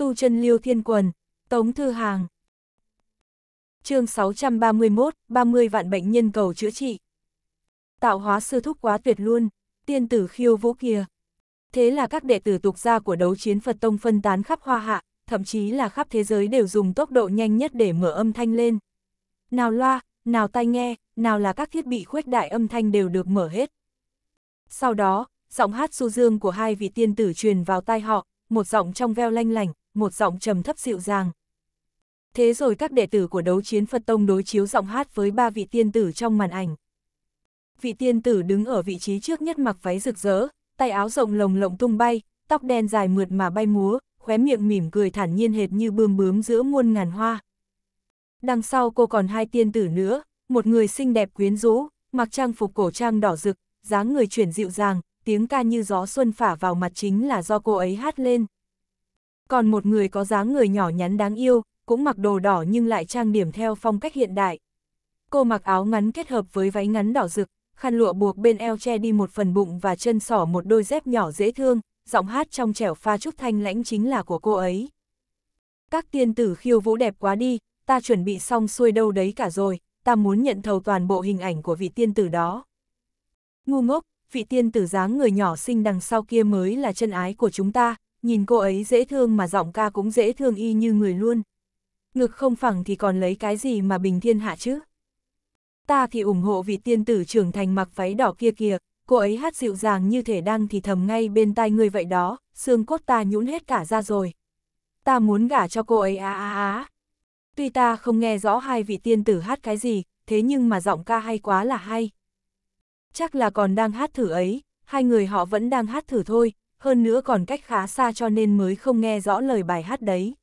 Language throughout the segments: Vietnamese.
tu chân liêu thiên quần, tống thư hàng. chương 631, 30 vạn bệnh nhân cầu chữa trị. Tạo hóa sư thúc quá tuyệt luôn, tiên tử khiêu vũ kia. Thế là các đệ tử tục gia của đấu chiến Phật Tông phân tán khắp hoa hạ, thậm chí là khắp thế giới đều dùng tốc độ nhanh nhất để mở âm thanh lên. Nào loa, nào tai nghe, nào là các thiết bị khuếch đại âm thanh đều được mở hết. Sau đó, giọng hát su dương của hai vị tiên tử truyền vào tai họ, một giọng trong veo lanh lành, một giọng trầm thấp dịu dàng. Thế rồi các đệ tử của đấu chiến Phật Tông đối chiếu giọng hát với ba vị tiên tử trong màn ảnh. Vị tiên tử đứng ở vị trí trước nhất mặc váy rực rỡ, tay áo rộng lồng lộng tung bay, tóc đen dài mượt mà bay múa, khóe miệng mỉm cười thản nhiên hệt như bươm bướm giữa muôn ngàn hoa. Đằng sau cô còn hai tiên tử nữa, một người xinh đẹp quyến rũ, mặc trang phục cổ trang đỏ rực, dáng người chuyển dịu dàng, tiếng ca như gió xuân phả vào mặt chính là do cô ấy hát lên còn một người có dáng người nhỏ nhắn đáng yêu, cũng mặc đồ đỏ nhưng lại trang điểm theo phong cách hiện đại. Cô mặc áo ngắn kết hợp với váy ngắn đỏ rực, khăn lụa buộc bên eo che đi một phần bụng và chân sỏ một đôi dép nhỏ dễ thương, giọng hát trong trẻo pha chút thanh lãnh chính là của cô ấy. Các tiên tử khiêu vũ đẹp quá đi, ta chuẩn bị xong xuôi đâu đấy cả rồi, ta muốn nhận thầu toàn bộ hình ảnh của vị tiên tử đó. Ngu ngốc, vị tiên tử dáng người nhỏ xinh đằng sau kia mới là chân ái của chúng ta, nhìn cô ấy dễ thương mà giọng ca cũng dễ thương y như người luôn. Ngực không phẳng thì còn lấy cái gì mà bình thiên hạ chứ? Ta thì ủng hộ vị tiên tử trưởng thành mặc váy đỏ kia kìa, cô ấy hát dịu dàng như thể đang thì thầm ngay bên tai người vậy đó, xương cốt ta nhũn hết cả ra rồi. Ta muốn gả cho cô ấy á á á. Tuy ta không nghe rõ hai vị tiên tử hát cái gì, thế nhưng mà giọng ca hay quá là hay. Chắc là còn đang hát thử ấy, hai người họ vẫn đang hát thử thôi, hơn nữa còn cách khá xa cho nên mới không nghe rõ lời bài hát đấy.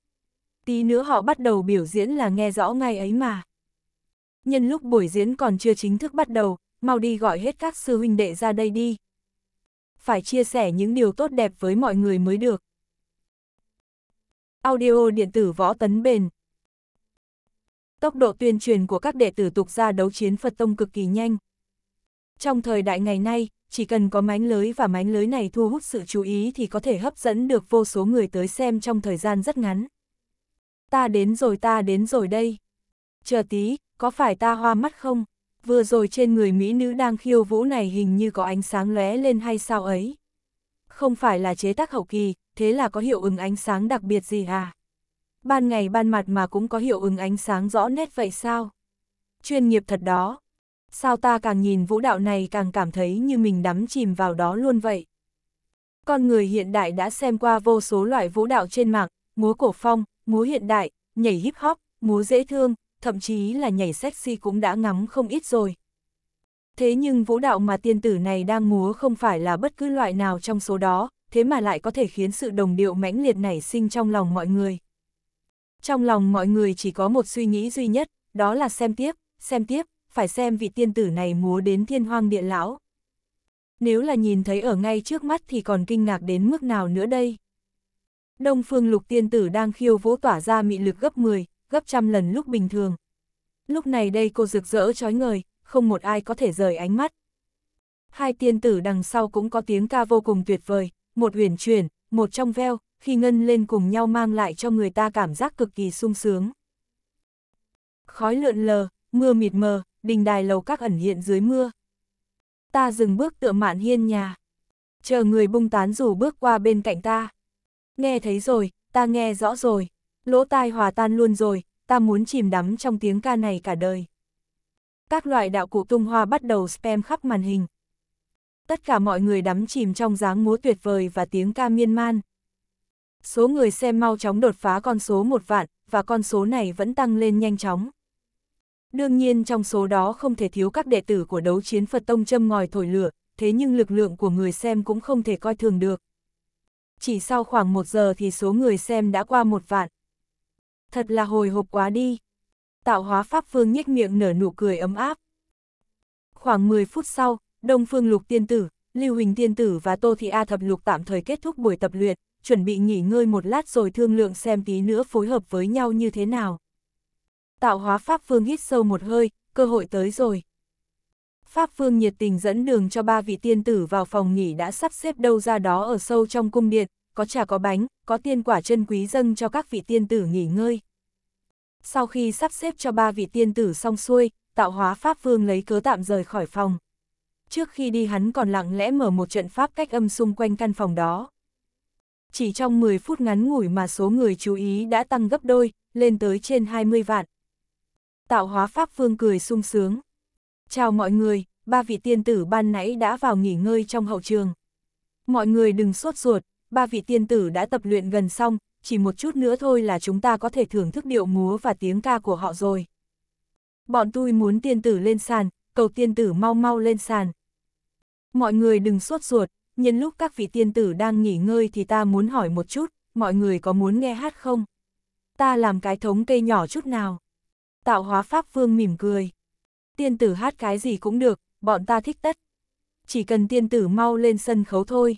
Tí nữa họ bắt đầu biểu diễn là nghe rõ ngay ấy mà. Nhân lúc buổi diễn còn chưa chính thức bắt đầu, mau đi gọi hết các sư huynh đệ ra đây đi. Phải chia sẻ những điều tốt đẹp với mọi người mới được. Audio điện tử võ tấn bền Tốc độ tuyên truyền của các đệ tử tục gia đấu chiến Phật Tông cực kỳ nhanh. Trong thời đại ngày nay, chỉ cần có mánh lưới và mánh lưới này thu hút sự chú ý thì có thể hấp dẫn được vô số người tới xem trong thời gian rất ngắn. Ta đến rồi ta đến rồi đây. Chờ tí, có phải ta hoa mắt không? Vừa rồi trên người mỹ nữ đang khiêu vũ này hình như có ánh sáng lóe lên hay sao ấy? Không phải là chế tác hậu kỳ, thế là có hiệu ứng ánh sáng đặc biệt gì à? Ban ngày ban mặt mà cũng có hiệu ứng ánh sáng rõ nét vậy sao? Chuyên nghiệp thật đó. Sao ta càng nhìn vũ đạo này càng cảm thấy như mình đắm chìm vào đó luôn vậy. Con người hiện đại đã xem qua vô số loại vũ đạo trên mạng, múa cổ phong, múa hiện đại, nhảy hip hop, múa dễ thương, thậm chí là nhảy sexy cũng đã ngắm không ít rồi. Thế nhưng vũ đạo mà tiên tử này đang múa không phải là bất cứ loại nào trong số đó, thế mà lại có thể khiến sự đồng điệu mãnh liệt nảy sinh trong lòng mọi người. Trong lòng mọi người chỉ có một suy nghĩ duy nhất, đó là xem tiếp, xem tiếp, phải xem vị tiên tử này múa đến thiên hoang địa lão. Nếu là nhìn thấy ở ngay trước mắt thì còn kinh ngạc đến mức nào nữa đây. Đông phương lục tiên tử đang khiêu vỗ tỏa ra mị lực gấp 10, gấp trăm lần lúc bình thường. Lúc này đây cô rực rỡ trói ngời, không một ai có thể rời ánh mắt. Hai tiên tử đằng sau cũng có tiếng ca vô cùng tuyệt vời, một huyền chuyển, một trong veo, khi ngân lên cùng nhau mang lại cho người ta cảm giác cực kỳ sung sướng. Khói lượn lờ, mưa mịt mờ, đình đài lầu các ẩn hiện dưới mưa. Ta dừng bước tựa mạn hiên nhà. Chờ người bung tán rủ bước qua bên cạnh ta. Nghe thấy rồi, ta nghe rõ rồi. Lỗ tai hòa tan luôn rồi, ta muốn chìm đắm trong tiếng ca này cả đời. Các loại đạo cụ tung hoa bắt đầu spam khắp màn hình. Tất cả mọi người đắm chìm trong dáng múa tuyệt vời và tiếng ca miên man. Số người xem mau chóng đột phá con số một vạn, và con số này vẫn tăng lên nhanh chóng. Đương nhiên trong số đó không thể thiếu các đệ tử của đấu chiến Phật Tông châm ngòi thổi lửa, thế nhưng lực lượng của người xem cũng không thể coi thường được. Chỉ sau khoảng một giờ thì số người xem đã qua một vạn. Thật là hồi hộp quá đi. Tạo hóa Pháp Phương nhếch miệng nở nụ cười ấm áp. Khoảng 10 phút sau, Đông Phương Lục Tiên Tử, Lưu Huỳnh Tiên Tử và Tô Thị A Thập Lục tạm thời kết thúc buổi tập luyện, chuẩn bị nghỉ ngơi một lát rồi thương lượng xem tí nữa phối hợp với nhau như thế nào. Tạo hóa Pháp Vương hít sâu một hơi, cơ hội tới rồi. Pháp Vương nhiệt tình dẫn đường cho ba vị tiên tử vào phòng nghỉ đã sắp xếp đâu ra đó ở sâu trong cung điện, có trà có bánh, có tiên quả chân quý dâng cho các vị tiên tử nghỉ ngơi. Sau khi sắp xếp cho ba vị tiên tử xong xuôi, tạo hóa Pháp Vương lấy cớ tạm rời khỏi phòng. Trước khi đi hắn còn lặng lẽ mở một trận pháp cách âm xung quanh căn phòng đó. Chỉ trong 10 phút ngắn ngủi mà số người chú ý đã tăng gấp đôi, lên tới trên 20 vạn tạo hóa pháp vương cười sung sướng. Chào mọi người, ba vị tiên tử ban nãy đã vào nghỉ ngơi trong hậu trường. Mọi người đừng sốt ruột, ba vị tiên tử đã tập luyện gần xong, chỉ một chút nữa thôi là chúng ta có thể thưởng thức điệu múa và tiếng ca của họ rồi. Bọn tôi muốn tiên tử lên sàn, cầu tiên tử mau mau lên sàn. Mọi người đừng sốt ruột, nhân lúc các vị tiên tử đang nghỉ ngơi thì ta muốn hỏi một chút, mọi người có muốn nghe hát không? Ta làm cái thống cây nhỏ chút nào tạo hóa pháp vương mỉm cười. Tiên tử hát cái gì cũng được, bọn ta thích tất. Chỉ cần tiên tử mau lên sân khấu thôi.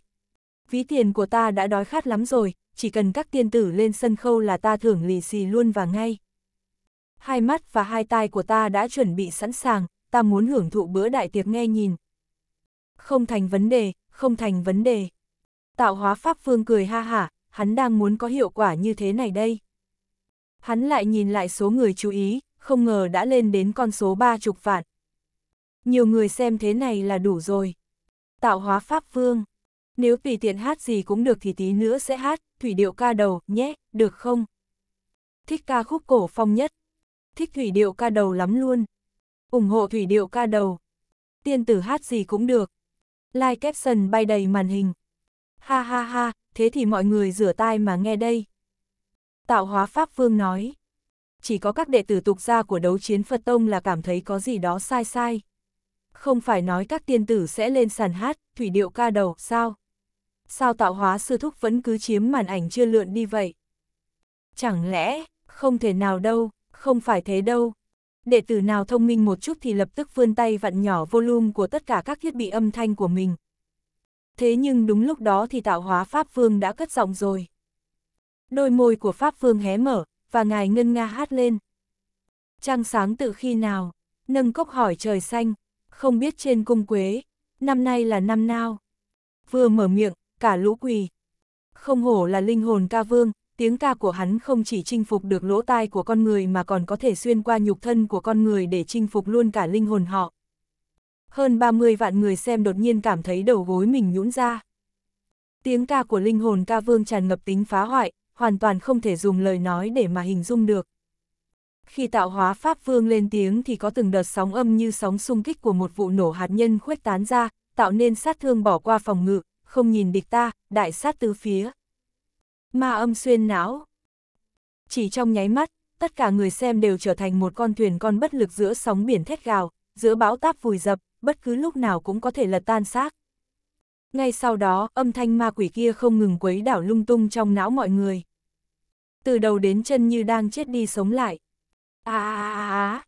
Ví tiền của ta đã đói khát lắm rồi, chỉ cần các tiên tử lên sân khấu là ta thưởng lì xì luôn và ngay. Hai mắt và hai tai của ta đã chuẩn bị sẵn sàng, ta muốn hưởng thụ bữa đại tiệc nghe nhìn. Không thành vấn đề, không thành vấn đề. Tạo hóa Pháp Vương cười ha hả, hắn đang muốn có hiệu quả như thế này đây. Hắn lại nhìn lại số người chú ý, không ngờ đã lên đến con số ba chục vạn. Nhiều người xem thế này là đủ rồi. Tạo hóa Pháp Vương. Nếu tùy tiện hát gì cũng được thì tí nữa sẽ hát, thủy điệu ca đầu, nhé, được không? Thích ca khúc cổ phong nhất. Thích thủy điệu ca đầu lắm luôn. ủng hộ thủy điệu ca đầu. Tiên tử hát gì cũng được. Like caption bay đầy màn hình. Ha ha ha, thế thì mọi người rửa tai mà nghe đây. Tạo hóa Pháp Vương nói chỉ có các đệ tử tục gia của đấu chiến Phật Tông là cảm thấy có gì đó sai sai. Không phải nói các tiên tử sẽ lên sàn hát, thủy điệu ca đầu, sao? Sao tạo hóa sư thúc vẫn cứ chiếm màn ảnh chưa lượn đi vậy? Chẳng lẽ, không thể nào đâu, không phải thế đâu. Đệ tử nào thông minh một chút thì lập tức vươn tay vặn nhỏ volume của tất cả các thiết bị âm thanh của mình. Thế nhưng đúng lúc đó thì tạo hóa Pháp Vương đã cất giọng rồi. Đôi môi của Pháp Vương hé mở, và ngài ngân nga hát lên. Trăng sáng từ khi nào, nâng cốc hỏi trời xanh, không biết trên cung quế, năm nay là năm nào. Vừa mở miệng, cả lũ quỳ. Không hổ là linh hồn ca vương, tiếng ca của hắn không chỉ chinh phục được lỗ tai của con người mà còn có thể xuyên qua nhục thân của con người để chinh phục luôn cả linh hồn họ. Hơn 30 vạn người xem đột nhiên cảm thấy đầu gối mình nhũn ra. Tiếng ca của linh hồn ca vương tràn ngập tính phá hoại, hoàn toàn không thể dùng lời nói để mà hình dung được. Khi tạo hóa Pháp Vương lên tiếng thì có từng đợt sóng âm như sóng xung kích của một vụ nổ hạt nhân khuếch tán ra, tạo nên sát thương bỏ qua phòng ngự, không nhìn địch ta, đại sát tứ phía. Ma âm xuyên não. Chỉ trong nháy mắt, tất cả người xem đều trở thành một con thuyền con bất lực giữa sóng biển thét gào, giữa bão táp vùi dập, bất cứ lúc nào cũng có thể lật tan xác. Ngay sau đó, âm thanh ma quỷ kia không ngừng quấy đảo lung tung trong não mọi người từ đầu đến chân như đang chết đi sống lại. À à à à, à.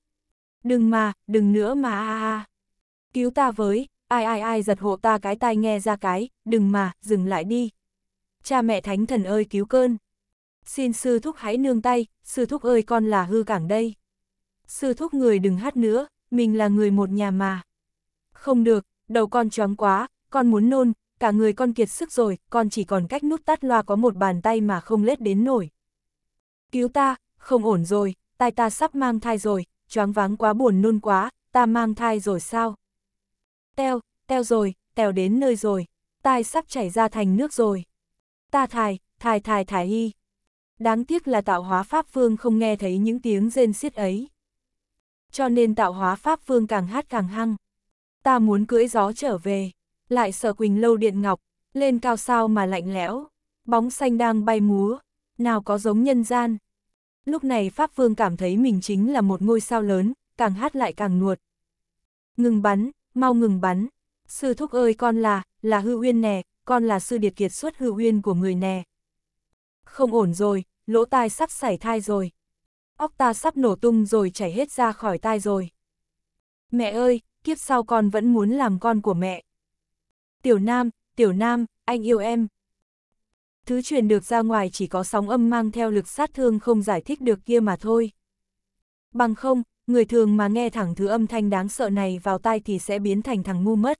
đừng mà, đừng nữa mà à, à à. Cứu ta với, ai ai ai giật hộ ta cái tai nghe ra cái, đừng mà, dừng lại đi. Cha mẹ thánh thần ơi cứu cơn. Xin sư thúc hãy nương tay, sư thúc ơi con là hư cảng đây. Sư thúc người đừng hát nữa, mình là người một nhà mà. Không được, đầu con chóng quá, con muốn nôn, cả người con kiệt sức rồi, con chỉ còn cách nút tắt loa có một bàn tay mà không lết đến nổi cứu ta, không ổn rồi, tai ta sắp mang thai rồi, choáng váng quá buồn nôn quá, ta mang thai rồi sao? Teo, teo rồi, teo đến nơi rồi, tai sắp chảy ra thành nước rồi. Ta thải, thải thải thải y. Đáng tiếc là tạo hóa Pháp Phương không nghe thấy những tiếng rên xiết ấy. Cho nên tạo hóa Pháp Phương càng hát càng hăng. Ta muốn cưỡi gió trở về, lại sợ Quỳnh Lâu Điện Ngọc, lên cao sao mà lạnh lẽo, bóng xanh đang bay múa, nào có giống nhân gian. Lúc này Pháp Vương cảm thấy mình chính là một ngôi sao lớn, càng hát lại càng nuột. Ngừng bắn, mau ngừng bắn. Sư thúc ơi con là, là hư uyên nè, con là sư điệt kiệt xuất hư uyên của người nè. Không ổn rồi, lỗ tai sắp xảy thai rồi. Óc ta sắp nổ tung rồi chảy hết ra khỏi tai rồi. Mẹ ơi, kiếp sau con vẫn muốn làm con của mẹ. Tiểu Nam, Tiểu Nam, anh yêu em, Thứ truyền được ra ngoài chỉ có sóng âm mang theo lực sát thương không giải thích được kia mà thôi. Bằng không, người thường mà nghe thẳng thứ âm thanh đáng sợ này vào tai thì sẽ biến thành thằng ngu mất.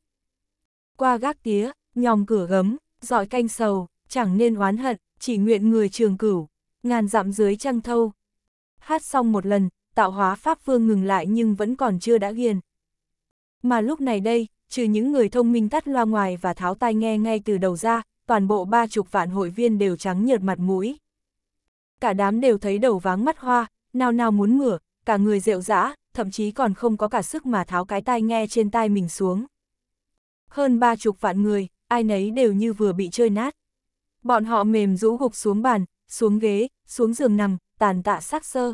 Qua gác tía, nhòm cửa gấm, dọi canh sầu, chẳng nên oán hận, chỉ nguyện người trường cửu, ngàn dặm dưới trăng thâu. Hát xong một lần, tạo hóa Pháp Vương ngừng lại nhưng vẫn còn chưa đã ghiền. Mà lúc này đây, trừ những người thông minh tắt loa ngoài và tháo tai nghe ngay từ đầu ra, toàn bộ ba chục vạn hội viên đều trắng nhợt mặt mũi. Cả đám đều thấy đầu váng mắt hoa, nào nào muốn ngửa, cả người rệu rã, thậm chí còn không có cả sức mà tháo cái tai nghe trên tai mình xuống. Hơn ba chục vạn người, ai nấy đều như vừa bị chơi nát. Bọn họ mềm rũ gục xuống bàn, xuống ghế, xuống giường nằm, tàn tạ sắc sơ.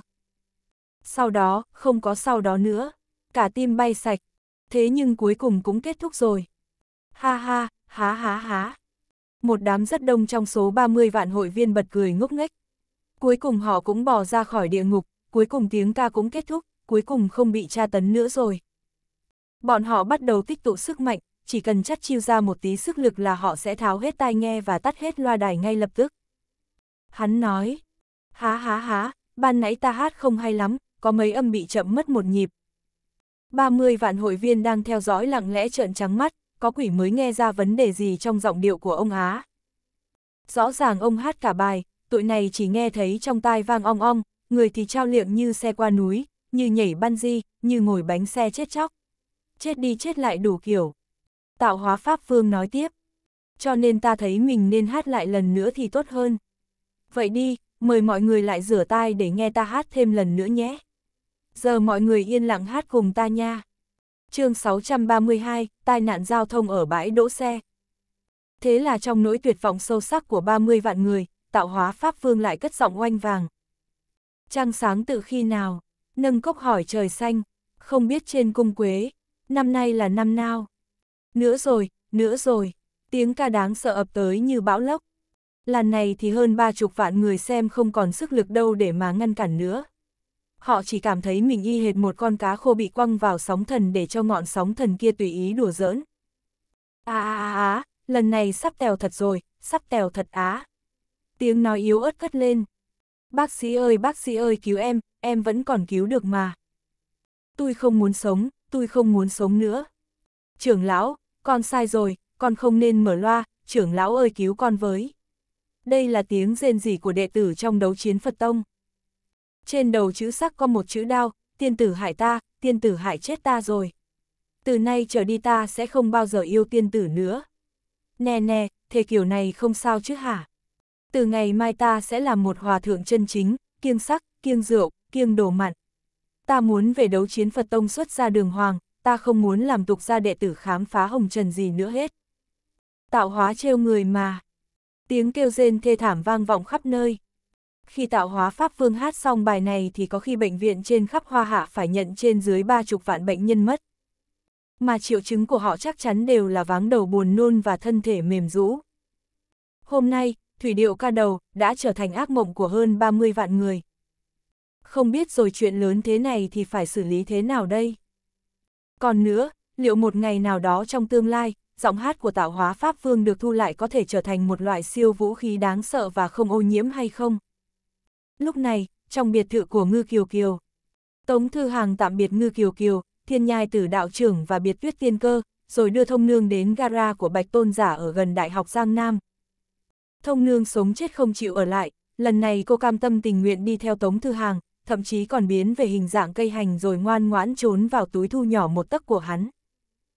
Sau đó, không có sau đó nữa, cả tim bay sạch, thế nhưng cuối cùng cũng kết thúc rồi. Ha ha, há há há một đám rất đông trong số 30 vạn hội viên bật cười ngốc nghếch. Cuối cùng họ cũng bỏ ra khỏi địa ngục, cuối cùng tiếng ca cũng kết thúc, cuối cùng không bị tra tấn nữa rồi. Bọn họ bắt đầu tích tụ sức mạnh, chỉ cần chắt chiêu ra một tí sức lực là họ sẽ tháo hết tai nghe và tắt hết loa đài ngay lập tức. Hắn nói, há há há, ban nãy ta hát không hay lắm, có mấy âm bị chậm mất một nhịp. 30 vạn hội viên đang theo dõi lặng lẽ trợn trắng mắt, có quỷ mới nghe ra vấn đề gì trong giọng điệu của ông á. Rõ ràng ông hát cả bài, tụi này chỉ nghe thấy trong tai vang ong ong, người thì trao liệng như xe qua núi, như nhảy ban di, như ngồi bánh xe chết chóc. Chết đi chết lại đủ kiểu. Tạo hóa Pháp Vương nói tiếp. Cho nên ta thấy mình nên hát lại lần nữa thì tốt hơn. Vậy đi, mời mọi người lại rửa tai để nghe ta hát thêm lần nữa nhé. Giờ mọi người yên lặng hát cùng ta nha chương 632, tai nạn giao thông ở bãi đỗ xe. Thế là trong nỗi tuyệt vọng sâu sắc của 30 vạn người, tạo hóa Pháp Vương lại cất giọng oanh vàng. Trăng sáng tự khi nào, nâng cốc hỏi trời xanh, không biết trên cung quế, năm nay là năm nào. Nữa rồi, nữa rồi, tiếng ca đáng sợ ập tới như bão lốc. Lần này thì hơn ba chục vạn người xem không còn sức lực đâu để mà ngăn cản nữa họ chỉ cảm thấy mình y hệt một con cá khô bị quăng vào sóng thần để cho ngọn sóng thần kia tùy ý đùa giỡn. À à à à, lần này sắp tèo thật rồi, sắp tèo thật á. Tiếng nói yếu ớt cất lên. Bác sĩ ơi, bác sĩ ơi cứu em, em vẫn còn cứu được mà. Tôi không muốn sống, tôi không muốn sống nữa. Trưởng lão, con sai rồi, con không nên mở loa, trưởng lão ơi cứu con với. Đây là tiếng rên rỉ của đệ tử trong đấu chiến Phật Tông trên đầu chữ sắc có một chữ đao, tiên tử hại ta, tiên tử hại chết ta rồi. Từ nay trở đi ta sẽ không bao giờ yêu tiên tử nữa. Nè nè, thế kiểu này không sao chứ hả? Từ ngày mai ta sẽ là một hòa thượng chân chính, kiêng sắc, kiêng rượu, kiêng đồ mặn. Ta muốn về đấu chiến Phật Tông xuất ra đường hoàng, ta không muốn làm tục ra đệ tử khám phá hồng trần gì nữa hết. Tạo hóa trêu người mà. Tiếng kêu rên thê thảm vang vọng khắp nơi khi tạo hóa Pháp Vương hát xong bài này thì có khi bệnh viện trên khắp Hoa Hạ phải nhận trên dưới ba chục vạn bệnh nhân mất. Mà triệu chứng của họ chắc chắn đều là váng đầu buồn nôn và thân thể mềm rũ. Hôm nay, thủy điệu ca đầu đã trở thành ác mộng của hơn 30 vạn người. Không biết rồi chuyện lớn thế này thì phải xử lý thế nào đây? Còn nữa, liệu một ngày nào đó trong tương lai, giọng hát của tạo hóa Pháp Vương được thu lại có thể trở thành một loại siêu vũ khí đáng sợ và không ô nhiễm hay không? Lúc này, trong biệt thự của Ngư Kiều Kiều, Tống Thư Hàng tạm biệt Ngư Kiều Kiều, thiên nhai tử đạo trưởng và biệt tuyết tiên cơ, rồi đưa thông nương đến gara của Bạch Tôn Giả ở gần Đại học Giang Nam. Thông nương sống chết không chịu ở lại, lần này cô cam tâm tình nguyện đi theo Tống Thư Hàng, thậm chí còn biến về hình dạng cây hành rồi ngoan ngoãn trốn vào túi thu nhỏ một tấc của hắn.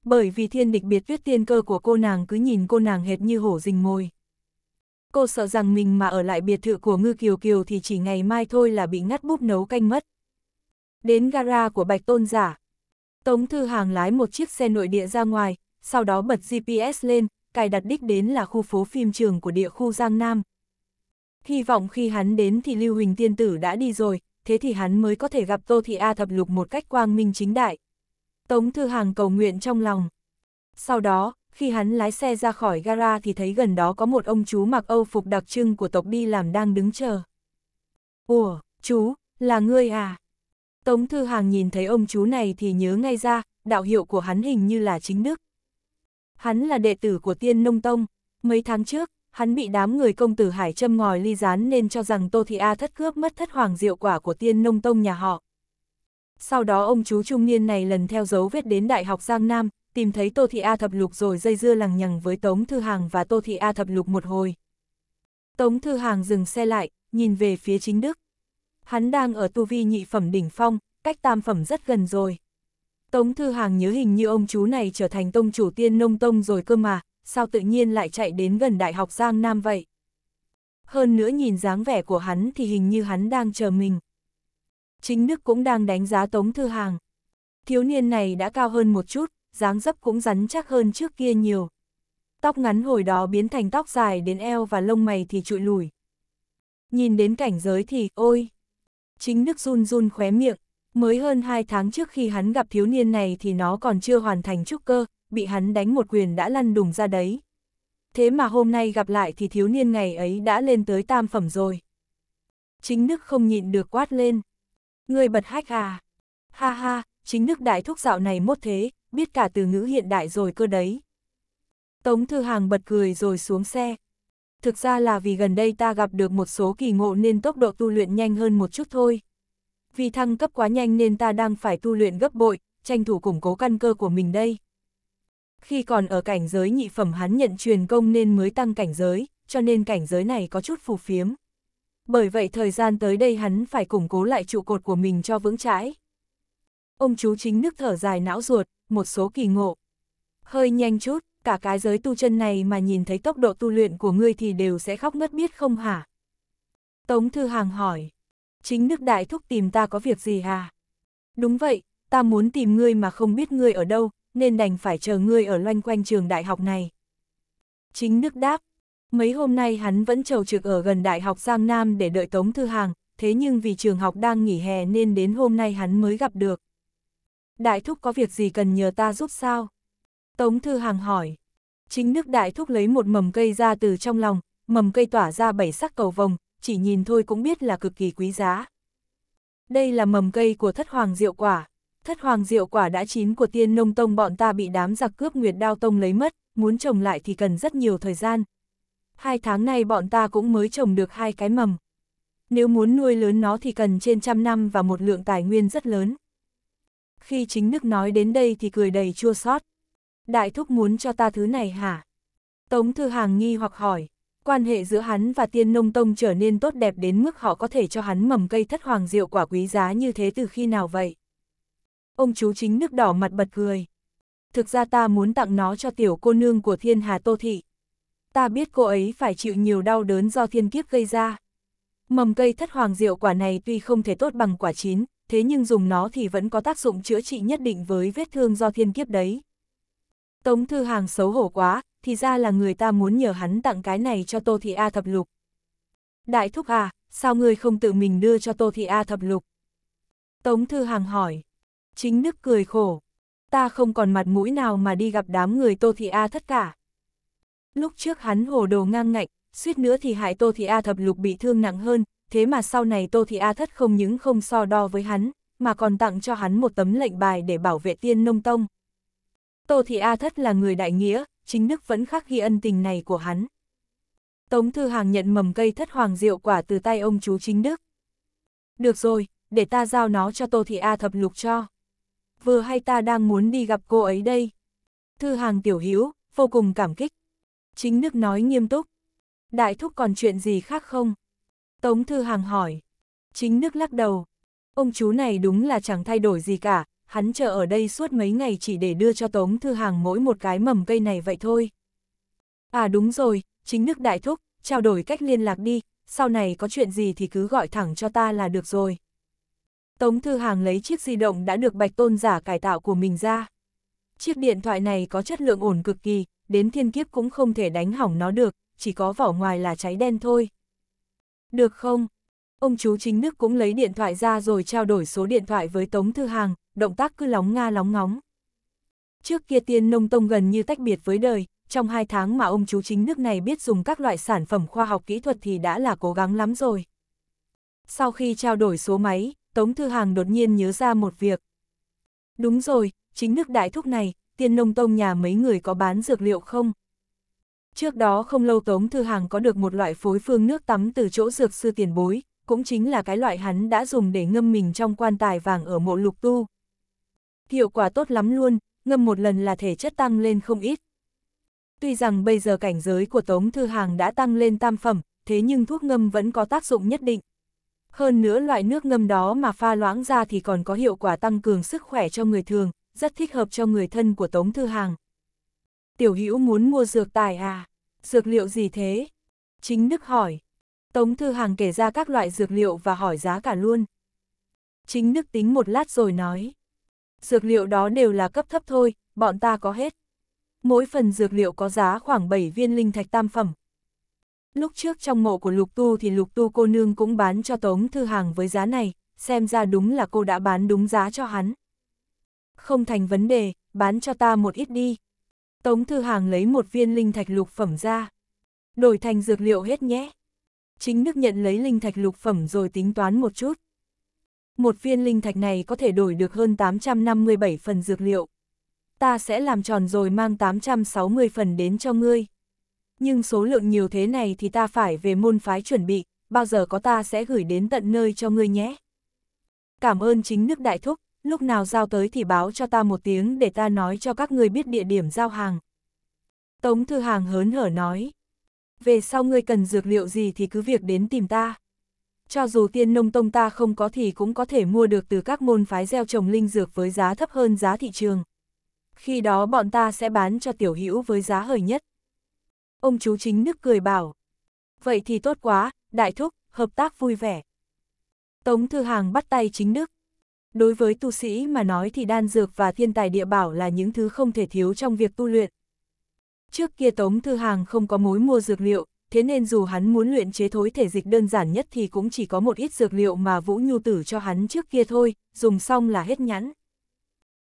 Bởi vì thiên địch biệt tuyết tiên cơ của cô nàng cứ nhìn cô nàng hệt như hổ rình mồi cô sợ rằng mình mà ở lại biệt thự của Ngư Kiều Kiều thì chỉ ngày mai thôi là bị ngắt búp nấu canh mất. Đến gara của Bạch Tôn giả, Tống Thư Hàng lái một chiếc xe nội địa ra ngoài, sau đó bật GPS lên, cài đặt đích đến là khu phố phim trường của địa khu Giang Nam. Hy vọng khi hắn đến thì Lưu Huỳnh Tiên Tử đã đi rồi, thế thì hắn mới có thể gặp Tô Thị A Thập Lục một cách quang minh chính đại. Tống Thư Hàng cầu nguyện trong lòng. Sau đó, khi hắn lái xe ra khỏi gara thì thấy gần đó có một ông chú mặc âu phục đặc trưng của tộc đi làm đang đứng chờ. Ủa, chú, là ngươi à? Tống Thư Hàng nhìn thấy ông chú này thì nhớ ngay ra, đạo hiệu của hắn hình như là chính đức. Hắn là đệ tử của tiên nông tông, mấy tháng trước, hắn bị đám người công tử Hải trâm ngòi ly gián nên cho rằng Tô Thị A thất cướp mất thất hoàng diệu quả của tiên nông tông nhà họ. Sau đó ông chú trung niên này lần theo dấu vết đến Đại học Giang Nam, tìm thấy Tô Thị A Thập Lục rồi dây dưa lằng nhằng với Tống Thư Hàng và Tô Thị A Thập Lục một hồi. Tống Thư Hàng dừng xe lại, nhìn về phía chính Đức. Hắn đang ở tu vi nhị phẩm đỉnh phong, cách tam phẩm rất gần rồi. Tống Thư Hàng nhớ hình như ông chú này trở thành tông chủ tiên nông tông rồi cơ mà, sao tự nhiên lại chạy đến gần Đại học Giang Nam vậy? Hơn nữa nhìn dáng vẻ của hắn thì hình như hắn đang chờ mình. Chính Đức cũng đang đánh giá Tống Thư Hàng. Thiếu niên này đã cao hơn một chút, dáng dấp cũng rắn chắc hơn trước kia nhiều. Tóc ngắn hồi đó biến thành tóc dài đến eo và lông mày thì trụi lùi. Nhìn đến cảnh giới thì, ôi! Chính nước run run khóe miệng, mới hơn hai tháng trước khi hắn gặp thiếu niên này thì nó còn chưa hoàn thành trúc cơ, bị hắn đánh một quyền đã lăn đùng ra đấy. Thế mà hôm nay gặp lại thì thiếu niên ngày ấy đã lên tới tam phẩm rồi. Chính Đức không nhịn được quát lên. Người bật hách à? Ha ha, chính nước đại thúc dạo này mốt thế, biết cả từ ngữ hiện đại rồi cơ đấy. Tống Thư Hàng bật cười rồi xuống xe. Thực ra là vì gần đây ta gặp được một số kỳ ngộ nên tốc độ tu luyện nhanh hơn một chút thôi. Vì thăng cấp quá nhanh nên ta đang phải tu luyện gấp bội, tranh thủ củng cố căn cơ của mình đây. Khi còn ở cảnh giới nhị phẩm hắn nhận truyền công nên mới tăng cảnh giới, cho nên cảnh giới này có chút phù phiếm. Bởi vậy thời gian tới đây hắn phải củng cố lại trụ cột của mình cho vững chãi ông chú chính nước thở dài não ruột, một số kỳ ngộ. Hơi nhanh chút, cả cái giới tu chân này mà nhìn thấy tốc độ tu luyện của ngươi thì đều sẽ khóc ngất biết không hả? Tống Thư Hàng hỏi, chính nước đại thúc tìm ta có việc gì hả? Đúng vậy, ta muốn tìm ngươi mà không biết ngươi ở đâu, nên đành phải chờ ngươi ở loanh quanh trường đại học này. Chính nước đáp, mấy hôm nay hắn vẫn trầu trực ở gần Đại học Giang Nam để đợi Tống Thư Hàng, thế nhưng vì trường học đang nghỉ hè nên đến hôm nay hắn mới gặp được đại thúc có việc gì cần nhờ ta giúp sao? Tống Thư Hàng hỏi. Chính nước đại thúc lấy một mầm cây ra từ trong lòng, mầm cây tỏa ra bảy sắc cầu vồng, chỉ nhìn thôi cũng biết là cực kỳ quý giá. Đây là mầm cây của thất hoàng diệu quả. Thất hoàng diệu quả đã chín của tiên nông tông bọn ta bị đám giặc cướp nguyệt đao tông lấy mất, muốn trồng lại thì cần rất nhiều thời gian. Hai tháng nay bọn ta cũng mới trồng được hai cái mầm. Nếu muốn nuôi lớn nó thì cần trên trăm năm và một lượng tài nguyên rất lớn khi chính nước nói đến đây thì cười đầy chua xót. Đại thúc muốn cho ta thứ này hả? Tống Thư Hàng nghi hoặc hỏi, quan hệ giữa hắn và tiên nông tông trở nên tốt đẹp đến mức họ có thể cho hắn mầm cây thất hoàng diệu quả quý giá như thế từ khi nào vậy? Ông chú chính nước đỏ mặt bật cười. Thực ra ta muốn tặng nó cho tiểu cô nương của thiên hà tô thị. Ta biết cô ấy phải chịu nhiều đau đớn do thiên kiếp gây ra. Mầm cây thất hoàng diệu quả này tuy không thể tốt bằng quả chín, thế nhưng dùng nó thì vẫn có tác dụng chữa trị nhất định với vết thương do thiên kiếp đấy. Tống Thư Hàng xấu hổ quá, thì ra là người ta muốn nhờ hắn tặng cái này cho Tô Thị A Thập Lục. Đại Thúc à, sao ngươi không tự mình đưa cho Tô Thị A Thập Lục? Tống Thư Hàng hỏi. Chính Đức cười khổ. Ta không còn mặt mũi nào mà đi gặp đám người Tô Thị A thất cả. Lúc trước hắn hồ đồ ngang ngạnh, suýt nữa thì hại Tô Thị A Thập Lục bị thương nặng hơn, thế mà sau này Tô Thị A Thất không những không so đo với hắn, mà còn tặng cho hắn một tấm lệnh bài để bảo vệ tiên nông tông. Tô Thị A Thất là người đại nghĩa, chính Đức vẫn khắc ghi ân tình này của hắn. Tống Thư Hàng nhận mầm cây thất hoàng diệu quả từ tay ông chú chính Đức. Được rồi, để ta giao nó cho Tô Thị A thập lục cho. Vừa hay ta đang muốn đi gặp cô ấy đây. Thư Hàng tiểu hữu vô cùng cảm kích. Chính Đức nói nghiêm túc. Đại thúc còn chuyện gì khác không? Tống Thư Hàng hỏi. Chính nước lắc đầu. Ông chú này đúng là chẳng thay đổi gì cả, hắn chờ ở đây suốt mấy ngày chỉ để đưa cho Tống Thư Hàng mỗi một cái mầm cây này vậy thôi. À đúng rồi, chính nước Đại Thúc, trao đổi cách liên lạc đi, sau này có chuyện gì thì cứ gọi thẳng cho ta là được rồi. Tống Thư Hàng lấy chiếc di động đã được Bạch Tôn giả cải tạo của mình ra. Chiếc điện thoại này có chất lượng ổn cực kỳ, đến thiên kiếp cũng không thể đánh hỏng nó được, chỉ có vỏ ngoài là cháy đen thôi. Được không? Ông chú chính nước cũng lấy điện thoại ra rồi trao đổi số điện thoại với Tống Thư Hàng, động tác cứ lóng nga lóng ngóng. Trước kia tiên nông tông gần như tách biệt với đời, trong hai tháng mà ông chú chính nước này biết dùng các loại sản phẩm khoa học kỹ thuật thì đã là cố gắng lắm rồi. Sau khi trao đổi số máy, Tống Thư Hàng đột nhiên nhớ ra một việc. Đúng rồi, chính nước đại thúc này, tiên nông tông nhà mấy người có bán dược liệu không? Trước đó không lâu Tống Thư Hàng có được một loại phối phương nước tắm từ chỗ dược sư tiền bối, cũng chính là cái loại hắn đã dùng để ngâm mình trong quan tài vàng ở mộ lục tu. Hiệu quả tốt lắm luôn, ngâm một lần là thể chất tăng lên không ít. Tuy rằng bây giờ cảnh giới của Tống Thư Hàng đã tăng lên tam phẩm, thế nhưng thuốc ngâm vẫn có tác dụng nhất định. Hơn nữa loại nước ngâm đó mà pha loãng ra thì còn có hiệu quả tăng cường sức khỏe cho người thường, rất thích hợp cho người thân của Tống Thư Hàng. Tiểu Hữu muốn mua dược tài à? Dược liệu gì thế? Chính Đức hỏi. Tống Thư Hàng kể ra các loại dược liệu và hỏi giá cả luôn. Chính Đức tính một lát rồi nói. Dược liệu đó đều là cấp thấp thôi, bọn ta có hết. Mỗi phần dược liệu có giá khoảng 7 viên linh thạch tam phẩm. Lúc trước trong mộ của Lục Tu thì Lục Tu cô nương cũng bán cho Tống Thư Hàng với giá này, xem ra đúng là cô đã bán đúng giá cho hắn. Không thành vấn đề, bán cho ta một ít đi, Tống Thư Hàng lấy một viên linh thạch lục phẩm ra. Đổi thành dược liệu hết nhé. Chính Đức nhận lấy linh thạch lục phẩm rồi tính toán một chút. Một viên linh thạch này có thể đổi được hơn 857 phần dược liệu. Ta sẽ làm tròn rồi mang 860 phần đến cho ngươi. Nhưng số lượng nhiều thế này thì ta phải về môn phái chuẩn bị, bao giờ có ta sẽ gửi đến tận nơi cho ngươi nhé. Cảm ơn chính nước Đại Thúc lúc nào giao tới thì báo cho ta một tiếng để ta nói cho các người biết địa điểm giao hàng. Tống Thư Hàng hớn hở nói, về sau ngươi cần dược liệu gì thì cứ việc đến tìm ta. Cho dù tiên nông tông ta không có thì cũng có thể mua được từ các môn phái gieo trồng linh dược với giá thấp hơn giá thị trường. Khi đó bọn ta sẽ bán cho tiểu hữu với giá hời nhất. Ông chú chính nước cười bảo. Vậy thì tốt quá, đại thúc, hợp tác vui vẻ. Tống Thư Hàng bắt tay chính đức. Đối với tu sĩ mà nói thì đan dược và thiên tài địa bảo là những thứ không thể thiếu trong việc tu luyện. Trước kia Tống Thư Hàng không có mối mua dược liệu, thế nên dù hắn muốn luyện chế thối thể dịch đơn giản nhất thì cũng chỉ có một ít dược liệu mà Vũ Nhu Tử cho hắn trước kia thôi, dùng xong là hết nhãn.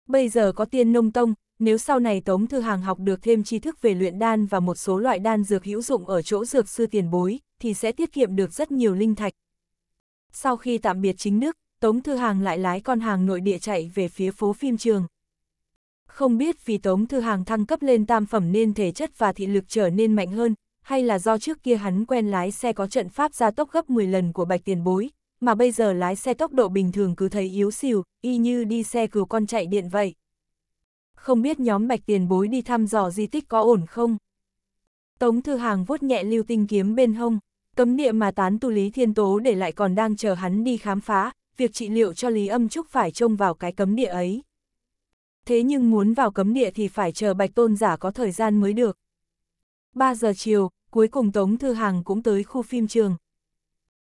Bây giờ có tiên nông tông, nếu sau này Tống Thư Hàng học được thêm tri thức về luyện đan và một số loại đan dược hữu dụng ở chỗ dược sư tiền bối, thì sẽ tiết kiệm được rất nhiều linh thạch. Sau khi tạm biệt chính nước, Tống Thư Hàng lại lái con hàng nội địa chạy về phía phố phim trường. Không biết vì Tống Thư Hàng thăng cấp lên tam phẩm nên thể chất và thị lực trở nên mạnh hơn, hay là do trước kia hắn quen lái xe có trận pháp gia tốc gấp 10 lần của bạch tiền bối, mà bây giờ lái xe tốc độ bình thường cứ thấy yếu xìu, y như đi xe cừu con chạy điện vậy. Không biết nhóm bạch tiền bối đi thăm dò di tích có ổn không? Tống Thư Hàng vuốt nhẹ lưu tinh kiếm bên hông, cấm địa mà tán tu Lý Thiên Tố để lại còn đang chờ hắn đi khám phá, việc trị liệu cho Lý Âm Trúc phải trông vào cái cấm địa ấy. Thế nhưng muốn vào cấm địa thì phải chờ Bạch Tôn giả có thời gian mới được. 3 giờ chiều, cuối cùng Tống Thư Hàng cũng tới khu phim trường.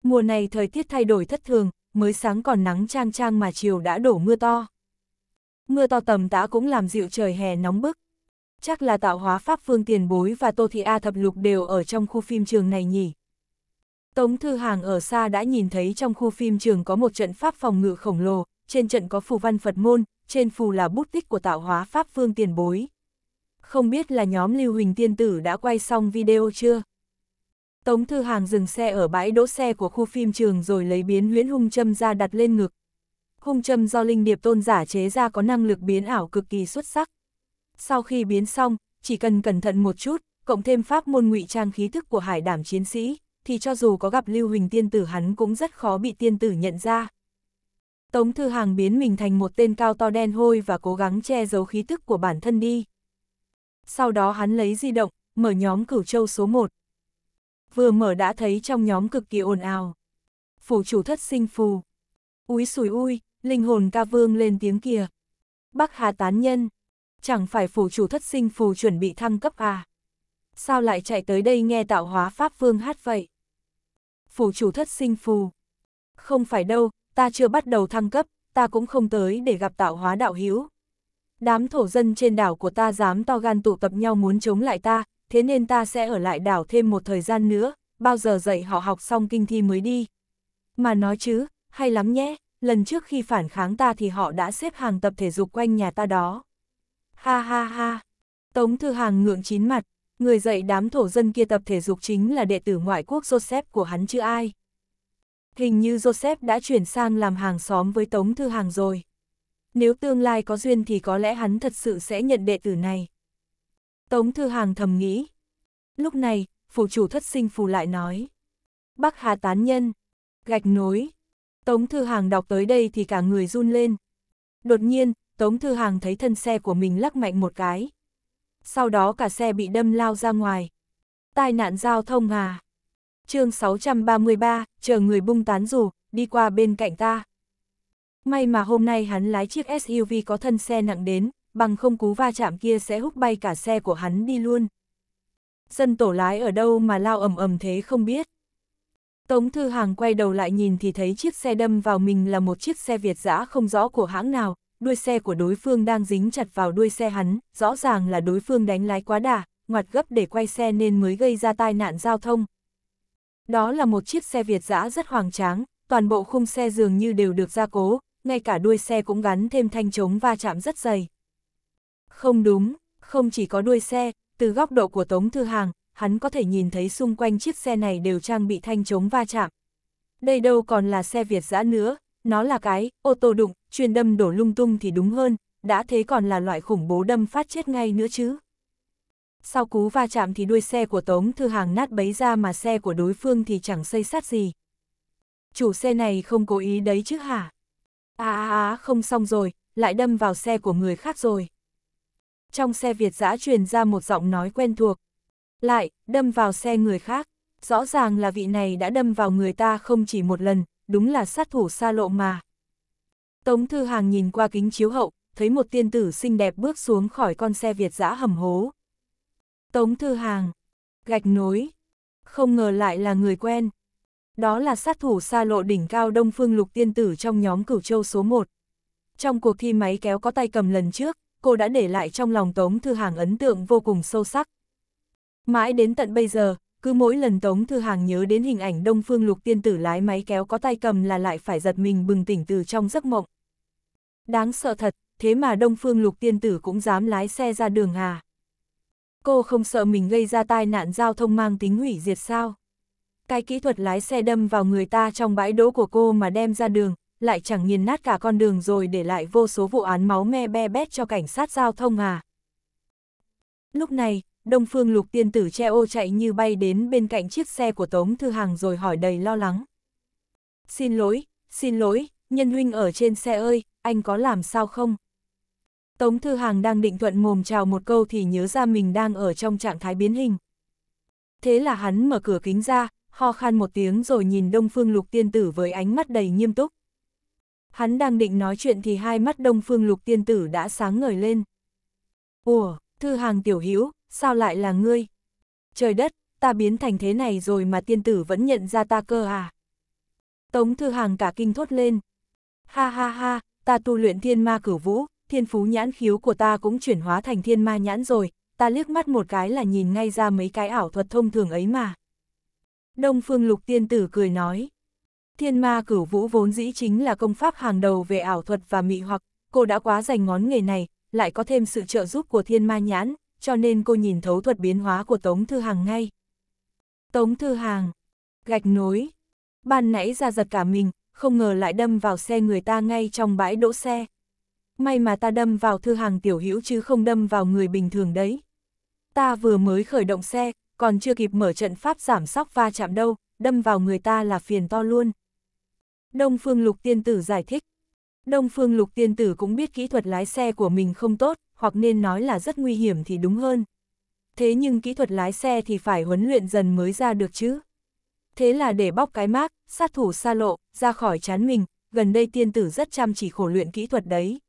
Mùa này thời tiết thay đổi thất thường, mới sáng còn nắng trang trang mà chiều đã đổ mưa to. Mưa to tầm tã cũng làm dịu trời hè nóng bức. Chắc là tạo hóa pháp phương tiền bối và Tô Thị A thập lục đều ở trong khu phim trường này nhỉ. Tống Thư Hàng ở xa đã nhìn thấy trong khu phim trường có một trận pháp phòng ngự khổng lồ, trên trận có phù văn Phật môn, trên phù là bút tích của tạo hóa Pháp Phương tiền bối. Không biết là nhóm Lưu Huỳnh Tiên Tử đã quay xong video chưa? Tống Thư Hàng dừng xe ở bãi đỗ xe của khu phim trường rồi lấy biến huyễn hung châm ra đặt lên ngực. Hung châm do linh điệp tôn giả chế ra có năng lực biến ảo cực kỳ xuất sắc. Sau khi biến xong, chỉ cần cẩn thận một chút, cộng thêm pháp môn ngụy trang khí thức của hải đảm chiến sĩ, thì cho dù có gặp Lưu Huỳnh tiên tử hắn cũng rất khó bị tiên tử nhận ra. Tống Thư Hàng biến mình thành một tên cao to đen hôi và cố gắng che giấu khí tức của bản thân đi. Sau đó hắn lấy di động, mở nhóm cửu châu số 1. Vừa mở đã thấy trong nhóm cực kỳ ồn ào. Phủ chủ thất sinh phù. Úi sùi ui, linh hồn ca vương lên tiếng kìa. Bắc Hà tán nhân. Chẳng phải phủ chủ thất sinh phù chuẩn bị thăng cấp à. Sao lại chạy tới đây nghe tạo hóa pháp vương hát vậy? phủ chủ thất sinh phù. Không phải đâu, ta chưa bắt đầu thăng cấp, ta cũng không tới để gặp tạo hóa đạo hiếu. Đám thổ dân trên đảo của ta dám to gan tụ tập nhau muốn chống lại ta, thế nên ta sẽ ở lại đảo thêm một thời gian nữa, bao giờ dạy họ học xong kinh thi mới đi. Mà nói chứ, hay lắm nhé, lần trước khi phản kháng ta thì họ đã xếp hàng tập thể dục quanh nhà ta đó. Ha ha ha, Tống Thư Hàng ngượng chín mặt, người dạy đám thổ dân kia tập thể dục chính là đệ tử ngoại quốc Joseph của hắn chứ ai. Hình như Joseph đã chuyển sang làm hàng xóm với Tống Thư Hàng rồi. Nếu tương lai có duyên thì có lẽ hắn thật sự sẽ nhận đệ tử này. Tống Thư Hàng thầm nghĩ. Lúc này, phủ chủ thất sinh phù lại nói. Bắc Hà tán nhân, gạch nối. Tống Thư Hàng đọc tới đây thì cả người run lên. Đột nhiên, Tống Thư Hàng thấy thân xe của mình lắc mạnh một cái sau đó cả xe bị đâm lao ra ngoài. Tai nạn giao thông à? chương 633, chờ người bung tán rủ, đi qua bên cạnh ta. May mà hôm nay hắn lái chiếc SUV có thân xe nặng đến, bằng không cú va chạm kia sẽ hút bay cả xe của hắn đi luôn. Dân tổ lái ở đâu mà lao ầm ầm thế không biết. Tống Thư Hàng quay đầu lại nhìn thì thấy chiếc xe đâm vào mình là một chiếc xe Việt dã không rõ của hãng nào, đuôi xe của đối phương đang dính chặt vào đuôi xe hắn, rõ ràng là đối phương đánh lái quá đà, ngoặt gấp để quay xe nên mới gây ra tai nạn giao thông. Đó là một chiếc xe Việt giã rất hoàng tráng, toàn bộ khung xe dường như đều được gia cố, ngay cả đuôi xe cũng gắn thêm thanh chống va chạm rất dày. Không đúng, không chỉ có đuôi xe, từ góc độ của Tống Thư Hàng, hắn có thể nhìn thấy xung quanh chiếc xe này đều trang bị thanh chống va chạm. Đây đâu còn là xe Việt giã nữa, nó là cái, ô tô đụng, chuyên đâm đổ lung tung thì đúng hơn, đã thế còn là loại khủng bố đâm phát chết ngay nữa chứ. Sau cú va chạm thì đuôi xe của Tống Thư Hàng nát bấy ra mà xe của đối phương thì chẳng xây sát gì. Chủ xe này không cố ý đấy chứ hả? À à à không xong rồi, lại đâm vào xe của người khác rồi. Trong xe Việt giã truyền ra một giọng nói quen thuộc. Lại, đâm vào xe người khác. Rõ ràng là vị này đã đâm vào người ta không chỉ một lần, đúng là sát thủ xa lộ mà. Tống Thư Hàng nhìn qua kính chiếu hậu, thấy một tiên tử xinh đẹp bước xuống khỏi con xe Việt dã hầm hố. Tống Thư Hàng, gạch nối, không ngờ lại là người quen. Đó là sát thủ xa lộ đỉnh cao Đông Phương Lục tiên tử trong nhóm cửu châu số 1. Trong cuộc thi máy kéo có tay cầm lần trước, cô đã để lại trong lòng Tống Thư Hàng ấn tượng vô cùng sâu sắc. Mãi đến tận bây giờ, cứ mỗi lần Tống Thư Hàng nhớ đến hình ảnh Đông Phương Lục Tiên Tử lái máy kéo có tay cầm là lại phải giật mình bừng tỉnh từ trong giấc mộng. Đáng sợ thật, thế mà Đông Phương Lục Tiên Tử cũng dám lái xe ra đường à. Cô không sợ mình gây ra tai nạn giao thông mang tính hủy diệt sao? Cái kỹ thuật lái xe đâm vào người ta trong bãi đỗ của cô mà đem ra đường, lại chẳng nghiền nát cả con đường rồi để lại vô số vụ án máu me be bét cho cảnh sát giao thông à. Lúc này, Đông Phương Lục Tiên Tử che ô chạy như bay đến bên cạnh chiếc xe của Tống Thư Hàng rồi hỏi đầy lo lắng. Xin lỗi, xin lỗi, nhân huynh ở trên xe ơi, anh có làm sao không? Tống Thư Hàng đang định thuận mồm chào một câu thì nhớ ra mình đang ở trong trạng thái biến hình. Thế là hắn mở cửa kính ra, ho khan một tiếng rồi nhìn Đông Phương Lục Tiên Tử với ánh mắt đầy nghiêm túc. Hắn đang định nói chuyện thì hai mắt Đông Phương Lục Tiên Tử đã sáng ngời lên. Ủa, Thư Hàng tiểu hữu sao lại là ngươi? Trời đất, ta biến thành thế này rồi mà tiên tử vẫn nhận ra ta cơ à? Tống Thư Hàng cả kinh thốt lên. Ha ha ha, ta tu luyện thiên ma cửu vũ, thiên phú nhãn khiếu của ta cũng chuyển hóa thành thiên ma nhãn rồi, ta liếc mắt một cái là nhìn ngay ra mấy cái ảo thuật thông thường ấy mà. Đông Phương Lục Tiên Tử cười nói. Thiên ma cửu vũ vốn dĩ chính là công pháp hàng đầu về ảo thuật và mị hoặc, cô đã quá dành ngón nghề này, lại có thêm sự trợ giúp của thiên ma nhãn, cho nên cô nhìn thấu thuật biến hóa của Tống Thư Hàng ngay. Tống Thư Hàng, gạch nối, ban nãy ra giật cả mình, không ngờ lại đâm vào xe người ta ngay trong bãi đỗ xe. May mà ta đâm vào Thư Hàng tiểu hữu chứ không đâm vào người bình thường đấy. Ta vừa mới khởi động xe, còn chưa kịp mở trận pháp giảm sóc va chạm đâu, đâm vào người ta là phiền to luôn. Đông Phương Lục Tiên Tử giải thích. Đông Phương Lục Tiên Tử cũng biết kỹ thuật lái xe của mình không tốt, hoặc nên nói là rất nguy hiểm thì đúng hơn. Thế nhưng kỹ thuật lái xe thì phải huấn luyện dần mới ra được chứ. Thế là để bóc cái mác, sát thủ xa lộ, ra khỏi chán mình, gần đây tiên tử rất chăm chỉ khổ luyện kỹ thuật đấy.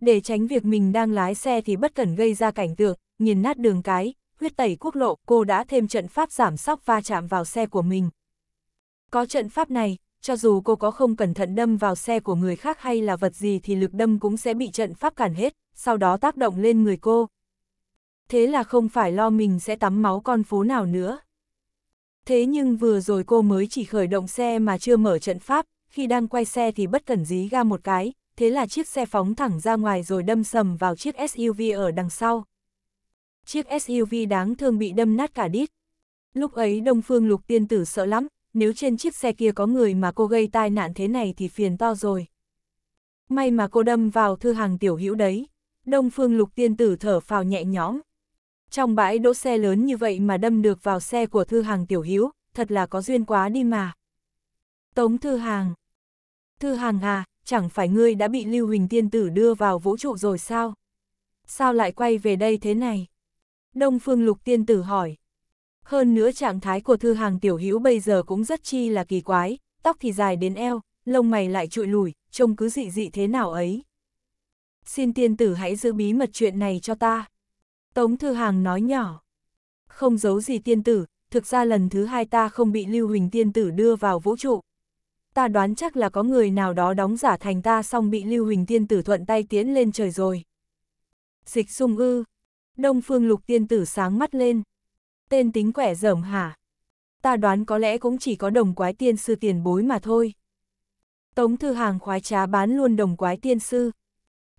Để tránh việc mình đang lái xe thì bất cẩn gây ra cảnh tượng, nghiền nát đường cái, huyết tẩy quốc lộ, cô đã thêm trận pháp giảm sóc va chạm vào xe của mình. Có trận pháp này, cho dù cô có không cẩn thận đâm vào xe của người khác hay là vật gì thì lực đâm cũng sẽ bị trận pháp cản hết, sau đó tác động lên người cô. Thế là không phải lo mình sẽ tắm máu con phố nào nữa. Thế nhưng vừa rồi cô mới chỉ khởi động xe mà chưa mở trận pháp, khi đang quay xe thì bất cẩn dí ga một cái, thế là chiếc xe phóng thẳng ra ngoài rồi đâm sầm vào chiếc SUV ở đằng sau. Chiếc SUV đáng thương bị đâm nát cả đít. Lúc ấy Đông Phương Lục Tiên Tử sợ lắm, nếu trên chiếc xe kia có người mà cô gây tai nạn thế này thì phiền to rồi. May mà cô đâm vào thư hàng tiểu hữu đấy. Đông Phương Lục Tiên Tử thở phào nhẹ nhõm. Trong bãi đỗ xe lớn như vậy mà đâm được vào xe của Thư Hàng Tiểu Hiếu, thật là có duyên quá đi mà. Tống Thư Hàng. Thư Hàng à, chẳng phải ngươi đã bị Lưu Huỳnh Tiên Tử đưa vào vũ trụ rồi sao? Sao lại quay về đây thế này? Đông Phương Lục Tiên Tử hỏi. Hơn nữa trạng thái của Thư Hàng Tiểu Hiếu bây giờ cũng rất chi là kỳ quái, tóc thì dài đến eo, lông mày lại trụi lùi, trông cứ dị dị thế nào ấy xin tiên tử hãy giữ bí mật chuyện này cho ta. Tống Thư Hàng nói nhỏ, không giấu gì tiên tử, thực ra lần thứ hai ta không bị Lưu Huỳnh tiên tử đưa vào vũ trụ. Ta đoán chắc là có người nào đó đóng giả thành ta xong bị Lưu Huỳnh tiên tử thuận tay tiến lên trời rồi. Dịch sung ư, Đông Phương Lục tiên tử sáng mắt lên. Tên tính quẻ dởm hả? Ta đoán có lẽ cũng chỉ có đồng quái tiên sư tiền bối mà thôi. Tống Thư Hàng khoái trá bán luôn đồng quái tiên sư,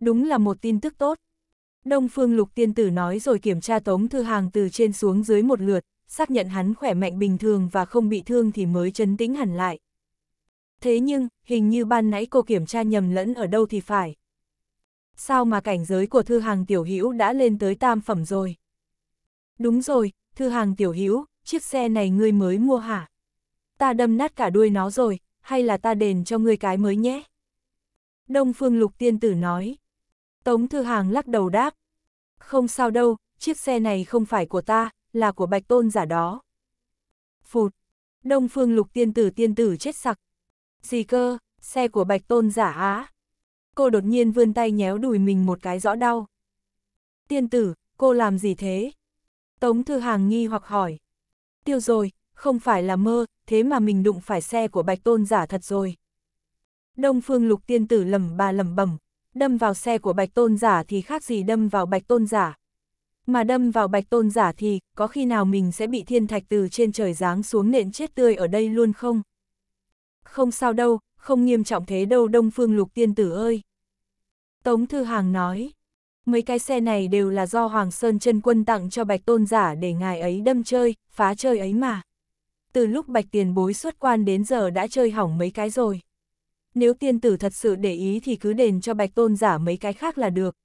Đúng là một tin tức tốt. Đông Phương Lục Tiên Tử nói rồi kiểm tra Tống Thư Hàng từ trên xuống dưới một lượt, xác nhận hắn khỏe mạnh bình thường và không bị thương thì mới chấn tĩnh hẳn lại. Thế nhưng, hình như ban nãy cô kiểm tra nhầm lẫn ở đâu thì phải. Sao mà cảnh giới của Thư Hàng Tiểu Hữu đã lên tới tam phẩm rồi? Đúng rồi, Thư Hàng Tiểu Hữu, chiếc xe này ngươi mới mua hả? Ta đâm nát cả đuôi nó rồi, hay là ta đền cho ngươi cái mới nhé? Đông Phương Lục Tiên Tử nói. Tống Thư Hàng lắc đầu đáp. Không sao đâu, chiếc xe này không phải của ta, là của Bạch Tôn giả đó. Phụt. Đông Phương Lục tiên tử tiên tử chết sặc. Gì cơ, xe của Bạch Tôn giả á? Cô đột nhiên vươn tay nhéo đùi mình một cái rõ đau. Tiên tử, cô làm gì thế? Tống Thư Hàng nghi hoặc hỏi. Tiêu rồi, không phải là mơ, thế mà mình đụng phải xe của Bạch Tôn giả thật rồi. Đông Phương Lục tiên tử lầm ba lầm bẩm, đâm vào xe của bạch tôn giả thì khác gì đâm vào bạch tôn giả. Mà đâm vào bạch tôn giả thì, có khi nào mình sẽ bị thiên thạch từ trên trời giáng xuống nện chết tươi ở đây luôn không? Không sao đâu, không nghiêm trọng thế đâu Đông Phương Lục Tiên Tử ơi. Tống Thư Hàng nói, mấy cái xe này đều là do Hoàng Sơn chân Quân tặng cho bạch tôn giả để ngài ấy đâm chơi, phá chơi ấy mà. Từ lúc bạch tiền bối xuất quan đến giờ đã chơi hỏng mấy cái rồi nếu tiên tử thật sự để ý thì cứ đền cho bạch tôn giả mấy cái khác là được.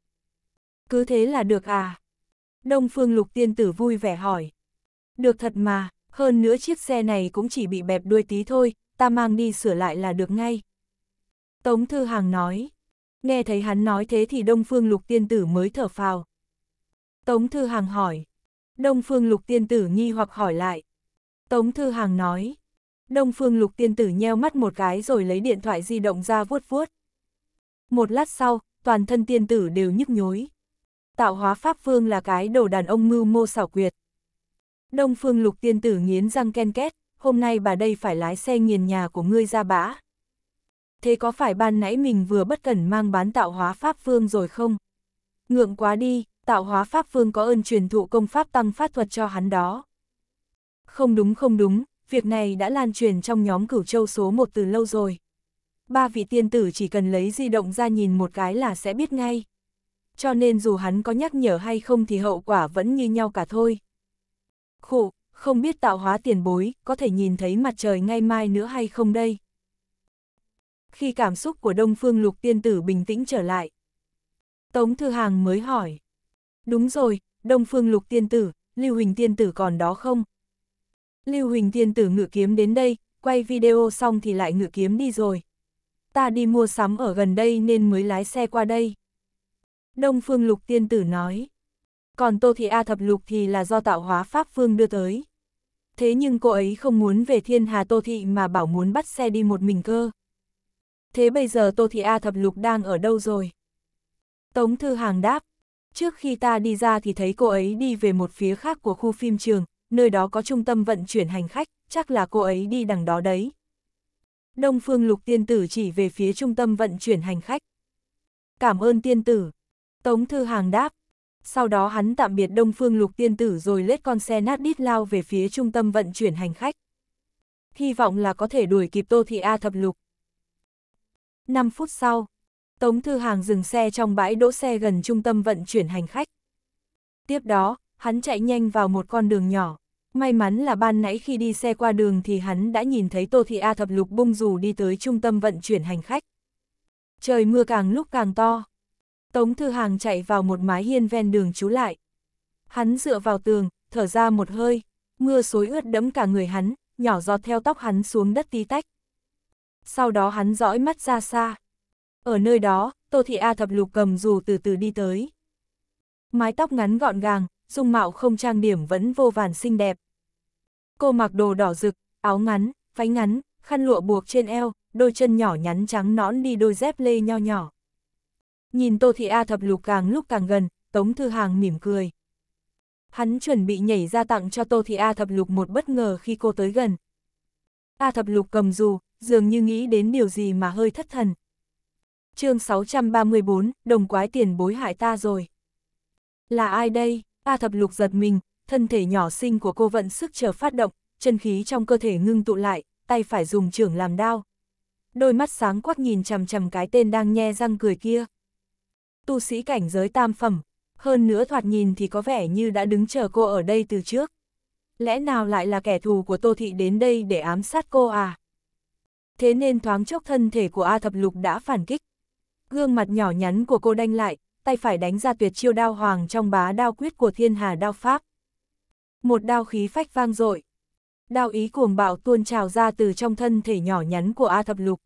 Cứ thế là được à? Đông phương lục tiên tử vui vẻ hỏi. Được thật mà, hơn nữa chiếc xe này cũng chỉ bị bẹp đuôi tí thôi, ta mang đi sửa lại là được ngay. Tống Thư Hàng nói. Nghe thấy hắn nói thế thì Đông Phương Lục Tiên Tử mới thở phào. Tống Thư Hàng hỏi. Đông Phương Lục Tiên Tử nghi hoặc hỏi lại. Tống Thư Hàng nói. Đông Phương Lục Tiên Tử nheo mắt một cái rồi lấy điện thoại di động ra vuốt vuốt. Một lát sau, toàn thân tiên tử đều nhức nhối. Tạo hóa Pháp Vương là cái đồ đàn ông mưu mô xảo quyệt. Đông Phương Lục Tiên Tử nghiến răng ken két, hôm nay bà đây phải lái xe nghiền nhà của ngươi ra bã. Thế có phải ban nãy mình vừa bất cẩn mang bán tạo hóa Pháp Vương rồi không? Ngượng quá đi, tạo hóa Pháp Vương có ơn truyền thụ công pháp tăng phát thuật cho hắn đó. Không đúng không đúng, việc này đã lan truyền trong nhóm cửu châu số một từ lâu rồi. Ba vị tiên tử chỉ cần lấy di động ra nhìn một cái là sẽ biết ngay. Cho nên dù hắn có nhắc nhở hay không thì hậu quả vẫn như nhau cả thôi. Khổ, không biết tạo hóa tiền bối, có thể nhìn thấy mặt trời ngay mai nữa hay không đây? Khi cảm xúc của Đông Phương Lục Tiên Tử bình tĩnh trở lại, Tống Thư Hàng mới hỏi. Đúng rồi, Đông Phương Lục Tiên Tử, Lưu Huỳnh Tiên Tử còn đó không? Lưu Huỳnh Tiên Tử ngự kiếm đến đây, quay video xong thì lại ngự kiếm đi rồi. Ta đi mua sắm ở gần đây nên mới lái xe qua đây. Đông Phương Lục Tiên Tử nói. Còn Tô Thị A Thập Lục thì là do tạo hóa Pháp Phương đưa tới. Thế nhưng cô ấy không muốn về thiên hà Tô Thị mà bảo muốn bắt xe đi một mình cơ. Thế bây giờ Tô Thị A Thập Lục đang ở đâu rồi? Tống Thư Hàng đáp. Trước khi ta đi ra thì thấy cô ấy đi về một phía khác của khu phim trường, nơi đó có trung tâm vận chuyển hành khách, chắc là cô ấy đi đằng đó đấy. Đông Phương Lục Tiên Tử chỉ về phía trung tâm vận chuyển hành khách. Cảm ơn Tiên Tử. Tống Thư Hàng đáp. Sau đó hắn tạm biệt Đông Phương Lục Tiên Tử rồi lết con xe nát đít lao về phía trung tâm vận chuyển hành khách. Hy vọng là có thể đuổi kịp Tô Thị A thập lục. 5 phút sau, Tống Thư Hàng dừng xe trong bãi đỗ xe gần trung tâm vận chuyển hành khách. Tiếp đó, hắn chạy nhanh vào một con đường nhỏ. May mắn là ban nãy khi đi xe qua đường thì hắn đã nhìn thấy Tô Thị A thập lục bung dù đi tới trung tâm vận chuyển hành khách. Trời mưa càng lúc càng to. Tống Thư Hàng chạy vào một mái hiên ven đường trú lại. Hắn dựa vào tường, thở ra một hơi, mưa xối ướt đẫm cả người hắn, nhỏ giọt theo tóc hắn xuống đất tí tách. Sau đó hắn dõi mắt ra xa. Ở nơi đó, Tô Thị A thập lục cầm dù từ từ đi tới. Mái tóc ngắn gọn gàng, dung mạo không trang điểm vẫn vô vàn xinh đẹp. Cô mặc đồ đỏ rực, áo ngắn, váy ngắn, khăn lụa buộc trên eo, đôi chân nhỏ nhắn trắng nõn đi đôi dép lê nho nhỏ. Nhìn Tô Thị A thập lục càng lúc càng gần, Tống Thư Hàng mỉm cười. Hắn chuẩn bị nhảy ra tặng cho Tô Thị A thập lục một bất ngờ khi cô tới gần. A thập lục cầm dù, dường như nghĩ đến điều gì mà hơi thất thần. chương 634, đồng quái tiền bối hại ta rồi. Là ai đây? A thập lục giật mình, thân thể nhỏ xinh của cô vận sức chờ phát động, chân khí trong cơ thể ngưng tụ lại, tay phải dùng trưởng làm đao. Đôi mắt sáng quắc nhìn chằm chằm cái tên đang nhe răng cười kia. Tu sĩ cảnh giới tam phẩm, hơn nữa thoạt nhìn thì có vẻ như đã đứng chờ cô ở đây từ trước. Lẽ nào lại là kẻ thù của Tô Thị đến đây để ám sát cô à? Thế nên thoáng chốc thân thể của A Thập Lục đã phản kích. Gương mặt nhỏ nhắn của cô đanh lại, tay phải đánh ra tuyệt chiêu đao hoàng trong bá đao quyết của thiên hà đao pháp. Một đao khí phách vang dội Đao ý cuồng bạo tuôn trào ra từ trong thân thể nhỏ nhắn của A Thập Lục.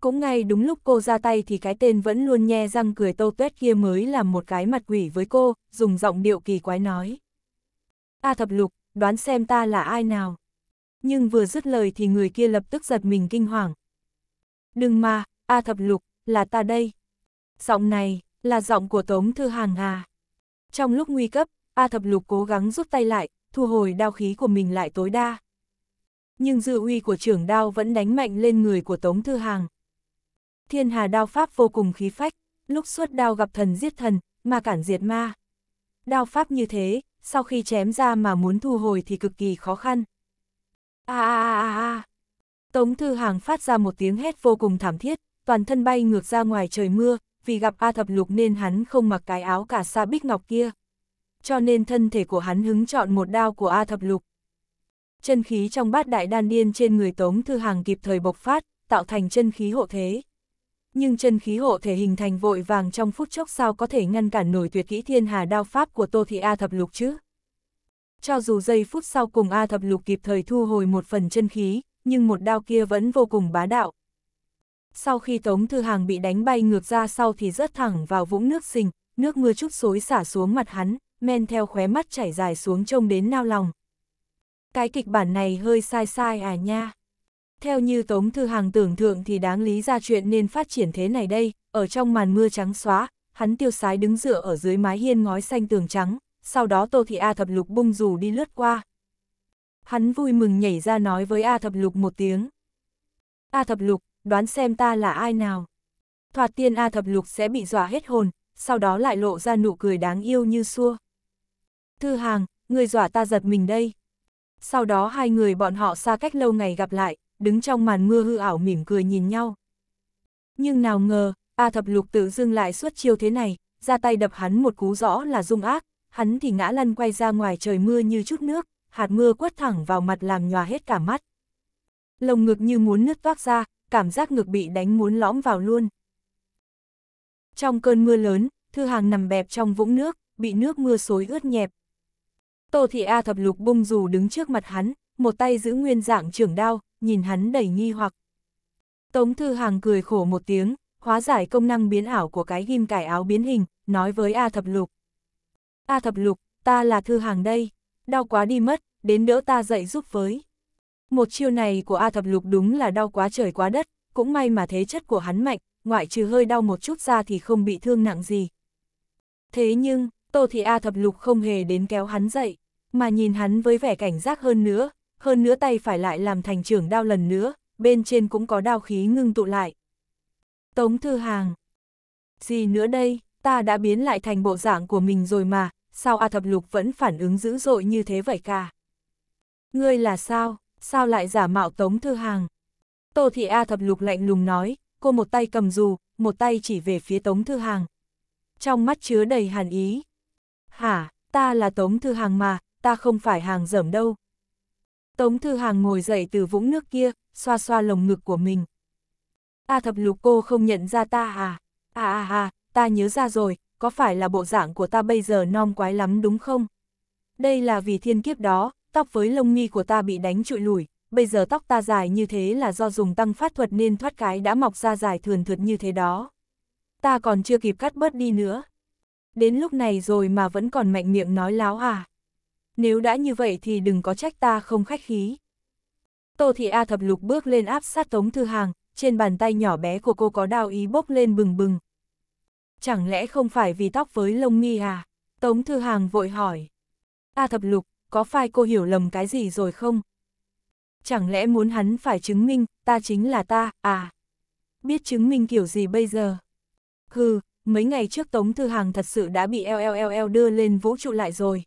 Cũng ngay đúng lúc cô ra tay thì cái tên vẫn luôn nhe răng cười tô tuét kia mới làm một cái mặt quỷ với cô, dùng giọng điệu kỳ quái nói. A Thập Lục, đoán xem ta là ai nào. Nhưng vừa dứt lời thì người kia lập tức giật mình kinh hoàng. Đừng mà, A Thập Lục, là ta đây. Giọng này, là giọng của Tống Thư Hàng à. Trong lúc nguy cấp, A Thập Lục cố gắng rút tay lại, thu hồi đao khí của mình lại tối đa. Nhưng dự uy của trưởng đao vẫn đánh mạnh lên người của Tống Thư Hàng. Thiên hà đao pháp vô cùng khí phách, lúc xuất đao gặp thần giết thần, mà cản diệt ma. Đao pháp như thế, sau khi chém ra mà muốn thu hồi thì cực kỳ khó khăn. A a a a. Tống Thư Hàng phát ra một tiếng hét vô cùng thảm thiết, toàn thân bay ngược ra ngoài trời mưa, vì gặp A Thập Lục nên hắn không mặc cái áo cả sa bích ngọc kia. Cho nên thân thể của hắn hứng chọn một đao của A Thập Lục. Chân khí trong bát đại đan điên trên người Tống Thư Hàng kịp thời bộc phát, tạo thành chân khí hộ thế. Nhưng chân khí hộ thể hình thành vội vàng trong phút chốc sao có thể ngăn cản nổi tuyệt kỹ thiên hà đao pháp của Tô Thị A Thập Lục chứ? Cho dù giây phút sau cùng A Thập Lục kịp thời thu hồi một phần chân khí, nhưng một đao kia vẫn vô cùng bá đạo, sau khi Tống Thư Hàng bị đánh bay ngược ra sau thì rớt thẳng vào vũng nước sình, nước mưa chút xối xả xuống mặt hắn, men theo khóe mắt chảy dài xuống trông đến nao lòng. Cái kịch bản này hơi sai sai à nha. Theo như Tống Thư Hàng tưởng thượng thì đáng lý ra chuyện nên phát triển thế này đây, ở trong màn mưa trắng xóa, hắn tiêu sái đứng dựa ở dưới mái hiên ngói xanh tường trắng, sau đó Tô Thị A Thập Lục bung dù đi lướt qua. Hắn vui mừng nhảy ra nói với A Thập Lục một tiếng. A Thập Lục, đoán xem ta là ai nào. Thoạt tiên A thập lục sẽ bị dọa hết hồn, sau đó lại lộ ra nụ cười đáng yêu như xua. Thư hàng, người dọa ta giật mình đây. Sau đó hai người bọn họ xa cách lâu ngày gặp lại, đứng trong màn mưa hư ảo mỉm cười nhìn nhau. Nhưng nào ngờ, A thập lục tự dưng lại suốt chiêu thế này, ra tay đập hắn một cú rõ là dung ác, hắn thì ngã lăn quay ra ngoài trời mưa như chút nước, hạt mưa quất thẳng vào mặt làm nhòa hết cả mắt. Lồng ngực như muốn nứt toác ra, cảm giác ngực bị đánh muốn lõm vào luôn. Trong cơn mưa lớn, Thư Hàng nằm bẹp trong vũng nước, bị nước mưa xối ướt nhẹp. Tô Thị A thập lục bung dù đứng trước mặt hắn, một tay giữ nguyên dạng trưởng đao, nhìn hắn đầy nghi hoặc. Tống Thư Hàng cười khổ một tiếng, hóa giải công năng biến ảo của cái ghim cải áo biến hình, nói với A thập lục. A thập lục, ta là Thư Hàng đây, đau quá đi mất, đến đỡ ta dậy giúp với. Một chiêu này của A Thập Lục đúng là đau quá trời quá đất, cũng may mà thế chất của hắn mạnh, ngoại trừ hơi đau một chút ra thì không bị thương nặng gì. Thế nhưng, Tô Thị A Thập Lục không hề đến kéo hắn dậy, mà nhìn hắn với vẻ cảnh giác hơn nữa, hơn nữa tay phải lại làm thành trưởng đao lần nữa, bên trên cũng có đao khí ngưng tụ lại. Tống Thư Hàng Gì nữa đây, ta đã biến lại thành bộ dạng của mình rồi mà, sao A Thập Lục vẫn phản ứng dữ dội như thế vậy cả? Ngươi là sao? sao lại giả mạo Tống Thư Hàng? Tô Thị A thập lục lạnh lùng nói, cô một tay cầm dù, một tay chỉ về phía Tống Thư Hàng. Trong mắt chứa đầy hàn ý. Hả, ta là Tống Thư Hàng mà, ta không phải hàng dởm đâu. Tống Thư Hàng ngồi dậy từ vũng nước kia, xoa xoa lồng ngực của mình. A thập lục cô không nhận ra ta à? À à à, ta nhớ ra rồi, có phải là bộ dạng của ta bây giờ non quái lắm đúng không? Đây là vì thiên kiếp đó, tóc với lông mi của ta bị đánh trụi lùi, bây giờ tóc ta dài như thế là do dùng tăng phát thuật nên thoát cái đã mọc ra dài thườn thượt như thế đó. Ta còn chưa kịp cắt bớt đi nữa. Đến lúc này rồi mà vẫn còn mạnh miệng nói láo à. Nếu đã như vậy thì đừng có trách ta không khách khí. Tô Thị A thập lục bước lên áp sát Tống Thư Hàng, trên bàn tay nhỏ bé của cô có đao ý bốc lên bừng bừng. Chẳng lẽ không phải vì tóc với lông mi à? Tống Thư Hàng vội hỏi. A thập lục, có phải cô hiểu lầm cái gì rồi không? Chẳng lẽ muốn hắn phải chứng minh, ta chính là ta, à? Biết chứng minh kiểu gì bây giờ? Hừ, mấy ngày trước Tống Thư Hàng thật sự đã bị LLLL đưa lên vũ trụ lại rồi.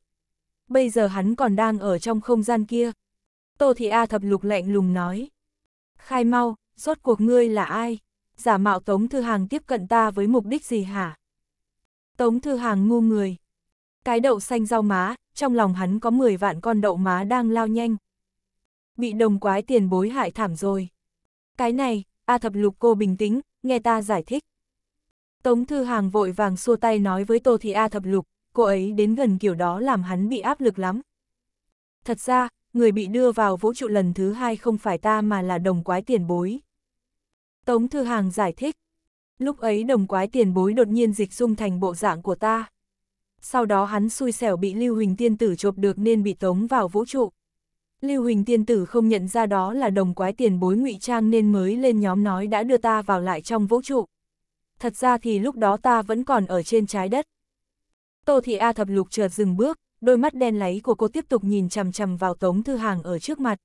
Bây giờ hắn còn đang ở trong không gian kia. Tô Thị A thập lục lạnh lùng nói. Khai mau, rốt cuộc ngươi là ai? Giả mạo Tống Thư Hàng tiếp cận ta với mục đích gì hả? Tống Thư Hàng ngu người cái đậu xanh rau má, trong lòng hắn có 10 vạn con đậu má đang lao nhanh. Bị đồng quái tiền bối hại thảm rồi. Cái này, A Thập Lục cô bình tĩnh, nghe ta giải thích. Tống Thư Hàng vội vàng xua tay nói với Tô Thị A Thập Lục, cô ấy đến gần kiểu đó làm hắn bị áp lực lắm. Thật ra, người bị đưa vào vũ trụ lần thứ hai không phải ta mà là đồng quái tiền bối. Tống Thư Hàng giải thích. Lúc ấy đồng quái tiền bối đột nhiên dịch dung thành bộ dạng của ta sau đó hắn xui xẻo bị Lưu Huỳnh Tiên Tử chộp được nên bị tống vào vũ trụ. Lưu Huỳnh Tiên Tử không nhận ra đó là đồng quái tiền bối ngụy trang nên mới lên nhóm nói đã đưa ta vào lại trong vũ trụ. Thật ra thì lúc đó ta vẫn còn ở trên trái đất. Tô Thị A thập lục chợt dừng bước, đôi mắt đen láy của cô tiếp tục nhìn chằm chằm vào Tống Thư Hàng ở trước mặt.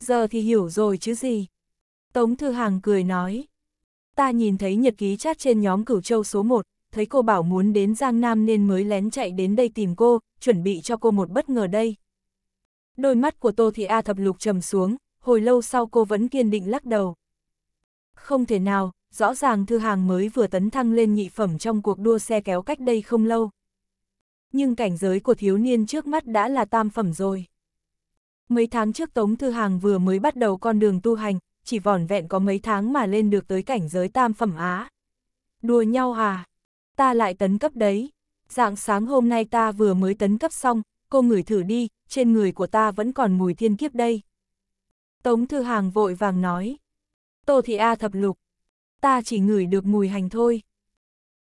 Giờ thì hiểu rồi chứ gì. Tống Thư Hàng cười nói. Ta nhìn thấy nhật ký chat trên nhóm cửu châu số 1, thấy cô bảo muốn đến Giang Nam nên mới lén chạy đến đây tìm cô, chuẩn bị cho cô một bất ngờ đây. Đôi mắt của Tô Thị A thập lục trầm xuống, hồi lâu sau cô vẫn kiên định lắc đầu. Không thể nào, rõ ràng Thư Hàng mới vừa tấn thăng lên nhị phẩm trong cuộc đua xe kéo cách đây không lâu. Nhưng cảnh giới của thiếu niên trước mắt đã là tam phẩm rồi. Mấy tháng trước Tống Thư Hàng vừa mới bắt đầu con đường tu hành, chỉ vỏn vẹn có mấy tháng mà lên được tới cảnh giới tam phẩm Á. Đùa nhau à? ta lại tấn cấp đấy. Dạng sáng hôm nay ta vừa mới tấn cấp xong, cô ngửi thử đi, trên người của ta vẫn còn mùi thiên kiếp đây. Tống Thư Hàng vội vàng nói. Tô Thị A thập lục. Ta chỉ ngửi được mùi hành thôi.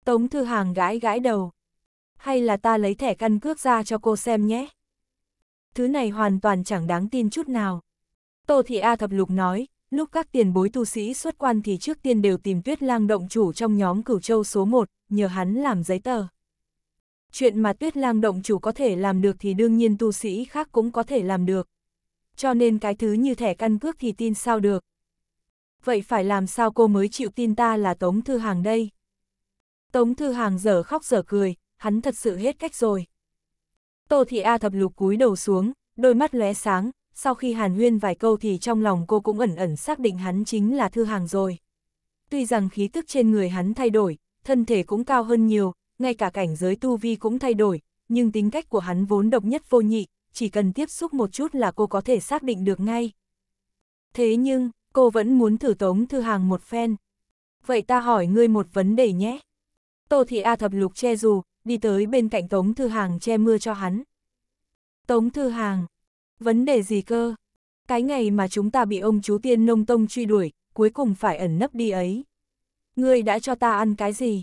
Tống Thư Hàng gãi gãi đầu. Hay là ta lấy thẻ căn cước ra cho cô xem nhé. Thứ này hoàn toàn chẳng đáng tin chút nào. Tô Thị A thập lục nói, lúc các tiền bối tu sĩ xuất quan thì trước tiên đều tìm tuyết lang động chủ trong nhóm cửu châu số 1, nhờ hắn làm giấy tờ. Chuyện mà tuyết lang động chủ có thể làm được thì đương nhiên tu sĩ khác cũng có thể làm được. Cho nên cái thứ như thẻ căn cước thì tin sao được. Vậy phải làm sao cô mới chịu tin ta là Tống Thư Hàng đây? Tống Thư Hàng dở khóc dở cười, hắn thật sự hết cách rồi. Tô Thị A thập lục cúi đầu xuống, đôi mắt lóe sáng, sau khi hàn huyên vài câu thì trong lòng cô cũng ẩn ẩn xác định hắn chính là thư hàng rồi. Tuy rằng khí tức trên người hắn thay đổi, thân thể cũng cao hơn nhiều, ngay cả cảnh giới tu vi cũng thay đổi, nhưng tính cách của hắn vốn độc nhất vô nhị, chỉ cần tiếp xúc một chút là cô có thể xác định được ngay. Thế nhưng, cô vẫn muốn thử tống thư hàng một phen. Vậy ta hỏi ngươi một vấn đề nhé. Tô Thị A thập lục che dù, đi tới bên cạnh Tống Thư Hàng che mưa cho hắn. Tống Thư Hàng, Vấn đề gì cơ? Cái ngày mà chúng ta bị ông chú tiên nông tông truy đuổi, cuối cùng phải ẩn nấp đi ấy. Ngươi đã cho ta ăn cái gì?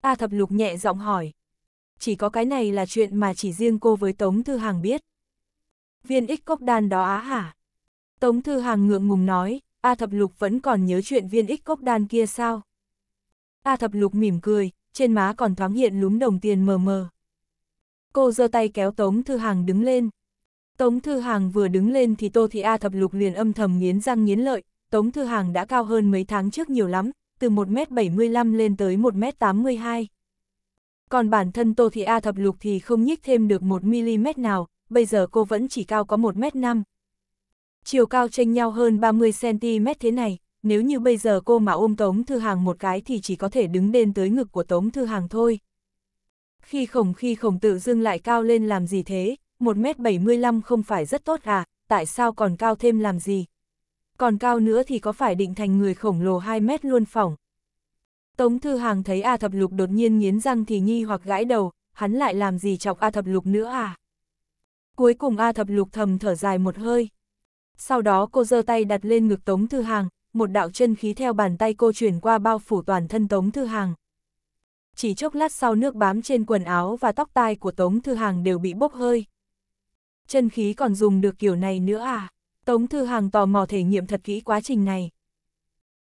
A thập lục nhẹ giọng hỏi. Chỉ có cái này là chuyện mà chỉ riêng cô với Tống Thư Hàng biết. Viên ích cốc đan đó á hả? Tống Thư Hàng ngượng ngùng nói, A thập lục vẫn còn nhớ chuyện viên ích cốc đan kia sao? A thập lục mỉm cười, trên má còn thoáng hiện lúm đồng tiền mờ mờ. Cô giơ tay kéo Tống Thư Hàng đứng lên. Tống Thư Hàng vừa đứng lên thì Tô Thị A Thập Lục liền âm thầm nghiến răng nghiến lợi, Tống Thư Hàng đã cao hơn mấy tháng trước nhiều lắm, từ 1m75 lên tới 1m82. Còn bản thân Tô Thị A Thập Lục thì không nhích thêm được 1mm nào, bây giờ cô vẫn chỉ cao có 1m5. Chiều cao tranh nhau hơn 30cm thế này, nếu như bây giờ cô mà ôm Tống Thư Hàng một cái thì chỉ có thể đứng đến tới ngực của Tống Thư Hàng thôi. Khi khổng khi khổng tự dưng lại cao lên làm gì thế, 1m75 không phải rất tốt à, tại sao còn cao thêm làm gì? Còn cao nữa thì có phải định thành người khổng lồ 2 mét luôn phỏng? Tống Thư Hàng thấy A Thập Lục đột nhiên nghiến răng thì nghi hoặc gãi đầu, hắn lại làm gì chọc A Thập Lục nữa à? Cuối cùng A Thập Lục thầm thở dài một hơi. Sau đó cô giơ tay đặt lên ngực Tống Thư Hàng, một đạo chân khí theo bàn tay cô chuyển qua bao phủ toàn thân Tống Thư Hàng. Chỉ chốc lát sau nước bám trên quần áo và tóc tai của Tống Thư Hàng đều bị bốc hơi chân khí còn dùng được kiểu này nữa à? Tống Thư Hàng tò mò thể nghiệm thật kỹ quá trình này.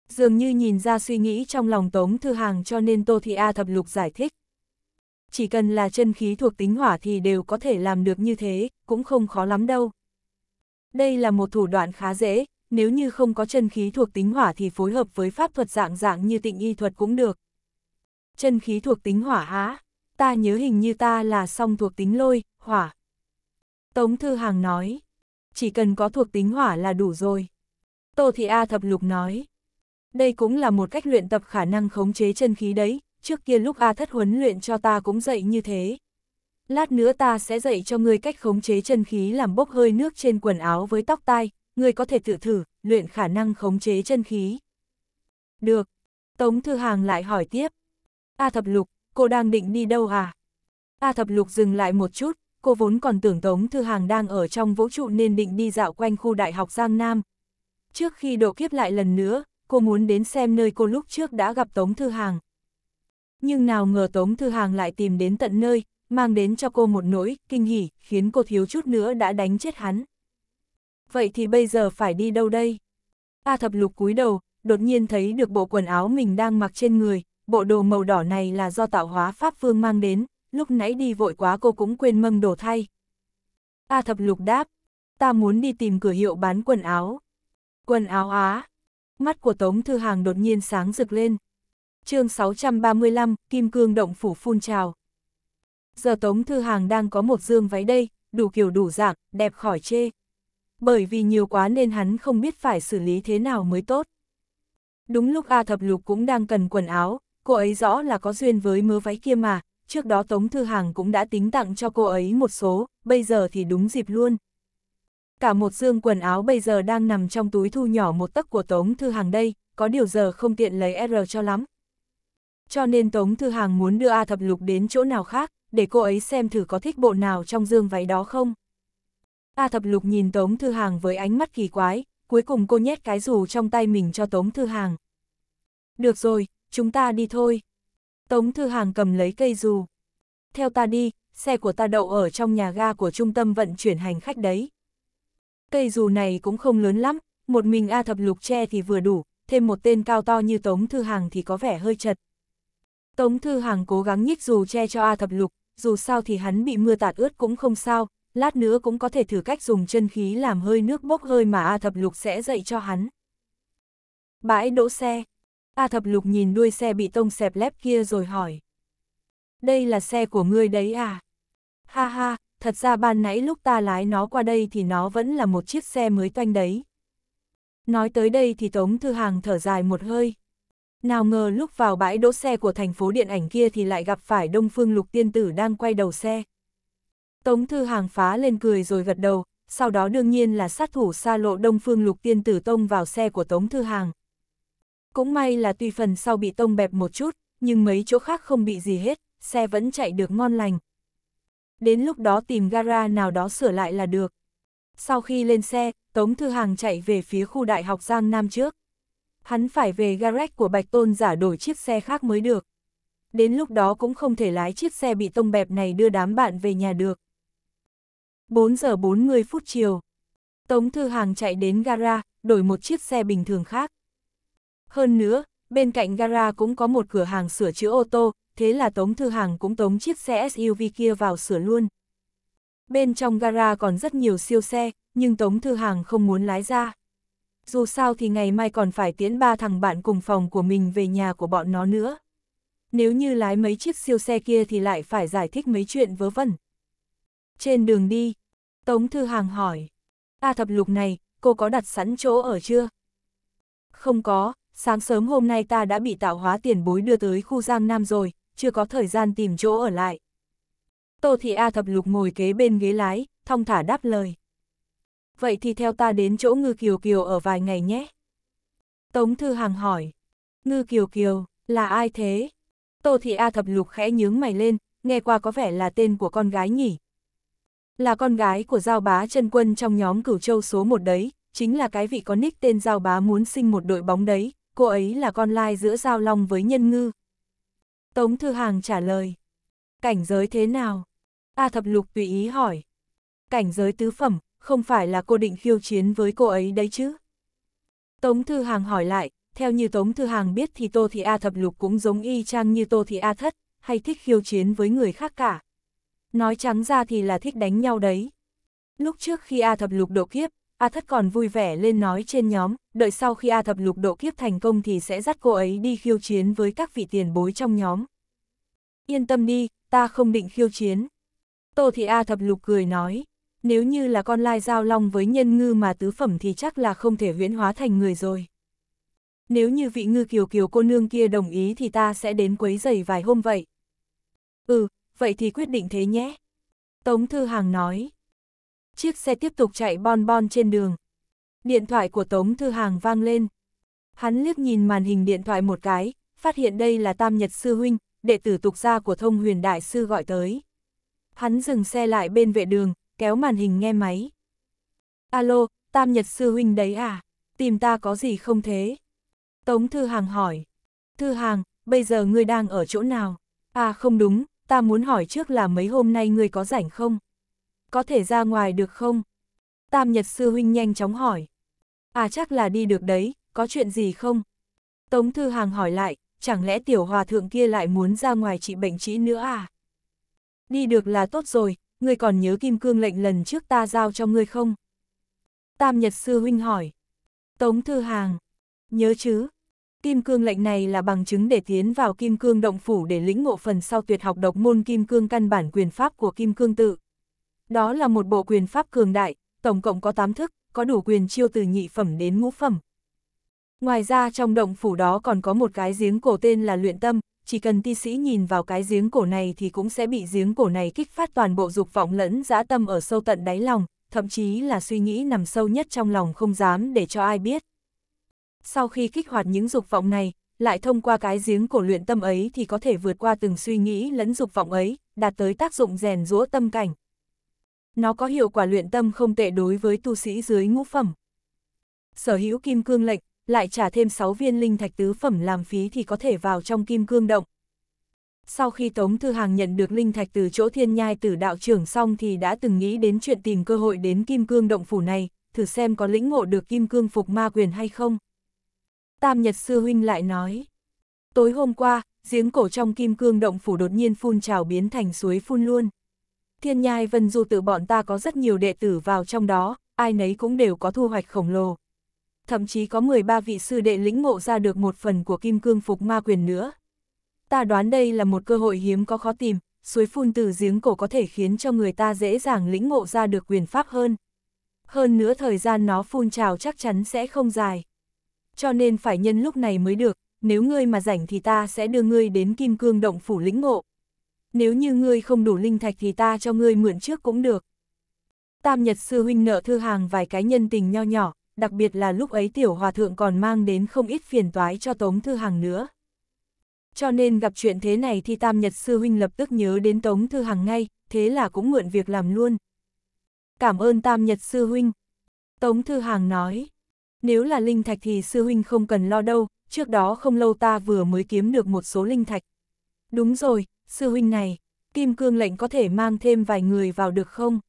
Dường như nhìn ra suy nghĩ trong lòng Tống Thư Hàng cho nên Tô Thị A Thập Lục giải thích. Chỉ cần là chân khí thuộc tính hỏa thì đều có thể làm được như thế, cũng không khó lắm đâu. Đây là một thủ đoạn khá dễ, nếu như không có chân khí thuộc tính hỏa thì phối hợp với pháp thuật dạng dạng như tịnh y thuật cũng được. Chân khí thuộc tính hỏa há, ta nhớ hình như ta là song thuộc tính lôi, hỏa. Tống Thư Hàng nói, chỉ cần có thuộc tính hỏa là đủ rồi. Tô Thị A Thập Lục nói, đây cũng là một cách luyện tập khả năng khống chế chân khí đấy, trước kia lúc A Thất huấn luyện cho ta cũng dạy như thế. Lát nữa ta sẽ dạy cho ngươi cách khống chế chân khí làm bốc hơi nước trên quần áo với tóc tai, ngươi có thể tự thử, luyện khả năng khống chế chân khí. Được. Tống Thư Hàng lại hỏi tiếp. A Thập Lục, cô đang định đi đâu à? A Thập Lục dừng lại một chút, cô vốn còn tưởng Tống Thư Hàng đang ở trong vũ trụ nên định đi dạo quanh khu đại học Giang Nam. Trước khi độ kiếp lại lần nữa, cô muốn đến xem nơi cô lúc trước đã gặp Tống Thư Hàng. Nhưng nào ngờ Tống Thư Hàng lại tìm đến tận nơi, mang đến cho cô một nỗi kinh hỉ, khiến cô thiếu chút nữa đã đánh chết hắn. Vậy thì bây giờ phải đi đâu đây? A thập lục cúi đầu, đột nhiên thấy được bộ quần áo mình đang mặc trên người, bộ đồ màu đỏ này là do tạo hóa Pháp Vương mang đến, lúc nãy đi vội quá cô cũng quên mâng đồ thay. A thập lục đáp, ta muốn đi tìm cửa hiệu bán quần áo. Quần áo Á. Mắt của Tống Thư Hàng đột nhiên sáng rực lên. chương 635, Kim Cương Động Phủ phun trào. Giờ Tống Thư Hàng đang có một dương váy đây, đủ kiểu đủ dạng, đẹp khỏi chê. Bởi vì nhiều quá nên hắn không biết phải xử lý thế nào mới tốt. Đúng lúc A Thập Lục cũng đang cần quần áo, cô ấy rõ là có duyên với mớ váy kia mà, trước đó Tống Thư Hàng cũng đã tính tặng cho cô ấy một số, bây giờ thì đúng dịp luôn. Cả một dương quần áo bây giờ đang nằm trong túi thu nhỏ một tấc của Tống Thư Hàng đây, có điều giờ không tiện lấy R cho lắm. Cho nên Tống Thư Hàng muốn đưa A Thập Lục đến chỗ nào khác, để cô ấy xem thử có thích bộ nào trong dương váy đó không. A Thập Lục nhìn Tống Thư Hàng với ánh mắt kỳ quái, cuối cùng cô nhét cái dù trong tay mình cho Tống Thư Hàng. Được rồi, chúng ta đi thôi. Tống Thư Hàng cầm lấy cây dù. Theo ta đi, xe của ta đậu ở trong nhà ga của trung tâm vận chuyển hành khách đấy. Cây dù này cũng không lớn lắm, một mình A thập lục tre thì vừa đủ, thêm một tên cao to như Tống Thư Hàng thì có vẻ hơi chật. Tống Thư Hàng cố gắng nhích dù che cho A thập lục, dù sao thì hắn bị mưa tạt ướt cũng không sao, lát nữa cũng có thể thử cách dùng chân khí làm hơi nước bốc hơi mà A thập lục sẽ dạy cho hắn. Bãi đỗ xe A Thập Lục nhìn đuôi xe bị tông xẹp lép kia rồi hỏi. Đây là xe của ngươi đấy à? Ha ha, thật ra ban nãy lúc ta lái nó qua đây thì nó vẫn là một chiếc xe mới toanh đấy. Nói tới đây thì Tống Thư Hàng thở dài một hơi. Nào ngờ lúc vào bãi đỗ xe của thành phố điện ảnh kia thì lại gặp phải Đông Phương Lục Tiên Tử đang quay đầu xe. Tống Thư Hàng phá lên cười rồi gật đầu, sau đó đương nhiên là sát thủ xa lộ Đông Phương Lục Tiên Tử tông vào xe của Tống Thư Hàng, cũng may là tuy phần sau bị tông bẹp một chút, nhưng mấy chỗ khác không bị gì hết, xe vẫn chạy được ngon lành. Đến lúc đó tìm gara nào đó sửa lại là được. Sau khi lên xe, Tống Thư Hàng chạy về phía khu đại học Giang Nam trước. Hắn phải về garage của Bạch Tôn giả đổi chiếc xe khác mới được. Đến lúc đó cũng không thể lái chiếc xe bị tông bẹp này đưa đám bạn về nhà được. 4 giờ 40 phút chiều. Tống Thư Hàng chạy đến gara, đổi một chiếc xe bình thường khác. Hơn nữa, bên cạnh gara cũng có một cửa hàng sửa chữa ô tô, thế là Tống Thư Hàng cũng tống chiếc xe SUV kia vào sửa luôn. Bên trong gara còn rất nhiều siêu xe, nhưng Tống Thư Hàng không muốn lái ra. Dù sao thì ngày mai còn phải tiễn ba thằng bạn cùng phòng của mình về nhà của bọn nó nữa. Nếu như lái mấy chiếc siêu xe kia thì lại phải giải thích mấy chuyện vớ vẩn. Trên đường đi, Tống Thư Hàng hỏi, A thập lục này, cô có đặt sẵn chỗ ở chưa? Không có, sáng sớm hôm nay ta đã bị tạo hóa tiền bối đưa tới khu Giang Nam rồi, chưa có thời gian tìm chỗ ở lại. Tô Thị A Thập Lục ngồi kế bên ghế lái, thong thả đáp lời. Vậy thì theo ta đến chỗ Ngư Kiều Kiều ở vài ngày nhé. Tống Thư hằng hỏi, Ngư Kiều Kiều, là ai thế? Tô Thị A Thập Lục khẽ nhướng mày lên, nghe qua có vẻ là tên của con gái nhỉ. Là con gái của Giao Bá chân Quân trong nhóm cửu châu số một đấy, chính là cái vị có nick tên Giao Bá muốn sinh một đội bóng đấy, cô ấy là con lai giữa Giao Long với Nhân Ngư. Tống Thư Hàng trả lời. Cảnh giới thế nào? A Thập Lục tùy ý hỏi. Cảnh giới tứ phẩm, không phải là cô định khiêu chiến với cô ấy đấy chứ? Tống Thư Hàng hỏi lại, theo như Tống Thư Hàng biết thì Tô Thị A Thập Lục cũng giống y chang như Tô Thị A Thất, hay thích khiêu chiến với người khác cả. Nói trắng ra thì là thích đánh nhau đấy. Lúc trước khi A Thập Lục độ kiếp, A Thất còn vui vẻ lên nói trên nhóm, đợi sau khi A Thập lục độ kiếp thành công thì sẽ dắt cô ấy đi khiêu chiến với các vị tiền bối trong nhóm. Yên tâm đi, ta không định khiêu chiến. Tô Thị A Thập lục cười nói, nếu như là con lai giao long với nhân ngư mà tứ phẩm thì chắc là không thể huyễn hóa thành người rồi. Nếu như vị ngư kiều kiều cô nương kia đồng ý thì ta sẽ đến quấy giày vài hôm vậy. Ừ, vậy thì quyết định thế nhé. Tống Thư Hàng nói chiếc xe tiếp tục chạy bon bon trên đường. Điện thoại của Tống Thư Hàng vang lên. Hắn liếc nhìn màn hình điện thoại một cái, phát hiện đây là Tam Nhật Sư Huynh, đệ tử tục gia của thông huyền đại sư gọi tới. Hắn dừng xe lại bên vệ đường, kéo màn hình nghe máy. Alo, Tam Nhật Sư Huynh đấy à? Tìm ta có gì không thế? Tống Thư Hàng hỏi. Thư Hàng, bây giờ ngươi đang ở chỗ nào? À không đúng, ta muốn hỏi trước là mấy hôm nay ngươi có rảnh không? có thể ra ngoài được không? Tam Nhật Sư Huynh nhanh chóng hỏi. À chắc là đi được đấy, có chuyện gì không? Tống Thư Hàng hỏi lại, chẳng lẽ tiểu hòa thượng kia lại muốn ra ngoài trị bệnh trĩ nữa à? Đi được là tốt rồi, ngươi còn nhớ kim cương lệnh lần trước ta giao cho ngươi không? Tam Nhật Sư Huynh hỏi. Tống Thư Hàng, nhớ chứ, kim cương lệnh này là bằng chứng để tiến vào kim cương động phủ để lĩnh ngộ phần sau tuyệt học độc môn kim cương căn bản quyền pháp của kim cương tự. Đó là một bộ quyền pháp cường đại, tổng cộng có 8 thức, có đủ quyền chiêu từ nhị phẩm đến ngũ phẩm. Ngoài ra trong động phủ đó còn có một cái giếng cổ tên là luyện tâm, chỉ cần ti sĩ nhìn vào cái giếng cổ này thì cũng sẽ bị giếng cổ này kích phát toàn bộ dục vọng lẫn dã tâm ở sâu tận đáy lòng, thậm chí là suy nghĩ nằm sâu nhất trong lòng không dám để cho ai biết. Sau khi kích hoạt những dục vọng này, lại thông qua cái giếng cổ luyện tâm ấy thì có thể vượt qua từng suy nghĩ lẫn dục vọng ấy, đạt tới tác dụng rèn rũa tâm cảnh nó có hiệu quả luyện tâm không tệ đối với tu sĩ dưới ngũ phẩm. Sở hữu kim cương lệnh, lại trả thêm 6 viên linh thạch tứ phẩm làm phí thì có thể vào trong kim cương động. Sau khi Tống Thư Hàng nhận được linh thạch từ chỗ thiên nhai tử đạo trưởng xong thì đã từng nghĩ đến chuyện tìm cơ hội đến kim cương động phủ này, thử xem có lĩnh ngộ được kim cương phục ma quyền hay không. Tam Nhật Sư Huynh lại nói, tối hôm qua, giếng cổ trong kim cương động phủ đột nhiên phun trào biến thành suối phun luôn thiên nhai vân du tự bọn ta có rất nhiều đệ tử vào trong đó, ai nấy cũng đều có thu hoạch khổng lồ. Thậm chí có 13 vị sư đệ lĩnh ngộ ra được một phần của kim cương phục ma quyền nữa. Ta đoán đây là một cơ hội hiếm có khó tìm, suối phun từ giếng cổ có thể khiến cho người ta dễ dàng lĩnh ngộ ra được quyền pháp hơn. Hơn nữa thời gian nó phun trào chắc chắn sẽ không dài. Cho nên phải nhân lúc này mới được, nếu ngươi mà rảnh thì ta sẽ đưa ngươi đến kim cương động phủ lĩnh ngộ, nếu như ngươi không đủ linh thạch thì ta cho ngươi mượn trước cũng được. Tam Nhật Sư Huynh nợ thư hàng vài cái nhân tình nho nhỏ, đặc biệt là lúc ấy Tiểu Hòa Thượng còn mang đến không ít phiền toái cho Tống Thư Hàng nữa. Cho nên gặp chuyện thế này thì Tam Nhật Sư Huynh lập tức nhớ đến Tống Thư Hàng ngay, thế là cũng mượn việc làm luôn. Cảm ơn Tam Nhật Sư Huynh. Tống Thư Hàng nói, nếu là linh thạch thì Sư Huynh không cần lo đâu, trước đó không lâu ta vừa mới kiếm được một số linh thạch. Đúng rồi, Sư huynh này, Kim Cương lệnh có thể mang thêm vài người vào được không?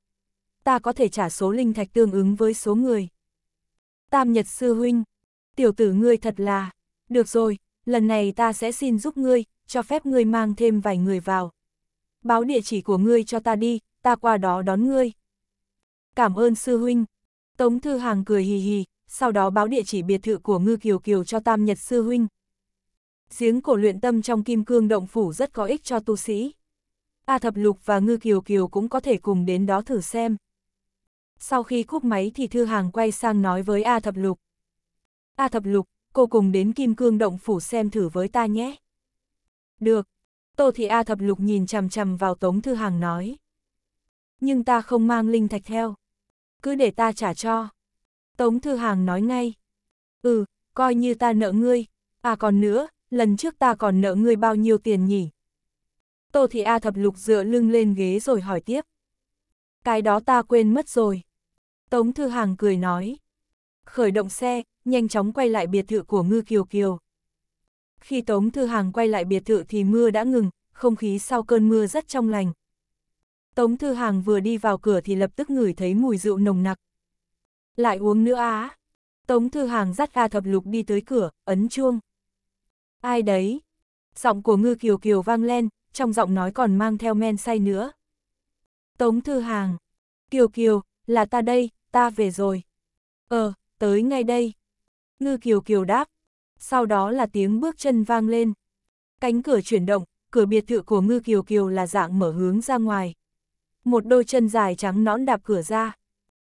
Ta có thể trả số linh thạch tương ứng với số người. Tam Nhật Sư huynh, tiểu tử ngươi thật là, được rồi, lần này ta sẽ xin giúp ngươi, cho phép ngươi mang thêm vài người vào. Báo địa chỉ của ngươi cho ta đi, ta qua đó đón ngươi. Cảm ơn sư huynh. Tống Thư Hàng cười hì hì, sau đó báo địa chỉ biệt thự của Ngư Kiều Kiều cho Tam Nhật sư huynh. Giếng cổ luyện tâm trong kim cương động phủ rất có ích cho tu sĩ. A Thập Lục và Ngư Kiều Kiều cũng có thể cùng đến đó thử xem. Sau khi cúp máy thì Thư Hàng quay sang nói với A Thập Lục. A Thập Lục, cô cùng đến Kim Cương Động Phủ xem thử với ta nhé. Được. Tô Thị A Thập Lục nhìn chằm chằm vào Tống Thư Hàng nói. Nhưng ta không mang linh thạch theo. Cứ để ta trả cho. Tống Thư Hàng nói ngay. Ừ, coi như ta nợ ngươi. À còn nữa, lần trước ta còn nợ ngươi bao nhiêu tiền nhỉ? Tô Thị A thập lục dựa lưng lên ghế rồi hỏi tiếp. Cái đó ta quên mất rồi. Tống Thư Hàng cười nói. Khởi động xe, nhanh chóng quay lại biệt thự của Ngư Kiều Kiều. Khi Tống Thư Hàng quay lại biệt thự thì mưa đã ngừng, không khí sau cơn mưa rất trong lành. Tống Thư Hàng vừa đi vào cửa thì lập tức ngửi thấy mùi rượu nồng nặc. Lại uống nữa á. Tống Thư Hàng dắt A Thập Lục đi tới cửa, ấn chuông. Ai đấy? Giọng của ngư kiều kiều vang lên, trong giọng nói còn mang theo men say nữa. Tống Thư Hàng. Kiều Kiều, là ta đây, ta về rồi. Ờ, tới ngay đây. Ngư Kiều Kiều đáp. Sau đó là tiếng bước chân vang lên. Cánh cửa chuyển động, cửa biệt thự của Ngư Kiều Kiều là dạng mở hướng ra ngoài. Một đôi chân dài trắng nõn đạp cửa ra.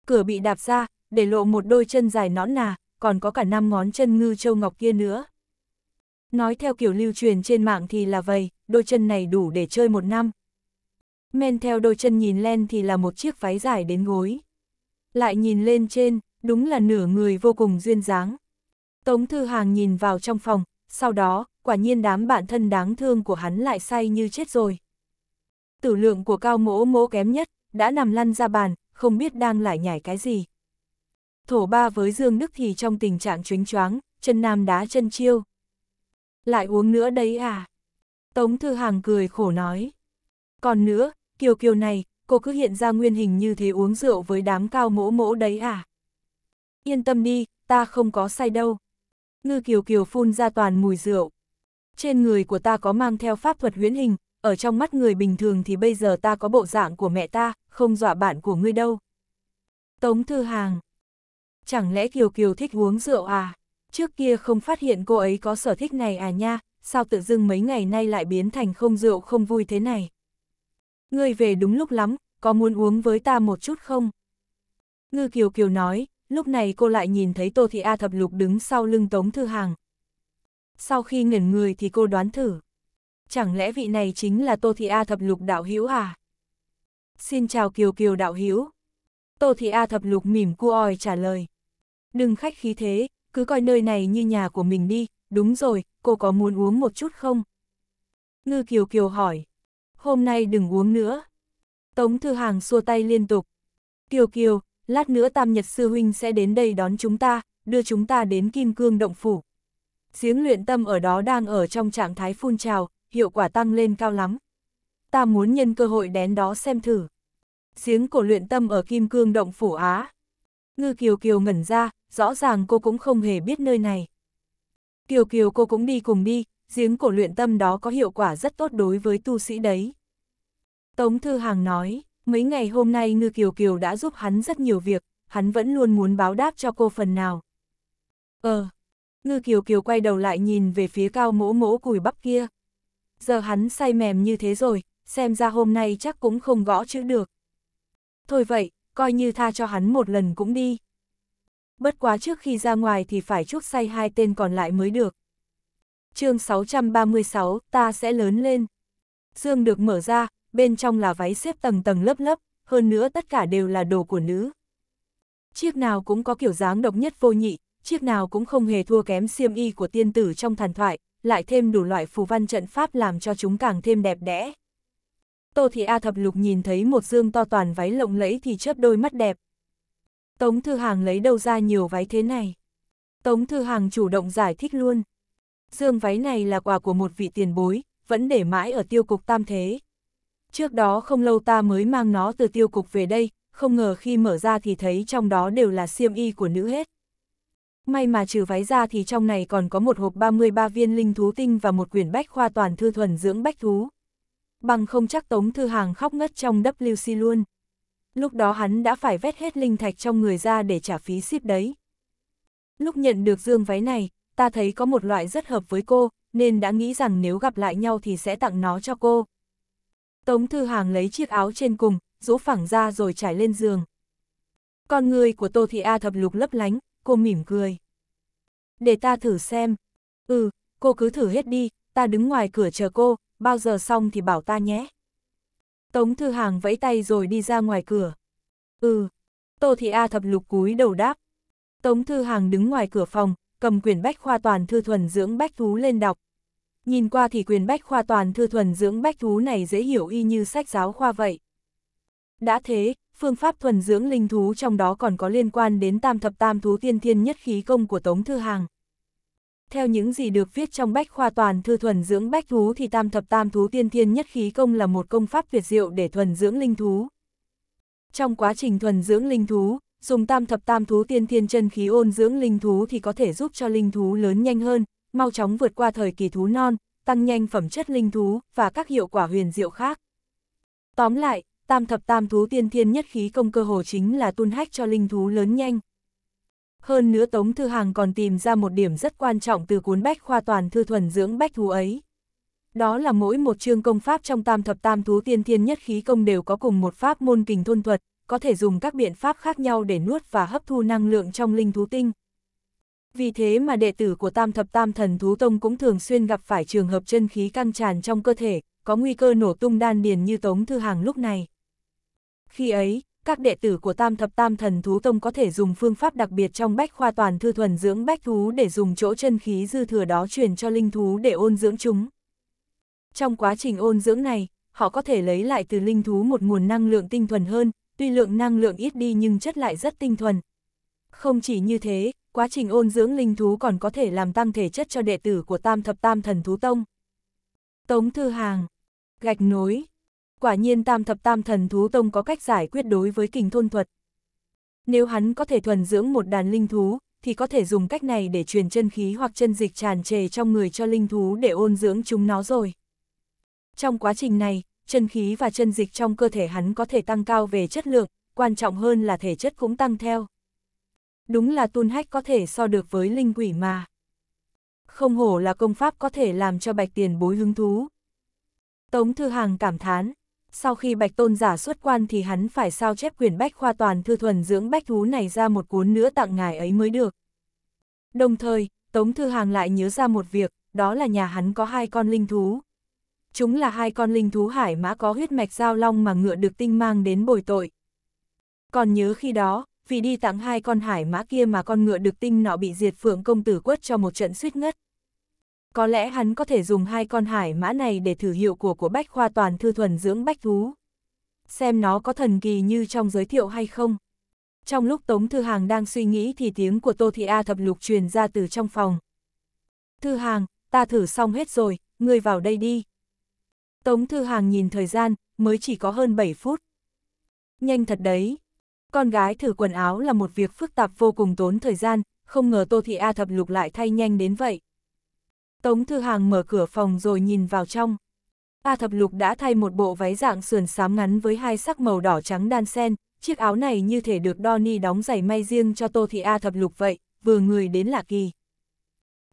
Cửa bị đạp ra, để lộ một đôi chân dài nõn nà, còn có cả năm ngón chân Ngư Châu Ngọc kia nữa nói theo kiểu lưu truyền trên mạng thì là vầy đôi chân này đủ để chơi một năm. Men theo đôi chân nhìn lên thì là một chiếc váy dài đến gối. Lại nhìn lên trên, đúng là nửa người vô cùng duyên dáng. Tống Thư Hàng nhìn vào trong phòng, sau đó, quả nhiên đám bạn thân đáng thương của hắn lại say như chết rồi. Tử lượng của cao mỗ mỗ kém nhất, đã nằm lăn ra bàn, không biết đang lại nhảy cái gì. Thổ ba với Dương Đức thì trong tình trạng chuyến choáng, chân nam đá chân chiêu. Lại uống nữa đấy à? Tống Thư Hàng cười khổ nói. Còn nữa, Kiều Kiều này, cô cứ hiện ra nguyên hình như thế uống rượu với đám cao mỗ mỗ đấy à? Yên tâm đi, ta không có say đâu. Ngư Kiều Kiều phun ra toàn mùi rượu. Trên người của ta có mang theo pháp thuật huyễn hình, ở trong mắt người bình thường thì bây giờ ta có bộ dạng của mẹ ta, không dọa bạn của ngươi đâu. Tống Thư Hàng Chẳng lẽ Kiều Kiều thích uống rượu à? Trước kia không phát hiện cô ấy có sở thích này à nha, sao tự dưng mấy ngày nay lại biến thành không rượu không vui thế này. Ngươi về đúng lúc lắm, có muốn uống với ta một chút không? Ngư Kiều Kiều nói, lúc này cô lại nhìn thấy Tô Thị A Thập Lục đứng sau lưng Tống Thư Hàng. Sau khi ngẩn người thì cô đoán thử. Chẳng lẽ vị này chính là Tô Thị A Thập Lục đạo hữu à? Xin chào Kiều Kiều đạo hữu. Tô Thị A Thập Lục mỉm cua oi trả lời. Đừng khách khí thế, cứ coi nơi này như nhà của mình đi, đúng rồi, cô có muốn uống một chút không? Ngư Kiều Kiều hỏi, hôm nay đừng uống nữa. Tống Thư Hàng xua tay liên tục. Kiều Kiều, lát nữa Tam Nhật Sư Huynh sẽ đến đây đón chúng ta, đưa chúng ta đến Kim Cương Động Phủ. Giếng luyện tâm ở đó đang ở trong trạng thái phun trào, hiệu quả tăng lên cao lắm. Ta muốn nhân cơ hội đến đó xem thử. Giếng cổ luyện tâm ở Kim Cương Động Phủ Á. Ngư Kiều Kiều ngẩn ra, rõ ràng cô cũng không hề biết nơi này. Kiều Kiều cô cũng đi cùng đi, giếng cổ luyện tâm đó có hiệu quả rất tốt đối với tu sĩ đấy. Tống Thư Hàng nói, mấy ngày hôm nay Ngư Kiều Kiều đã giúp hắn rất nhiều việc, hắn vẫn luôn muốn báo đáp cho cô phần nào. Ờ, Ngư Kiều Kiều quay đầu lại nhìn về phía cao mỗ mỗ cùi bắp kia. Giờ hắn say mềm như thế rồi, xem ra hôm nay chắc cũng không gõ chữ được. Thôi vậy, coi như tha cho hắn một lần cũng đi bất quá trước khi ra ngoài thì phải chúc say hai tên còn lại mới được. chương 636, ta sẽ lớn lên. Dương được mở ra, bên trong là váy xếp tầng tầng lớp lớp, hơn nữa tất cả đều là đồ của nữ. Chiếc nào cũng có kiểu dáng độc nhất vô nhị, chiếc nào cũng không hề thua kém xiêm y của tiên tử trong thần thoại, lại thêm đủ loại phù văn trận pháp làm cho chúng càng thêm đẹp đẽ. Tô Thị A Thập Lục nhìn thấy một dương to toàn váy lộng lẫy thì chớp đôi mắt đẹp, Tống Thư Hàng lấy đâu ra nhiều váy thế này. Tống Thư Hàng chủ động giải thích luôn. Dương váy này là quà của một vị tiền bối, vẫn để mãi ở tiêu cục tam thế. Trước đó không lâu ta mới mang nó từ tiêu cục về đây, không ngờ khi mở ra thì thấy trong đó đều là xiêm y của nữ hết. May mà trừ váy ra thì trong này còn có một hộp 33 viên linh thú tinh và một quyển bách khoa toàn thư thuần dưỡng bách thú. Bằng không chắc Tống Thư Hàng khóc ngất trong WC luôn lúc đó hắn đã phải vét hết linh thạch trong người ra để trả phí ship đấy. Lúc nhận được dương váy này, ta thấy có một loại rất hợp với cô, nên đã nghĩ rằng nếu gặp lại nhau thì sẽ tặng nó cho cô. Tống Thư Hàng lấy chiếc áo trên cùng, rũ phẳng ra rồi trải lên giường. Con người của Tô Thị A thập lục lấp lánh, cô mỉm cười. Để ta thử xem. Ừ, cô cứ thử hết đi, ta đứng ngoài cửa chờ cô, bao giờ xong thì bảo ta nhé. Tống Thư Hàng vẫy tay rồi đi ra ngoài cửa. Ừ, Tô Thị A thập lục cúi đầu đáp. Tống Thư Hàng đứng ngoài cửa phòng, cầm quyển bách khoa toàn thư thuần dưỡng bách thú lên đọc. Nhìn qua thì quyền bách khoa toàn thư thuần dưỡng bách thú này dễ hiểu y như sách giáo khoa vậy. Đã thế, phương pháp thuần dưỡng linh thú trong đó còn có liên quan đến tam thập tam thú tiên thiên nhất khí công của Tống Thư Hàng theo những gì được viết trong bách khoa toàn thư thuần dưỡng bách thú thì tam thập tam thú tiên thiên nhất khí công là một công pháp tuyệt diệu để thuần dưỡng linh thú. Trong quá trình thuần dưỡng linh thú, dùng tam thập tam thú tiên thiên chân khí ôn dưỡng linh thú thì có thể giúp cho linh thú lớn nhanh hơn, mau chóng vượt qua thời kỳ thú non, tăng nhanh phẩm chất linh thú và các hiệu quả huyền diệu khác. Tóm lại, tam thập tam thú tiên thiên nhất khí công cơ hồ chính là tuôn hách cho linh thú lớn nhanh. Hơn nữa Tống Thư Hàng còn tìm ra một điểm rất quan trọng từ cuốn bách khoa toàn thư thuần dưỡng bách thú ấy. Đó là mỗi một chương công pháp trong tam thập tam thú tiên thiên nhất khí công đều có cùng một pháp môn kình thôn thuật, có thể dùng các biện pháp khác nhau để nuốt và hấp thu năng lượng trong linh thú tinh. Vì thế mà đệ tử của tam thập tam thần thú tông cũng thường xuyên gặp phải trường hợp chân khí căng tràn trong cơ thể, có nguy cơ nổ tung đan điền như Tống Thư Hàng lúc này. Khi ấy, các đệ tử của Tam Thập Tam Thần Thú Tông có thể dùng phương pháp đặc biệt trong bách khoa toàn thư thuần dưỡng bách thú để dùng chỗ chân khí dư thừa đó truyền cho linh thú để ôn dưỡng chúng. Trong quá trình ôn dưỡng này, họ có thể lấy lại từ linh thú một nguồn năng lượng tinh thuần hơn, tuy lượng năng lượng ít đi nhưng chất lại rất tinh thuần. Không chỉ như thế, quá trình ôn dưỡng linh thú còn có thể làm tăng thể chất cho đệ tử của Tam Thập Tam Thần Thú Tông. Tống Thư Hàng Gạch nối quả nhiên tam thập tam thần thú tông có cách giải quyết đối với kình thôn thuật. Nếu hắn có thể thuần dưỡng một đàn linh thú, thì có thể dùng cách này để truyền chân khí hoặc chân dịch tràn trề trong người cho linh thú để ôn dưỡng chúng nó rồi. Trong quá trình này, chân khí và chân dịch trong cơ thể hắn có thể tăng cao về chất lượng, quan trọng hơn là thể chất cũng tăng theo. Đúng là tun hách có thể so được với linh quỷ mà. Không hổ là công pháp có thể làm cho bạch tiền bối hứng thú. Tống Thư Hàng cảm thán sau khi Bạch Tôn giả xuất quan thì hắn phải sao chép quyền bách khoa toàn thư thuần dưỡng bách thú này ra một cuốn nữa tặng ngài ấy mới được. Đồng thời, Tống Thư Hàng lại nhớ ra một việc, đó là nhà hắn có hai con linh thú. Chúng là hai con linh thú hải mã có huyết mạch giao long mà ngựa được tinh mang đến bồi tội. Còn nhớ khi đó, vì đi tặng hai con hải mã kia mà con ngựa được tinh nọ bị diệt phượng công tử quất cho một trận suýt ngất. Có lẽ hắn có thể dùng hai con hải mã này để thử hiệu của của bách khoa toàn thư thuần dưỡng bách thú. Xem nó có thần kỳ như trong giới thiệu hay không. Trong lúc Tống Thư Hàng đang suy nghĩ thì tiếng của Tô Thị A thập lục truyền ra từ trong phòng. Thư Hàng, ta thử xong hết rồi, ngươi vào đây đi. Tống Thư Hàng nhìn thời gian, mới chỉ có hơn 7 phút. Nhanh thật đấy. Con gái thử quần áo là một việc phức tạp vô cùng tốn thời gian, không ngờ Tô Thị A thập lục lại thay nhanh đến vậy. Tống Thư Hàng mở cửa phòng rồi nhìn vào trong. A Thập Lục đã thay một bộ váy dạng sườn xám ngắn với hai sắc màu đỏ trắng đan xen, chiếc áo này như thể được Donny đóng giày may riêng cho Tô Thị A Thập Lục vậy, vừa người đến lạ kỳ.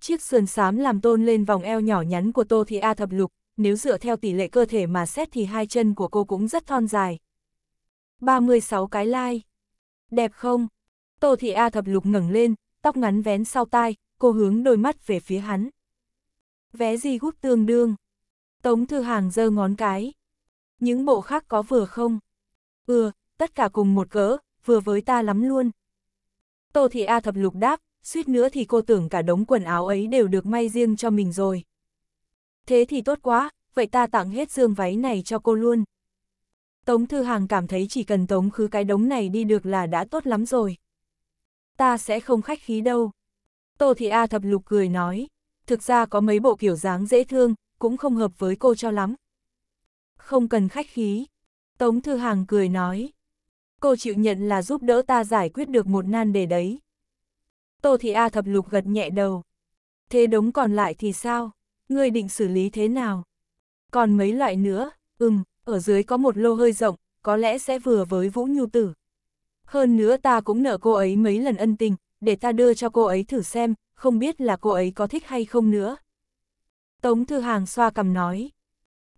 Chiếc sườn xám làm tôn lên vòng eo nhỏ nhắn của Tô Thị A Thập Lục, nếu dựa theo tỷ lệ cơ thể mà xét thì hai chân của cô cũng rất thon dài. 36 cái lai. Like. Đẹp không? Tô Thị A Thập Lục ngẩng lên, tóc ngắn vén sau tai, cô hướng đôi mắt về phía hắn. Vé gì gúp tương đương. Tống Thư Hàng giơ ngón cái. Những bộ khác có vừa không? Ừ, tất cả cùng một cỡ, vừa với ta lắm luôn. Tô Thị A thập lục đáp, suýt nữa thì cô tưởng cả đống quần áo ấy đều được may riêng cho mình rồi. Thế thì tốt quá, vậy ta tặng hết dương váy này cho cô luôn. Tống Thư Hàng cảm thấy chỉ cần tống khứ cái đống này đi được là đã tốt lắm rồi. Ta sẽ không khách khí đâu. Tô Thị A thập lục cười nói thực ra có mấy bộ kiểu dáng dễ thương, cũng không hợp với cô cho lắm. Không cần khách khí. Tống Thư Hàng cười nói. Cô chịu nhận là giúp đỡ ta giải quyết được một nan đề đấy. Tô Thị A thập lục gật nhẹ đầu. Thế đống còn lại thì sao? Ngươi định xử lý thế nào? Còn mấy loại nữa, ừm, ở dưới có một lô hơi rộng, có lẽ sẽ vừa với Vũ Nhu Tử. Hơn nữa ta cũng nợ cô ấy mấy lần ân tình, để ta đưa cho cô ấy thử xem, không biết là cô ấy có thích hay không nữa. Tống Thư Hàng xoa cầm nói.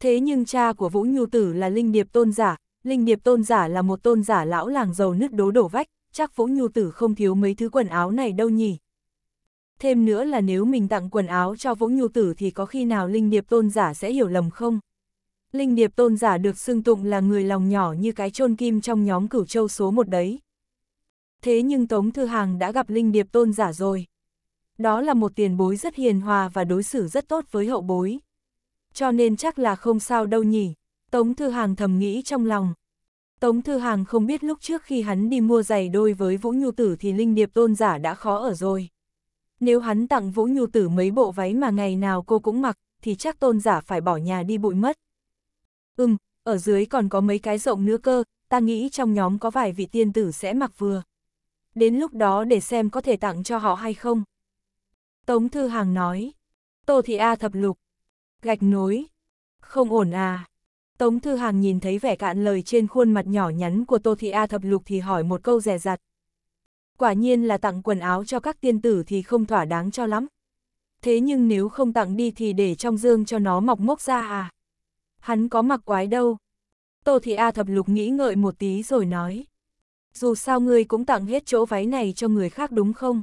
Thế nhưng cha của Vũ Nhu Tử là Linh Điệp Tôn Giả, Linh Điệp Tôn Giả là một tôn giả lão làng giàu nứt đố đổ vách, chắc Vũ Nhu Tử không thiếu mấy thứ quần áo này đâu nhỉ. Thêm nữa là nếu mình tặng quần áo cho Vũ Nhu Tử thì có khi nào Linh Điệp Tôn Giả sẽ hiểu lầm không? Linh Điệp Tôn Giả được xưng tụng là người lòng nhỏ như cái chôn kim trong nhóm cửu châu số một đấy. Thế nhưng Tống Thư Hàng đã gặp Linh Điệp Tôn Giả rồi đó là một tiền bối rất hiền hòa và đối xử rất tốt với hậu bối. Cho nên chắc là không sao đâu nhỉ, Tống Thư Hàng thầm nghĩ trong lòng. Tống Thư Hàng không biết lúc trước khi hắn đi mua giày đôi với Vũ Nhu Tử thì Linh Điệp Tôn Giả đã khó ở rồi. Nếu hắn tặng Vũ Nhu Tử mấy bộ váy mà ngày nào cô cũng mặc, thì chắc Tôn Giả phải bỏ nhà đi bụi mất. Ừm, ở dưới còn có mấy cái rộng nữa cơ, ta nghĩ trong nhóm có vài vị tiên tử sẽ mặc vừa. Đến lúc đó để xem có thể tặng cho họ hay không. Tống Thư Hàng nói. Tô Thị A thập lục. Gạch nối. Không ổn à. Tống Thư Hàng nhìn thấy vẻ cạn lời trên khuôn mặt nhỏ nhắn của Tô Thị A thập lục thì hỏi một câu rẻ rặt. Quả nhiên là tặng quần áo cho các tiên tử thì không thỏa đáng cho lắm. Thế nhưng nếu không tặng đi thì để trong dương cho nó mọc mốc ra à. Hắn có mặc quái đâu. Tô Thị A thập lục nghĩ ngợi một tí rồi nói. Dù sao ngươi cũng tặng hết chỗ váy này cho người khác đúng không?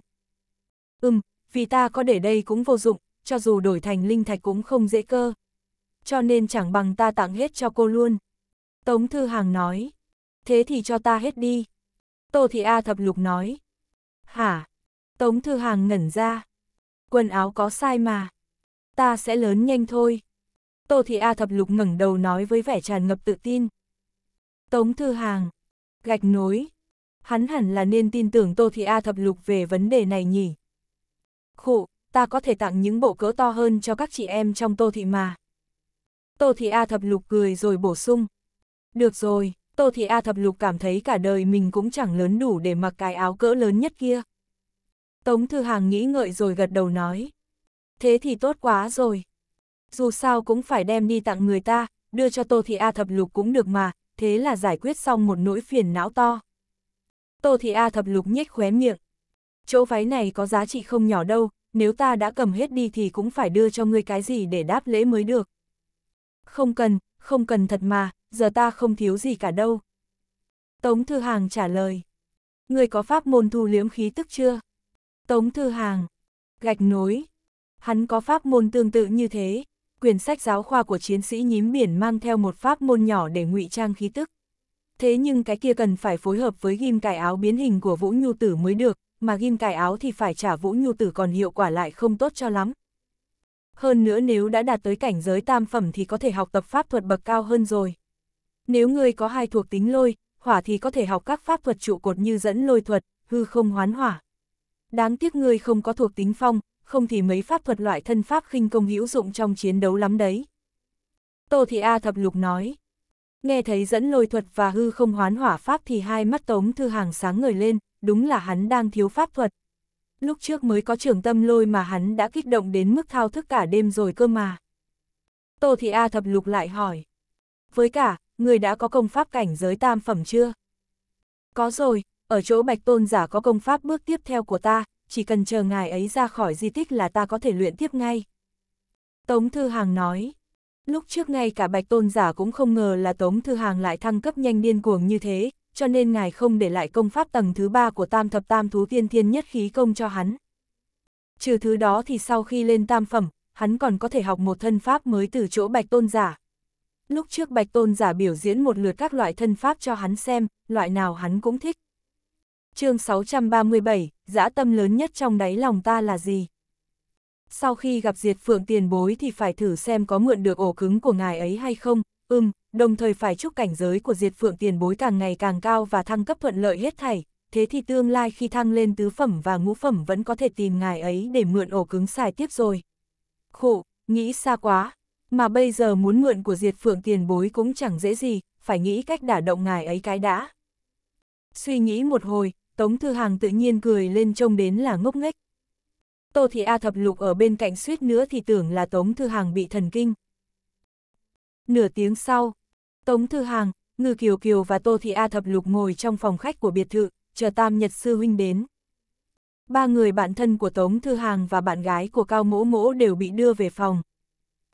Ừm, vì ta có để đây cũng vô dụng, cho dù đổi thành linh thạch cũng không dễ cơ. Cho nên chẳng bằng ta tặng hết cho cô luôn. Tống Thư Hàng nói, thế thì cho ta hết đi. Tô Thị A Thập Lục nói, hả? Tống Thư Hàng ngẩn ra, quần áo có sai mà, ta sẽ lớn nhanh thôi. Tô Thị A Thập Lục ngẩng đầu nói với vẻ tràn ngập tự tin. Tống Thư Hàng, gạch nối, hắn hẳn là nên tin tưởng Tô Thị A Thập Lục về vấn đề này nhỉ khụ, ta có thể tặng những bộ cỡ to hơn cho các chị em trong tô thị mà. Tô thị A thập lục cười rồi bổ sung. Được rồi, tô thị A thập lục cảm thấy cả đời mình cũng chẳng lớn đủ để mặc cái áo cỡ lớn nhất kia. Tống Thư Hàng nghĩ ngợi rồi gật đầu nói. Thế thì tốt quá rồi. Dù sao cũng phải đem đi tặng người ta, đưa cho Tô Thị A thập lục cũng được mà, thế là giải quyết xong một nỗi phiền não to. Tô Thị A thập lục nhếch khóe miệng chỗ váy này có giá trị không nhỏ đâu, nếu ta đã cầm hết đi thì cũng phải đưa cho ngươi cái gì để đáp lễ mới được. Không cần, không cần thật mà, giờ ta không thiếu gì cả đâu. Tống Thư Hàng trả lời. Ngươi có pháp môn thu liếm khí tức chưa? Tống Thư Hàng. Gạch nối. Hắn có pháp môn tương tự như thế. Quyển sách giáo khoa của chiến sĩ nhím biển mang theo một pháp môn nhỏ để ngụy trang khí tức. Thế nhưng cái kia cần phải phối hợp với ghim cải áo biến hình của Vũ Nhu Tử mới được, mà ghim cài áo thì phải trả vũ nhu tử còn hiệu quả lại không tốt cho lắm. Hơn nữa nếu đã đạt tới cảnh giới tam phẩm thì có thể học tập pháp thuật bậc cao hơn rồi. Nếu ngươi có hai thuộc tính lôi, hỏa thì có thể học các pháp thuật trụ cột như dẫn lôi thuật, hư không hoán hỏa. Đáng tiếc ngươi không có thuộc tính phong, không thì mấy pháp thuật loại thân pháp khinh công hữu dụng trong chiến đấu lắm đấy. Tô Thị A Thập Lục nói. Nghe thấy dẫn lôi thuật và hư không hoán hỏa pháp thì hai mắt Tống Thư Hàng sáng ngời lên đúng là hắn đang thiếu pháp thuật. Lúc trước mới có trường tâm lôi mà hắn đã kích động đến mức thao thức cả đêm rồi cơ mà. Tô Thị A thập lục lại hỏi. Với cả, người đã có công pháp cảnh giới tam phẩm chưa? Có rồi, ở chỗ bạch tôn giả có công pháp bước tiếp theo của ta, chỉ cần chờ ngài ấy ra khỏi di tích là ta có thể luyện tiếp ngay. Tống Thư Hàng nói. Lúc trước ngay cả bạch tôn giả cũng không ngờ là Tống Thư Hàng lại thăng cấp nhanh điên cuồng như thế, cho nên ngài không để lại công pháp tầng thứ ba của tam thập tam thú tiên thiên nhất khí công cho hắn. Trừ thứ đó thì sau khi lên tam phẩm, hắn còn có thể học một thân pháp mới từ chỗ bạch tôn giả. Lúc trước bạch tôn giả biểu diễn một lượt các loại thân pháp cho hắn xem, loại nào hắn cũng thích. chương 637, dã tâm lớn nhất trong đáy lòng ta là gì? Sau khi gặp diệt phượng tiền bối thì phải thử xem có mượn được ổ cứng của ngài ấy hay không, ưm, đồng thời phải chúc cảnh giới của diệt phượng tiền bối càng ngày càng cao và thăng cấp thuận lợi hết thảy, thế thì tương lai khi thăng lên tứ phẩm và ngũ phẩm vẫn có thể tìm ngài ấy để mượn ổ cứng xài tiếp rồi. Khổ, nghĩ xa quá, mà bây giờ muốn mượn của diệt phượng tiền bối cũng chẳng dễ gì, phải nghĩ cách đả động ngài ấy cái đã. Suy nghĩ một hồi, Tống Thư Hàng tự nhiên cười lên trông đến là ngốc nghếch. Tô Thị A Thập Lục ở bên cạnh suýt nữa thì tưởng là Tống Thư Hàng bị thần kinh. Nửa tiếng sau, Tống Thư Hàng, Ngư Kiều Kiều và Tô Thị A Thập Lục ngồi trong phòng khách của biệt thự, chờ Tam Nhật Sư Huynh đến. Ba người bạn thân của Tống Thư Hàng và bạn gái của Cao Mỗ Mỗ đều bị đưa về phòng.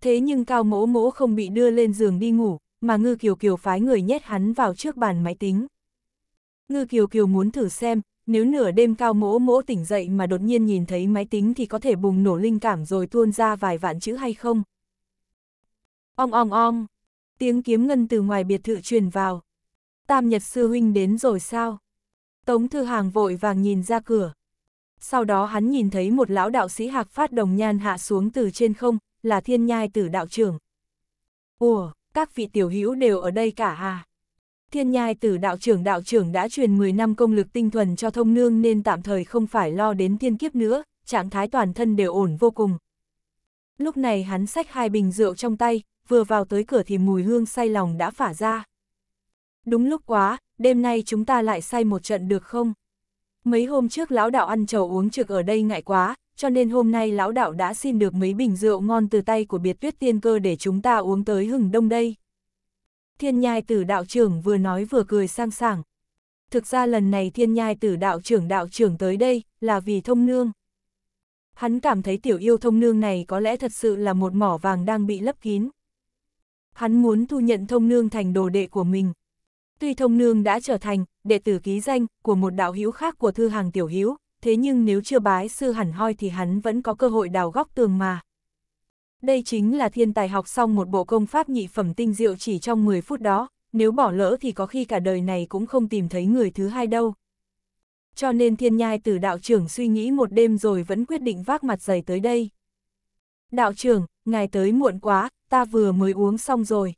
Thế nhưng Cao Mỗ Mỗ không bị đưa lên giường đi ngủ, mà Ngư Kiều Kiều phái người nhét hắn vào trước bàn máy tính. Ngư Kiều Kiều muốn thử xem, nếu nửa đêm Cao Mỗ Mỗ tỉnh dậy mà đột nhiên nhìn thấy máy tính thì có thể bùng nổ linh cảm rồi tuôn ra vài vạn chữ hay không. Ong ong ong tiếng kiếm ngân từ ngoài biệt thự truyền vào. Tam Nhật Sư Huynh đến rồi sao? Tống Thư Hàng vội vàng nhìn ra cửa. Sau đó hắn nhìn thấy một lão đạo sĩ hạc phát đồng nhan hạ xuống từ trên không, là thiên nhai tử đạo trưởng. Ủa, các vị tiểu hữu đều ở đây cả à? Thiên nhai tử đạo trưởng đạo trưởng đã truyền 10 năm công lực tinh thuần cho thông nương nên tạm thời không phải lo đến thiên kiếp nữa, trạng thái toàn thân đều ổn vô cùng. Lúc này hắn xách hai bình rượu trong tay, vừa vào tới cửa thì mùi hương say lòng đã phả ra. Đúng lúc quá, đêm nay chúng ta lại say một trận được không? Mấy hôm trước lão đạo ăn trầu uống trực ở đây ngại quá, cho nên hôm nay lão đạo đã xin được mấy bình rượu ngon từ tay của biệt tuyết tiên cơ để chúng ta uống tới hừng đông đây. Thiên nhai tử đạo trưởng vừa nói vừa cười sang sảng. Thực ra lần này thiên nhai tử đạo trưởng đạo trưởng tới đây là vì thông nương. Hắn cảm thấy tiểu yêu thông nương này có lẽ thật sự là một mỏ vàng đang bị lấp kín hắn muốn thu nhận thông nương thành đồ đệ của mình. Tuy thông nương đã trở thành đệ tử ký danh của một đạo hữu khác của thư hàng tiểu hữu, thế nhưng nếu chưa bái sư hẳn hoi thì hắn vẫn có cơ hội đào góc tường mà. Đây chính là thiên tài học xong một bộ công pháp nhị phẩm tinh diệu chỉ trong 10 phút đó, nếu bỏ lỡ thì có khi cả đời này cũng không tìm thấy người thứ hai đâu. Cho nên thiên nhai tử đạo trưởng suy nghĩ một đêm rồi vẫn quyết định vác mặt giày tới đây. Đạo trưởng, ngài tới muộn quá, ta vừa mới uống xong rồi.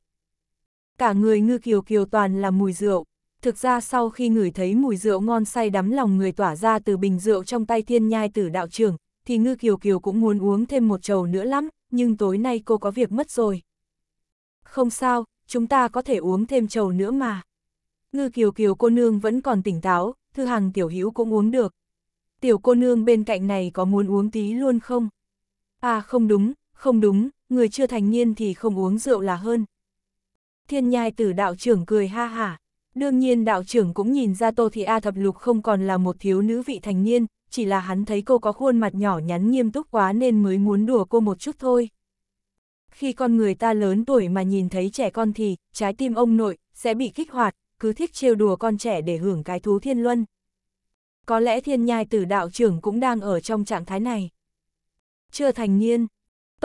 Cả người ngư kiều kiều toàn là mùi rượu. Thực ra sau khi ngửi thấy mùi rượu ngon say đắm lòng người tỏa ra từ bình rượu trong tay thiên nhai tử đạo trưởng, thì ngư kiều kiều cũng muốn uống thêm một chầu nữa lắm, nhưng tối nay cô có việc mất rồi. Không sao, chúng ta có thể uống thêm chầu nữa mà. Ngư kiều kiều cô nương vẫn còn tỉnh táo, thư hằng tiểu hữu cũng uống được. Tiểu cô nương bên cạnh này có muốn uống tí luôn không? À không đúng, không đúng, người chưa thành niên thì không uống rượu là hơn. Thiên nhai tử đạo trưởng cười ha hả. Đương nhiên đạo trưởng cũng nhìn ra Tô Thị A Thập Lục không còn là một thiếu nữ vị thành niên, chỉ là hắn thấy cô có khuôn mặt nhỏ nhắn nghiêm túc quá nên mới muốn đùa cô một chút thôi. Khi con người ta lớn tuổi mà nhìn thấy trẻ con thì, trái tim ông nội, sẽ bị kích hoạt, cứ thích trêu đùa con trẻ để hưởng cái thú thiên luân. Có lẽ thiên nhai tử đạo trưởng cũng đang ở trong trạng thái này. Chưa thành niên,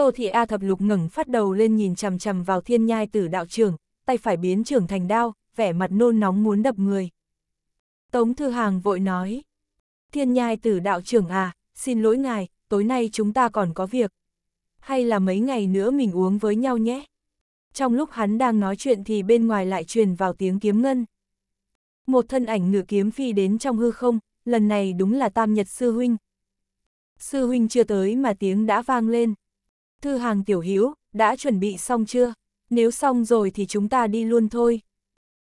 Tô Thị A thập lục ngẩng phát đầu lên nhìn chằm chằm vào thiên nhai tử đạo trưởng, tay phải biến trưởng thành đao, vẻ mặt nôn nóng muốn đập người. Tống Thư Hàng vội nói, thiên nhai tử đạo trưởng à, xin lỗi ngài, tối nay chúng ta còn có việc. Hay là mấy ngày nữa mình uống với nhau nhé. Trong lúc hắn đang nói chuyện thì bên ngoài lại truyền vào tiếng kiếm ngân. Một thân ảnh ngự kiếm phi đến trong hư không, lần này đúng là tam nhật sư huynh. Sư huynh chưa tới mà tiếng đã vang lên. Thư hàng tiểu hữu đã chuẩn bị xong chưa? Nếu xong rồi thì chúng ta đi luôn thôi.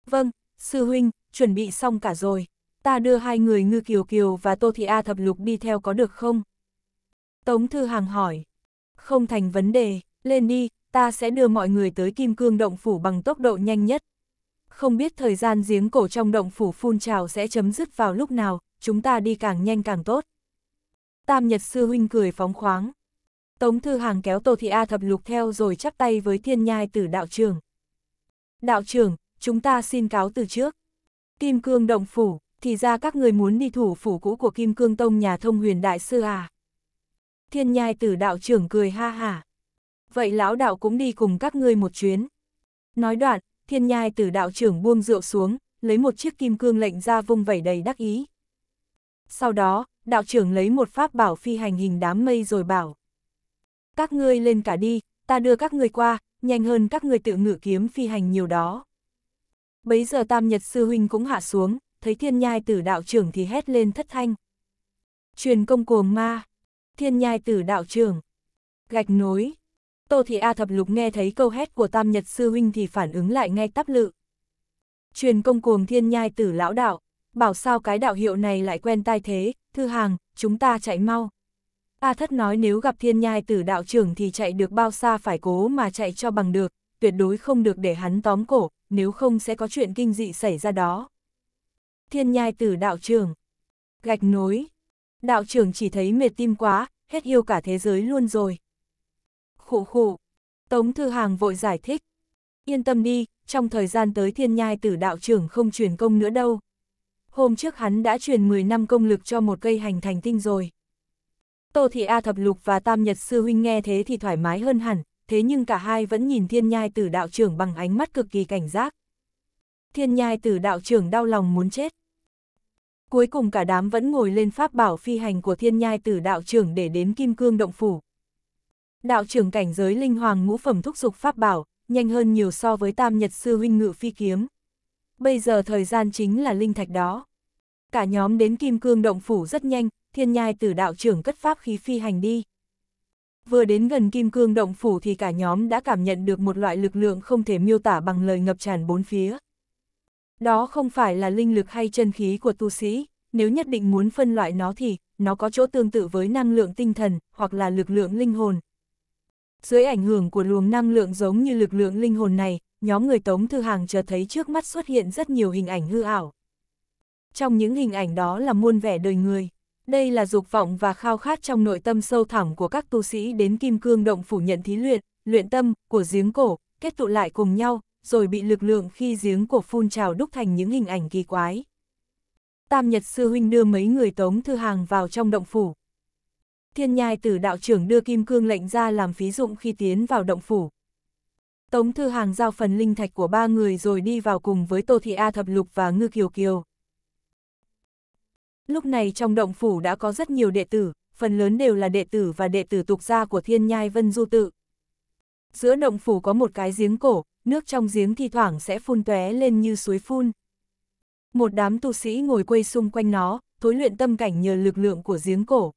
Vâng, sư huynh, chuẩn bị xong cả rồi. Ta đưa hai người ngư kiều kiều và tô thị A thập lục đi theo có được không? Tống Thư Hàng hỏi. Không thành vấn đề, lên đi, ta sẽ đưa mọi người tới Kim Cương Động Phủ bằng tốc độ nhanh nhất. Không biết thời gian giếng cổ trong động phủ phun trào sẽ chấm dứt vào lúc nào, chúng ta đi càng nhanh càng tốt. Tam Nhật Sư Huynh cười phóng khoáng. Tống Thư Hàng kéo Tô Thị A thập lục theo rồi chắp tay với thiên nhai tử đạo trưởng. Đạo trưởng, chúng ta xin cáo từ trước. Kim Cương Động Phủ, thì ra các người muốn đi thủ phủ cũ của Kim Cương Tông nhà thông huyền đại sư à. Thiên nhai tử đạo trưởng cười ha hả. Vậy lão đạo cũng đi cùng các ngươi một chuyến. Nói đoạn, thiên nhai tử đạo trưởng buông rượu xuống, lấy một chiếc kim cương lệnh ra vung vẩy đầy đắc ý. Sau đó, đạo trưởng lấy một pháp bảo phi hành hình đám mây rồi bảo các ngươi lên cả đi, ta đưa các ngươi qua, nhanh hơn các ngươi tự ngự kiếm phi hành nhiều đó. Bấy giờ tam nhật sư huynh cũng hạ xuống, thấy thiên nhai tử đạo trưởng thì hét lên thất thanh. Truyền công cuồng ma, thiên nhai tử đạo trưởng, gạch nối. Tô Thị A Thập Lục nghe thấy câu hét của tam nhật sư huynh thì phản ứng lại ngay tắp lự. Truyền công cuồng thiên nhai tử lão đạo, bảo sao cái đạo hiệu này lại quen tai thế, thư hàng, chúng ta chạy mau. A thất nói nếu gặp thiên nhai tử đạo trưởng thì chạy được bao xa phải cố mà chạy cho bằng được, tuyệt đối không được để hắn tóm cổ, nếu không sẽ có chuyện kinh dị xảy ra đó. Thiên nhai tử đạo trưởng, gạch nối, đạo trưởng chỉ thấy mệt tim quá, hết yêu cả thế giới luôn rồi. Khụ khụ, Tống Thư Hàng vội giải thích, yên tâm đi, trong thời gian tới thiên nhai tử đạo trưởng không truyền công nữa đâu. Hôm trước hắn đã truyền 10 năm công lực cho một cây hành thành tinh rồi. Tô Thị A Thập Lục và Tam Nhật Sư Huynh nghe thế thì thoải mái hơn hẳn, thế nhưng cả hai vẫn nhìn thiên nhai tử đạo trưởng bằng ánh mắt cực kỳ cảnh giác. Thiên nhai tử đạo trưởng đau lòng muốn chết. Cuối cùng cả đám vẫn ngồi lên pháp bảo phi hành của thiên nhai tử đạo trưởng để đến kim cương động phủ. Đạo trưởng cảnh giới linh hoàng ngũ phẩm thúc dục pháp bảo, nhanh hơn nhiều so với tam nhật sư huynh ngự phi kiếm. Bây giờ thời gian chính là linh thạch đó. Cả nhóm đến kim cương động phủ rất nhanh, thiên nhai tử đạo trưởng cất pháp khí phi hành đi. Vừa đến gần kim cương động phủ thì cả nhóm đã cảm nhận được một loại lực lượng không thể miêu tả bằng lời ngập tràn bốn phía. Đó không phải là linh lực hay chân khí của tu sĩ, nếu nhất định muốn phân loại nó thì, nó có chỗ tương tự với năng lượng tinh thần, hoặc là lực lượng linh hồn. Dưới ảnh hưởng của luồng năng lượng giống như lực lượng linh hồn này, nhóm người Tống Thư Hàng chờ thấy trước mắt xuất hiện rất nhiều hình ảnh hư ảo. Trong những hình ảnh đó là muôn vẻ đời người. Đây là dục vọng và khao khát trong nội tâm sâu thẳm của các tu sĩ đến kim cương động phủ nhận thí luyện, luyện tâm, của giếng cổ, kết tụ lại cùng nhau, rồi bị lực lượng khi giếng cổ phun trào đúc thành những hình ảnh kỳ quái. Tam Nhật Sư Huynh đưa mấy người tống thư hàng vào trong động phủ. Thiên nhai tử đạo trưởng đưa kim cương lệnh ra làm phí dụng khi tiến vào động phủ. Tống Thư Hàng giao phần linh thạch của ba người rồi đi vào cùng với Tô Thị A Thập Lục và Ngư Kiều Kiều. Lúc này trong động phủ đã có rất nhiều đệ tử, phần lớn đều là đệ tử và đệ tử tục gia của thiên nhai vân du tự. Giữa động phủ có một cái giếng cổ, nước trong giếng thi thoảng sẽ phun tóe lên như suối phun. Một đám tu sĩ ngồi quây xung quanh nó, thối luyện tâm cảnh nhờ lực lượng của giếng cổ.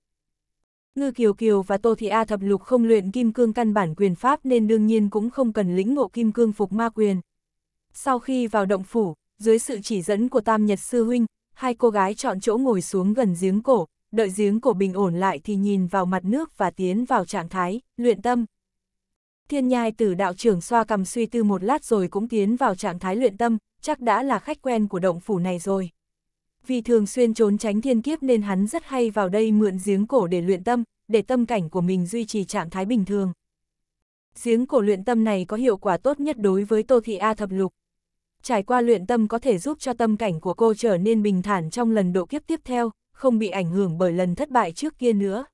Ngư Kiều Kiều và Tô Thị A Thập Lục không luyện kim cương căn bản quyền pháp nên đương nhiên cũng không cần lĩnh ngộ kim cương phục ma quyền. Sau khi vào động phủ, dưới sự chỉ dẫn của Tam Nhật Sư Huynh, hai cô gái chọn chỗ ngồi xuống gần giếng cổ, đợi giếng cổ bình ổn lại thì nhìn vào mặt nước và tiến vào trạng thái, luyện tâm. Thiên nhai tử đạo trưởng xoa cầm suy tư một lát rồi cũng tiến vào trạng thái luyện tâm, chắc đã là khách quen của động phủ này rồi. Vì thường xuyên trốn tránh thiên kiếp nên hắn rất hay vào đây mượn giếng cổ để luyện tâm, để tâm cảnh của mình duy trì trạng thái bình thường. Giếng cổ luyện tâm này có hiệu quả tốt nhất đối với Tô Thị A Thập Lục, trải qua luyện tâm có thể giúp cho tâm cảnh của cô trở nên bình thản trong lần độ kiếp tiếp theo, không bị ảnh hưởng bởi lần thất bại trước kia nữa.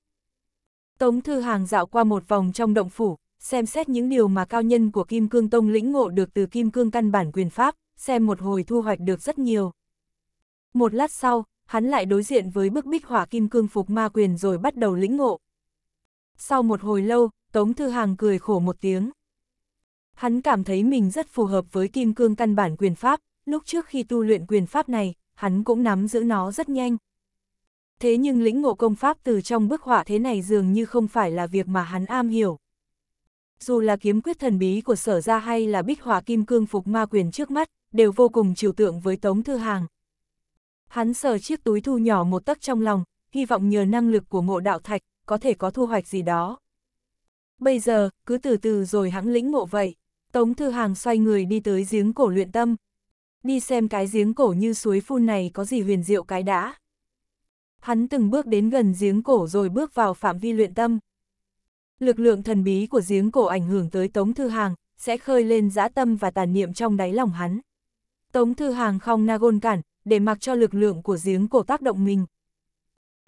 Tống Thư Hàng dạo qua một vòng trong động phủ, xem xét những điều mà cao nhân của Kim Cương Tông lĩnh ngộ được từ Kim Cương căn bản quyền pháp, xem một hồi thu hoạch được rất nhiều. Một lát sau, hắn lại đối diện với bức bích hỏa Kim Cương phục ma quyền rồi bắt đầu lĩnh ngộ. Sau một hồi lâu, Tống Thư Hàng cười khổ một tiếng, Hắn cảm thấy mình rất phù hợp với kim cương căn bản quyền pháp, lúc trước khi tu luyện quyền pháp này, hắn cũng nắm giữ nó rất nhanh. Thế nhưng lĩnh ngộ công pháp từ trong bức họa thế này dường như không phải là việc mà hắn am hiểu. Dù là kiếm quyết thần bí của sở ra hay là bích họa kim cương phục ma quyền trước mắt, đều vô cùng chiều tượng với Tống Thư Hàng. Hắn sờ chiếc túi thu nhỏ một tấc trong lòng, hy vọng nhờ năng lực của ngộ đạo thạch, có thể có thu hoạch gì đó. Bây giờ, cứ từ từ rồi hắn lĩnh ngộ vậy. Tống Thư Hàng xoay người đi tới giếng cổ luyện tâm. Đi xem cái giếng cổ như suối phun này có gì huyền diệu cái đã. Hắn từng bước đến gần giếng cổ rồi bước vào phạm vi luyện tâm. Lực lượng thần bí của giếng cổ ảnh hưởng tới Tống Thư Hàng, sẽ khơi lên dã tâm và tàn niệm trong đáy lòng hắn. Tống Thư Hàng không nagon cản, để mặc cho lực lượng của giếng cổ tác động mình.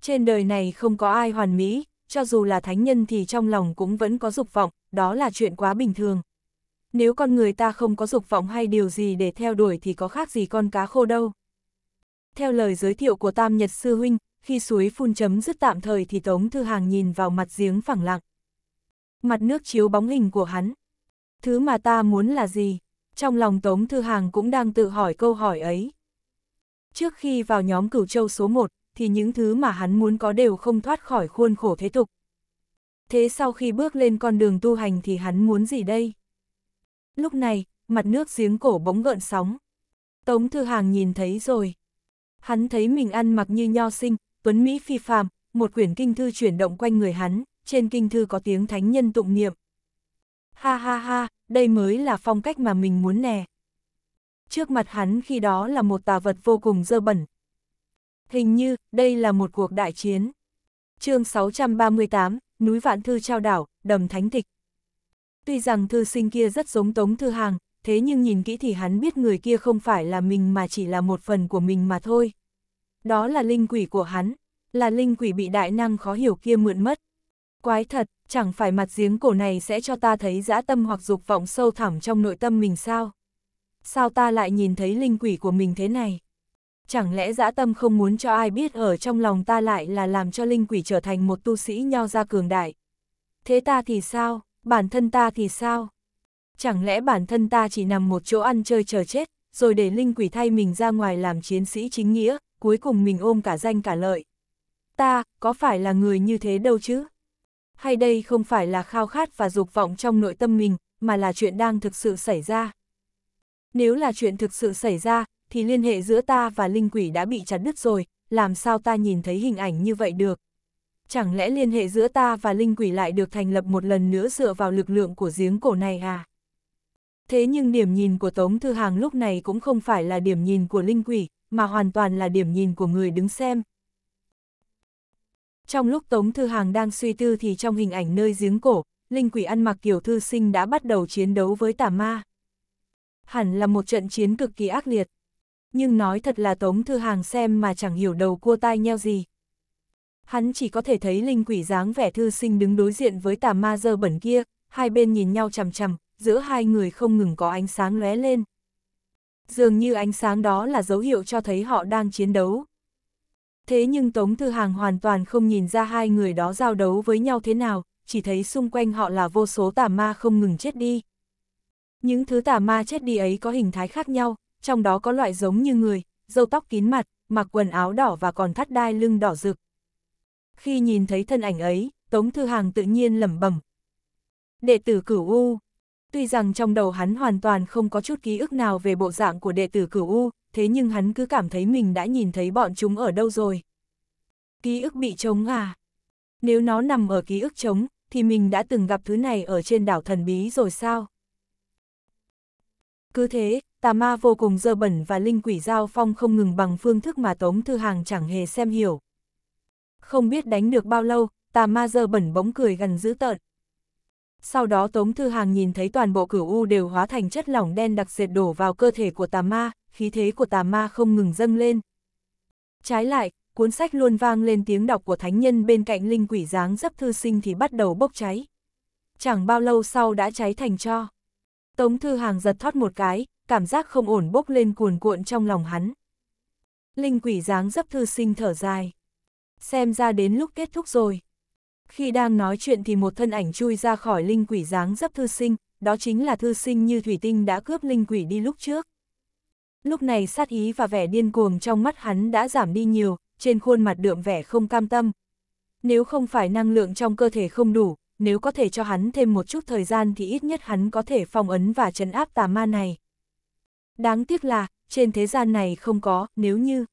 Trên đời này không có ai hoàn mỹ, cho dù là thánh nhân thì trong lòng cũng vẫn có dục vọng, đó là chuyện quá bình thường nếu con người ta không có dục vọng hay điều gì để theo đuổi thì có khác gì con cá khô đâu. Theo lời giới thiệu của Tam Nhật Sư Huynh, khi suối phun chấm dứt tạm thời thì Tống Thư Hàng nhìn vào mặt giếng phẳng lặng. Mặt nước chiếu bóng hình của hắn. Thứ mà ta muốn là gì? Trong lòng Tống Thư Hàng cũng đang tự hỏi câu hỏi ấy. Trước khi vào nhóm cửu châu số 1, thì những thứ mà hắn muốn có đều không thoát khỏi khuôn khổ thế tục. Thế sau khi bước lên con đường tu hành thì hắn muốn gì đây? Lúc này, mặt nước giếng cổ bóng gợn sóng. Tống Thư Hàng nhìn thấy rồi. Hắn thấy mình ăn mặc như nho sinh, tuấn Mỹ phi phàm, một quyển kinh thư chuyển động quanh người hắn, trên kinh thư có tiếng thánh nhân tụng niệm. Ha ha ha, đây mới là phong cách mà mình muốn nè. Trước mặt hắn khi đó là một tà vật vô cùng dơ bẩn. Hình như, đây là một cuộc đại chiến. chương 638, núi Vạn Thư trao đảo, đầm thánh tịch. Tuy rằng thư sinh kia rất giống Tống Thư Hàng, thế nhưng nhìn kỹ thì hắn biết người kia không phải là mình mà chỉ là một phần của mình mà thôi. Đó là linh quỷ của hắn, là linh quỷ bị đại năng khó hiểu kia mượn mất. Quái thật, chẳng phải mặt giếng cổ này sẽ cho ta thấy dã tâm hoặc dục vọng sâu thẳm trong nội tâm mình sao? Sao ta lại nhìn thấy linh quỷ của mình thế này? Chẳng lẽ dã tâm không muốn cho ai biết ở trong lòng ta lại là làm cho linh quỷ trở thành một tu sĩ nho gia cường đại? Thế ta thì sao? bản thân ta thì sao? Chẳng lẽ bản thân ta chỉ nằm một chỗ ăn chơi chờ chết, rồi để linh quỷ thay mình ra ngoài làm chiến sĩ chính nghĩa, cuối cùng mình ôm cả danh cả lợi. Ta, có phải là người như thế đâu chứ? Hay đây không phải là khao khát và dục vọng trong nội tâm mình, mà là chuyện đang thực sự xảy ra? Nếu là chuyện thực sự xảy ra, thì liên hệ giữa ta và linh quỷ đã bị chặt đứt rồi, làm sao ta nhìn thấy hình ảnh như vậy được? chẳng lẽ liên hệ giữa ta và linh quỷ lại được thành lập một lần nữa dựa vào lực lượng của giếng cổ này à? Thế nhưng điểm nhìn của Tống Thư Hàng lúc này cũng không phải là điểm nhìn của linh quỷ, mà hoàn toàn là điểm nhìn của người đứng xem. Trong lúc Tống Thư Hàng đang suy tư thì trong hình ảnh nơi giếng cổ, linh quỷ ăn mặc kiểu thư sinh đã bắt đầu chiến đấu với tà ma. Hẳn là một trận chiến cực kỳ ác liệt. Nhưng nói thật là Tống Thư Hàng xem mà chẳng hiểu đầu cua tai nheo gì, hắn chỉ có thể thấy linh quỷ dáng vẻ thư sinh đứng đối diện với tà ma dơ bẩn kia, hai bên nhìn nhau chằm chằm, giữa hai người không ngừng có ánh sáng lóe lên. Dường như ánh sáng đó là dấu hiệu cho thấy họ đang chiến đấu. Thế nhưng Tống Thư Hàng hoàn toàn không nhìn ra hai người đó giao đấu với nhau thế nào, chỉ thấy xung quanh họ là vô số tà ma không ngừng chết đi. Những thứ tà ma chết đi ấy có hình thái khác nhau, trong đó có loại giống như người, râu tóc kín mặt, mặc quần áo đỏ và còn thắt đai lưng đỏ rực, khi nhìn thấy thân ảnh ấy, Tống Thư Hàng tự nhiên lẩm bẩm. Đệ tử cửu U Tuy rằng trong đầu hắn hoàn toàn không có chút ký ức nào về bộ dạng của đệ tử cửu U, thế nhưng hắn cứ cảm thấy mình đã nhìn thấy bọn chúng ở đâu rồi. Ký ức bị trống à? Nếu nó nằm ở ký ức trống, thì mình đã từng gặp thứ này ở trên đảo thần bí rồi sao? Cứ thế, tà ma vô cùng dơ bẩn và linh quỷ giao phong không ngừng bằng phương thức mà Tống Thư Hàng chẳng hề xem hiểu không biết đánh được bao lâu, tà ma giờ bẩn bóng cười gần dữ tợn. Sau đó Tống Thư Hàng nhìn thấy toàn bộ cửu u đều hóa thành chất lỏng đen đặc dệt đổ vào cơ thể của tà ma, khí thế của tà ma không ngừng dâng lên. Trái lại, cuốn sách luôn vang lên tiếng đọc của thánh nhân bên cạnh linh quỷ dáng dấp thư sinh thì bắt đầu bốc cháy. Chẳng bao lâu sau đã cháy thành cho. Tống Thư Hàng giật thoát một cái, cảm giác không ổn bốc lên cuồn cuộn trong lòng hắn. Linh quỷ dáng dấp thư sinh thở dài xem ra đến lúc kết thúc rồi. Khi đang nói chuyện thì một thân ảnh chui ra khỏi linh quỷ dáng dấp thư sinh, đó chính là thư sinh như thủy tinh đã cướp linh quỷ đi lúc trước. Lúc này sát ý và vẻ điên cuồng trong mắt hắn đã giảm đi nhiều, trên khuôn mặt đượm vẻ không cam tâm. Nếu không phải năng lượng trong cơ thể không đủ, nếu có thể cho hắn thêm một chút thời gian thì ít nhất hắn có thể phong ấn và trấn áp tà ma này. Đáng tiếc là, trên thế gian này không có, nếu như...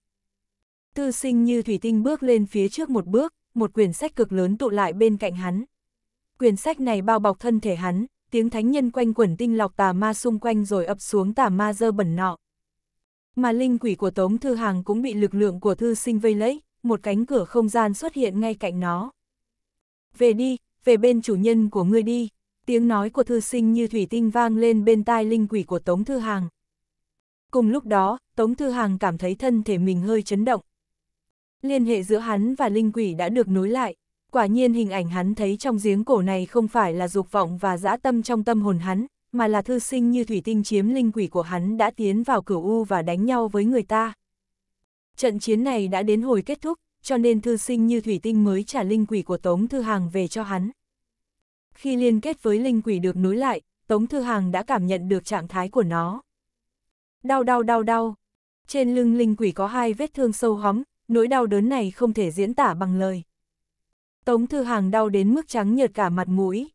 Tư sinh như thủy tinh bước lên phía trước một bước, một quyển sách cực lớn tụ lại bên cạnh hắn. Quyển sách này bao bọc thân thể hắn, tiếng thánh nhân quanh quẩn tinh lọc tà ma xung quanh rồi ập xuống tà ma dơ bẩn nọ. Mà linh quỷ của Tống Thư Hàng cũng bị lực lượng của thư sinh vây lấy, một cánh cửa không gian xuất hiện ngay cạnh nó. Về đi, về bên chủ nhân của ngươi đi, tiếng nói của thư sinh như thủy tinh vang lên bên tai linh quỷ của Tống Thư Hàng. Cùng lúc đó, Tống Thư Hàng cảm thấy thân thể mình hơi chấn động, Liên hệ giữa hắn và linh quỷ đã được nối lại, quả nhiên hình ảnh hắn thấy trong giếng cổ này không phải là dục vọng và dã tâm trong tâm hồn hắn, mà là thư sinh như thủy tinh chiếm linh quỷ của hắn đã tiến vào cửu u và đánh nhau với người ta. Trận chiến này đã đến hồi kết thúc, cho nên thư sinh như thủy tinh mới trả linh quỷ của Tống Thư Hàng về cho hắn. Khi liên kết với linh quỷ được nối lại, Tống Thư Hàng đã cảm nhận được trạng thái của nó. Đau đau đau đau. Trên lưng linh quỷ có hai vết thương sâu hóm, nỗi đau đớn này không thể diễn tả bằng lời. Tống Thư Hàng đau đến mức trắng nhợt cả mặt mũi.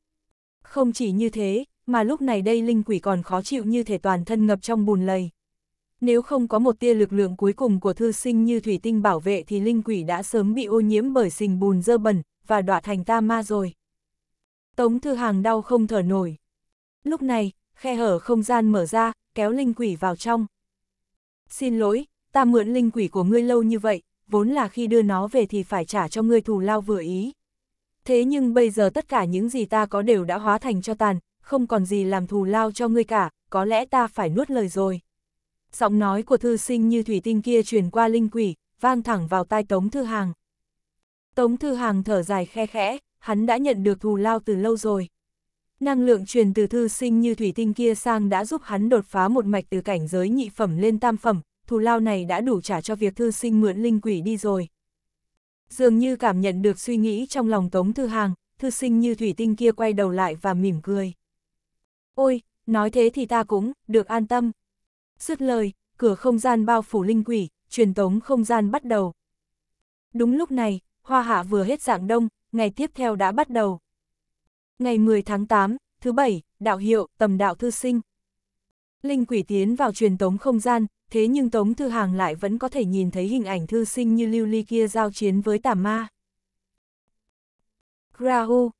Không chỉ như thế, mà lúc này đây linh quỷ còn khó chịu như thể toàn thân ngập trong bùn lầy. Nếu không có một tia lực lượng cuối cùng của thư sinh như thủy tinh bảo vệ thì linh quỷ đã sớm bị ô nhiễm bởi sình bùn dơ bẩn và đọa thành ta ma rồi. Tống Thư Hàng đau không thở nổi. Lúc này, khe hở không gian mở ra, kéo linh quỷ vào trong. Xin lỗi, ta mượn linh quỷ của ngươi lâu như vậy, vốn là khi đưa nó về thì phải trả cho ngươi thù lao vừa ý. Thế nhưng bây giờ tất cả những gì ta có đều đã hóa thành cho tàn, không còn gì làm thù lao cho ngươi cả, có lẽ ta phải nuốt lời rồi. Giọng nói của thư sinh như thủy tinh kia truyền qua linh quỷ, vang thẳng vào tai Tống Thư Hàng. Tống Thư Hàng thở dài khe khẽ, hắn đã nhận được thù lao từ lâu rồi. Năng lượng truyền từ thư sinh như thủy tinh kia sang đã giúp hắn đột phá một mạch từ cảnh giới nhị phẩm lên tam phẩm, thù lao này đã đủ trả cho việc thư sinh mượn linh quỷ đi rồi. Dường như cảm nhận được suy nghĩ trong lòng Tống Thư Hàng, thư sinh như thủy tinh kia quay đầu lại và mỉm cười. Ôi, nói thế thì ta cũng, được an tâm. Dứt lời, cửa không gian bao phủ linh quỷ, truyền tống không gian bắt đầu. Đúng lúc này, hoa hạ vừa hết dạng đông, ngày tiếp theo đã bắt đầu. Ngày 10 tháng 8, thứ bảy, đạo hiệu, tầm đạo thư sinh. Linh quỷ tiến vào truyền tống không gian, thế nhưng Tống Thư Hàng lại vẫn có thể nhìn thấy hình ảnh thư sinh như lưu ly kia giao chiến với tà ma. Grahu!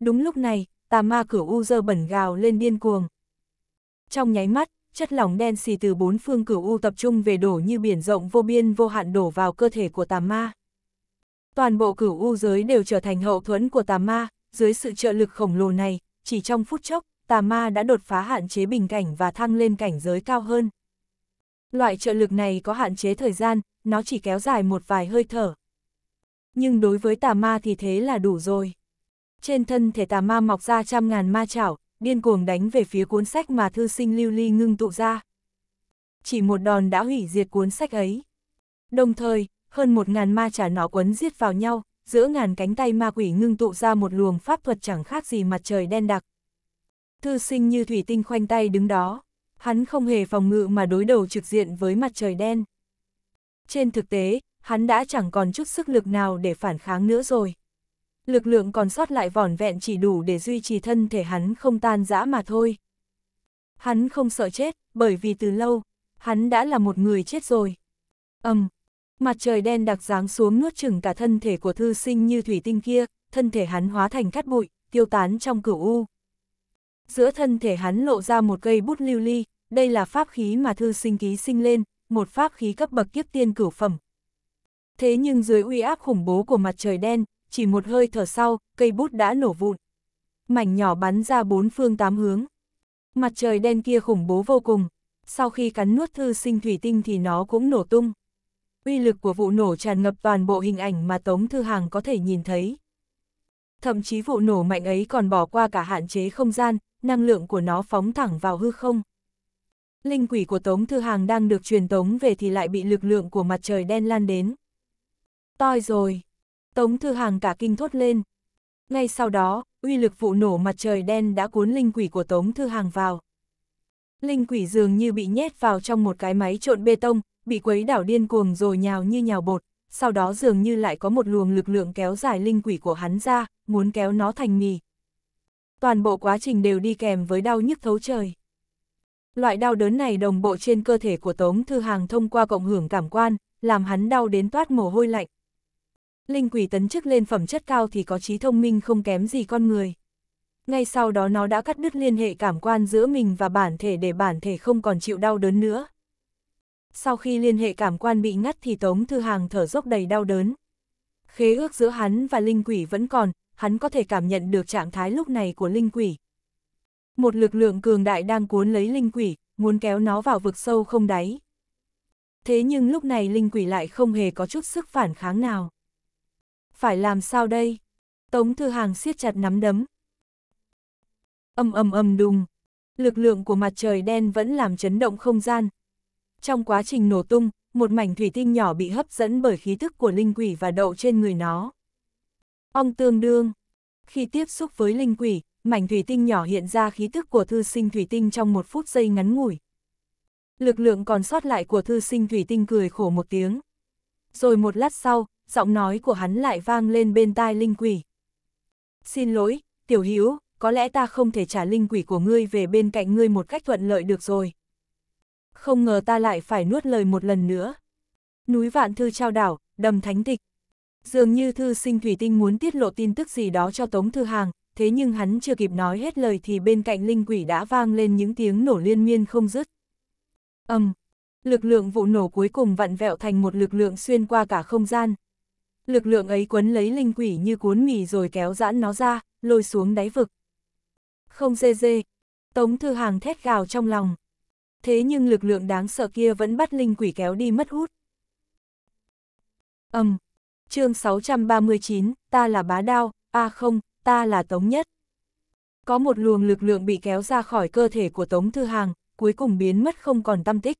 Đúng lúc này, tà ma cửu u dơ bẩn gào lên điên cuồng. Trong nháy mắt, chất lỏng đen xì từ bốn phương cửu u tập trung về đổ như biển rộng vô biên vô hạn đổ vào cơ thể của tà ma. Toàn bộ cửu u giới đều trở thành hậu thuẫn của tà ma, dưới sự trợ lực khổng lồ này, chỉ trong phút chốc, tà ma đã đột phá hạn chế bình cảnh và thăng lên cảnh giới cao hơn. Loại trợ lực này có hạn chế thời gian, nó chỉ kéo dài một vài hơi thở. Nhưng đối với tà ma thì thế là đủ rồi. Trên thân thể tà ma mọc ra trăm ngàn ma chảo, điên cuồng đánh về phía cuốn sách mà thư sinh lưu ly ngưng tụ ra. Chỉ một đòn đã hủy diệt cuốn sách ấy. Đồng thời, hơn một ngàn ma chảo nó quấn giết vào nhau, giữa ngàn cánh tay ma quỷ ngưng tụ ra một luồng pháp thuật chẳng khác gì mặt trời đen đặc. Thư sinh như thủy tinh khoanh tay đứng đó hắn không hề phòng ngự mà đối đầu trực diện với mặt trời đen. Trên thực tế, hắn đã chẳng còn chút sức lực nào để phản kháng nữa rồi. Lực lượng còn sót lại vỏn vẹn chỉ đủ để duy trì thân thể hắn không tan rã mà thôi. Hắn không sợ chết, bởi vì từ lâu, hắn đã là một người chết rồi. Ầm, um, mặt trời đen đặc dáng xuống nuốt chửng cả thân thể của thư sinh như thủy tinh kia, thân thể hắn hóa thành cát bụi, tiêu tán trong cửu u. Giữa thân thể hắn lộ ra một cây bút lưu ly, đây là pháp khí mà thư sinh ký sinh lên, một pháp khí cấp bậc kiếp tiên cửu phẩm. Thế nhưng dưới uy áp khủng bố của mặt trời đen, chỉ một hơi thở sau, cây bút đã nổ vụn. Mảnh nhỏ bắn ra bốn phương tám hướng. Mặt trời đen kia khủng bố vô cùng, sau khi cắn nuốt thư sinh thủy tinh thì nó cũng nổ tung. Uy lực của vụ nổ tràn ngập toàn bộ hình ảnh mà Tống Thư Hàng có thể nhìn thấy. Thậm chí vụ nổ mạnh ấy còn bỏ qua cả hạn chế không gian, năng lượng của nó phóng thẳng vào hư không linh quỷ của Tống Thư Hàng đang được truyền tống về thì lại bị lực lượng của mặt trời đen lan đến. Toi rồi! Tống Thư Hàng cả kinh thốt lên. Ngay sau đó, uy lực vụ nổ mặt trời đen đã cuốn linh quỷ của Tống Thư Hàng vào. Linh quỷ dường như bị nhét vào trong một cái máy trộn bê tông, bị quấy đảo điên cuồng rồi nhào như nhào bột, sau đó dường như lại có một luồng lực lượng kéo dài linh quỷ của hắn ra, muốn kéo nó thành mì. Toàn bộ quá trình đều đi kèm với đau nhức thấu trời. Loại đau đớn này đồng bộ trên cơ thể của Tống Thư Hàng thông qua cộng hưởng cảm quan, làm hắn đau đến toát mồ hôi lạnh. Linh quỷ tấn chức lên phẩm chất cao thì có trí thông minh không kém gì con người. Ngay sau đó nó đã cắt đứt liên hệ cảm quan giữa mình và bản thể để bản thể không còn chịu đau đớn nữa. Sau khi liên hệ cảm quan bị ngắt thì Tống Thư Hàng thở dốc đầy đau đớn. Khế ước giữa hắn và linh quỷ vẫn còn, hắn có thể cảm nhận được trạng thái lúc này của linh quỷ một lực lượng cường đại đang cuốn lấy linh quỷ, muốn kéo nó vào vực sâu không đáy. Thế nhưng lúc này linh quỷ lại không hề có chút sức phản kháng nào. Phải làm sao đây? Tống Thư Hàng siết chặt nắm đấm. Âm âm âm đùng, lực lượng của mặt trời đen vẫn làm chấn động không gian. Trong quá trình nổ tung, một mảnh thủy tinh nhỏ bị hấp dẫn bởi khí thức của linh quỷ và đậu trên người nó. Ong tương đương. Khi tiếp xúc với linh quỷ, mảnh thủy tinh nhỏ hiện ra khí tức của thư sinh thủy tinh trong một phút giây ngắn ngủi. Lực lượng còn sót lại của thư sinh thủy tinh cười khổ một tiếng. Rồi một lát sau, giọng nói của hắn lại vang lên bên tai linh quỷ. Xin lỗi, tiểu hữu có lẽ ta không thể trả linh quỷ của ngươi về bên cạnh ngươi một cách thuận lợi được rồi. Không ngờ ta lại phải nuốt lời một lần nữa. Núi vạn thư trao đảo, đầm thánh tịch. Dường như thư sinh thủy tinh muốn tiết lộ tin tức gì đó cho Tống Thư Hàng, thế nhưng hắn chưa kịp nói hết lời thì bên cạnh linh quỷ đã vang lên những tiếng nổ liên miên không dứt. Âm, lực lượng vụ nổ cuối cùng vặn vẹo thành một lực lượng xuyên qua cả không gian. Lực lượng ấy quấn lấy linh quỷ như cuốn mì rồi kéo giãn nó ra, lôi xuống đáy vực. Không dê dê, Tống Thư Hàng thét gào trong lòng. Thế nhưng lực lượng đáng sợ kia vẫn bắt linh quỷ kéo đi mất hút. Âm, um, chương 639, ta là bá đao, a à không, ta là Tống Nhất. Có một luồng lực lượng bị kéo ra khỏi cơ thể của Tống Thư Hàng, cuối cùng biến mất không còn tâm tích.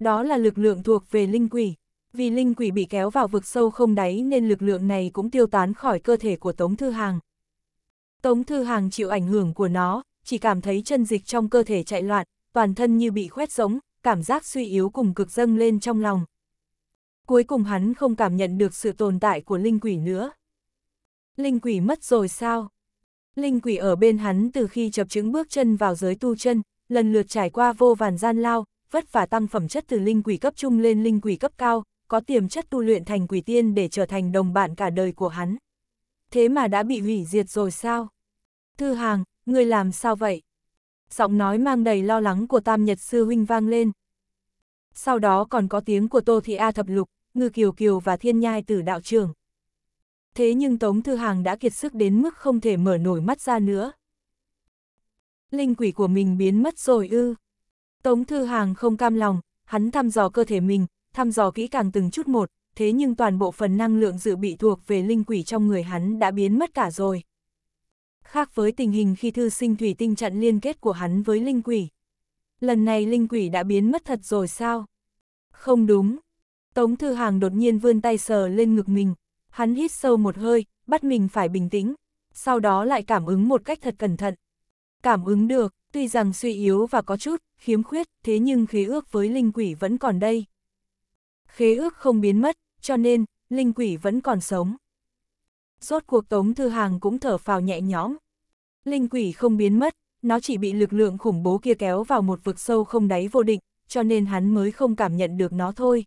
Đó là lực lượng thuộc về linh quỷ. Vì linh quỷ bị kéo vào vực sâu không đáy nên lực lượng này cũng tiêu tán khỏi cơ thể của Tống Thư Hàng. Tống Thư Hàng chịu ảnh hưởng của nó, chỉ cảm thấy chân dịch trong cơ thể chạy loạn, toàn thân như bị khoét rỗng, cảm giác suy yếu cùng cực dâng lên trong lòng. Cuối cùng hắn không cảm nhận được sự tồn tại của linh quỷ nữa. Linh quỷ mất rồi sao? Linh quỷ ở bên hắn từ khi chập chứng bước chân vào giới tu chân, lần lượt trải qua vô vàn gian lao, vất vả tăng phẩm chất từ linh quỷ cấp trung lên linh quỷ cấp cao, có tiềm chất tu luyện thành quỷ tiên để trở thành đồng bạn cả đời của hắn. Thế mà đã bị hủy diệt rồi sao? Thư hàng, người làm sao vậy? Giọng nói mang đầy lo lắng của Tam Nhật Sư Huynh vang lên. Sau đó còn có tiếng của Tô Thị A Thập Lục, Ngư Kiều Kiều và Thiên Nhai Tử Đạo trường thế nhưng Tống Thư Hàng đã kiệt sức đến mức không thể mở nổi mắt ra nữa. Linh quỷ của mình biến mất rồi ư. Tống Thư Hàng không cam lòng, hắn thăm dò cơ thể mình, thăm dò kỹ càng từng chút một, thế nhưng toàn bộ phần năng lượng dự bị thuộc về linh quỷ trong người hắn đã biến mất cả rồi. Khác với tình hình khi thư sinh thủy tinh chặn liên kết của hắn với linh quỷ. Lần này linh quỷ đã biến mất thật rồi sao? Không đúng. Tống Thư Hàng đột nhiên vươn tay sờ lên ngực mình, Hắn hít sâu một hơi, bắt mình phải bình tĩnh, sau đó lại cảm ứng một cách thật cẩn thận. Cảm ứng được, tuy rằng suy yếu và có chút, khiếm khuyết, thế nhưng khế ước với linh quỷ vẫn còn đây. Khế ước không biến mất, cho nên, linh quỷ vẫn còn sống. Rốt cuộc Tống Thư Hàng cũng thở phào nhẹ nhõm. Linh quỷ không biến mất, nó chỉ bị lực lượng khủng bố kia kéo vào một vực sâu không đáy vô định, cho nên hắn mới không cảm nhận được nó thôi.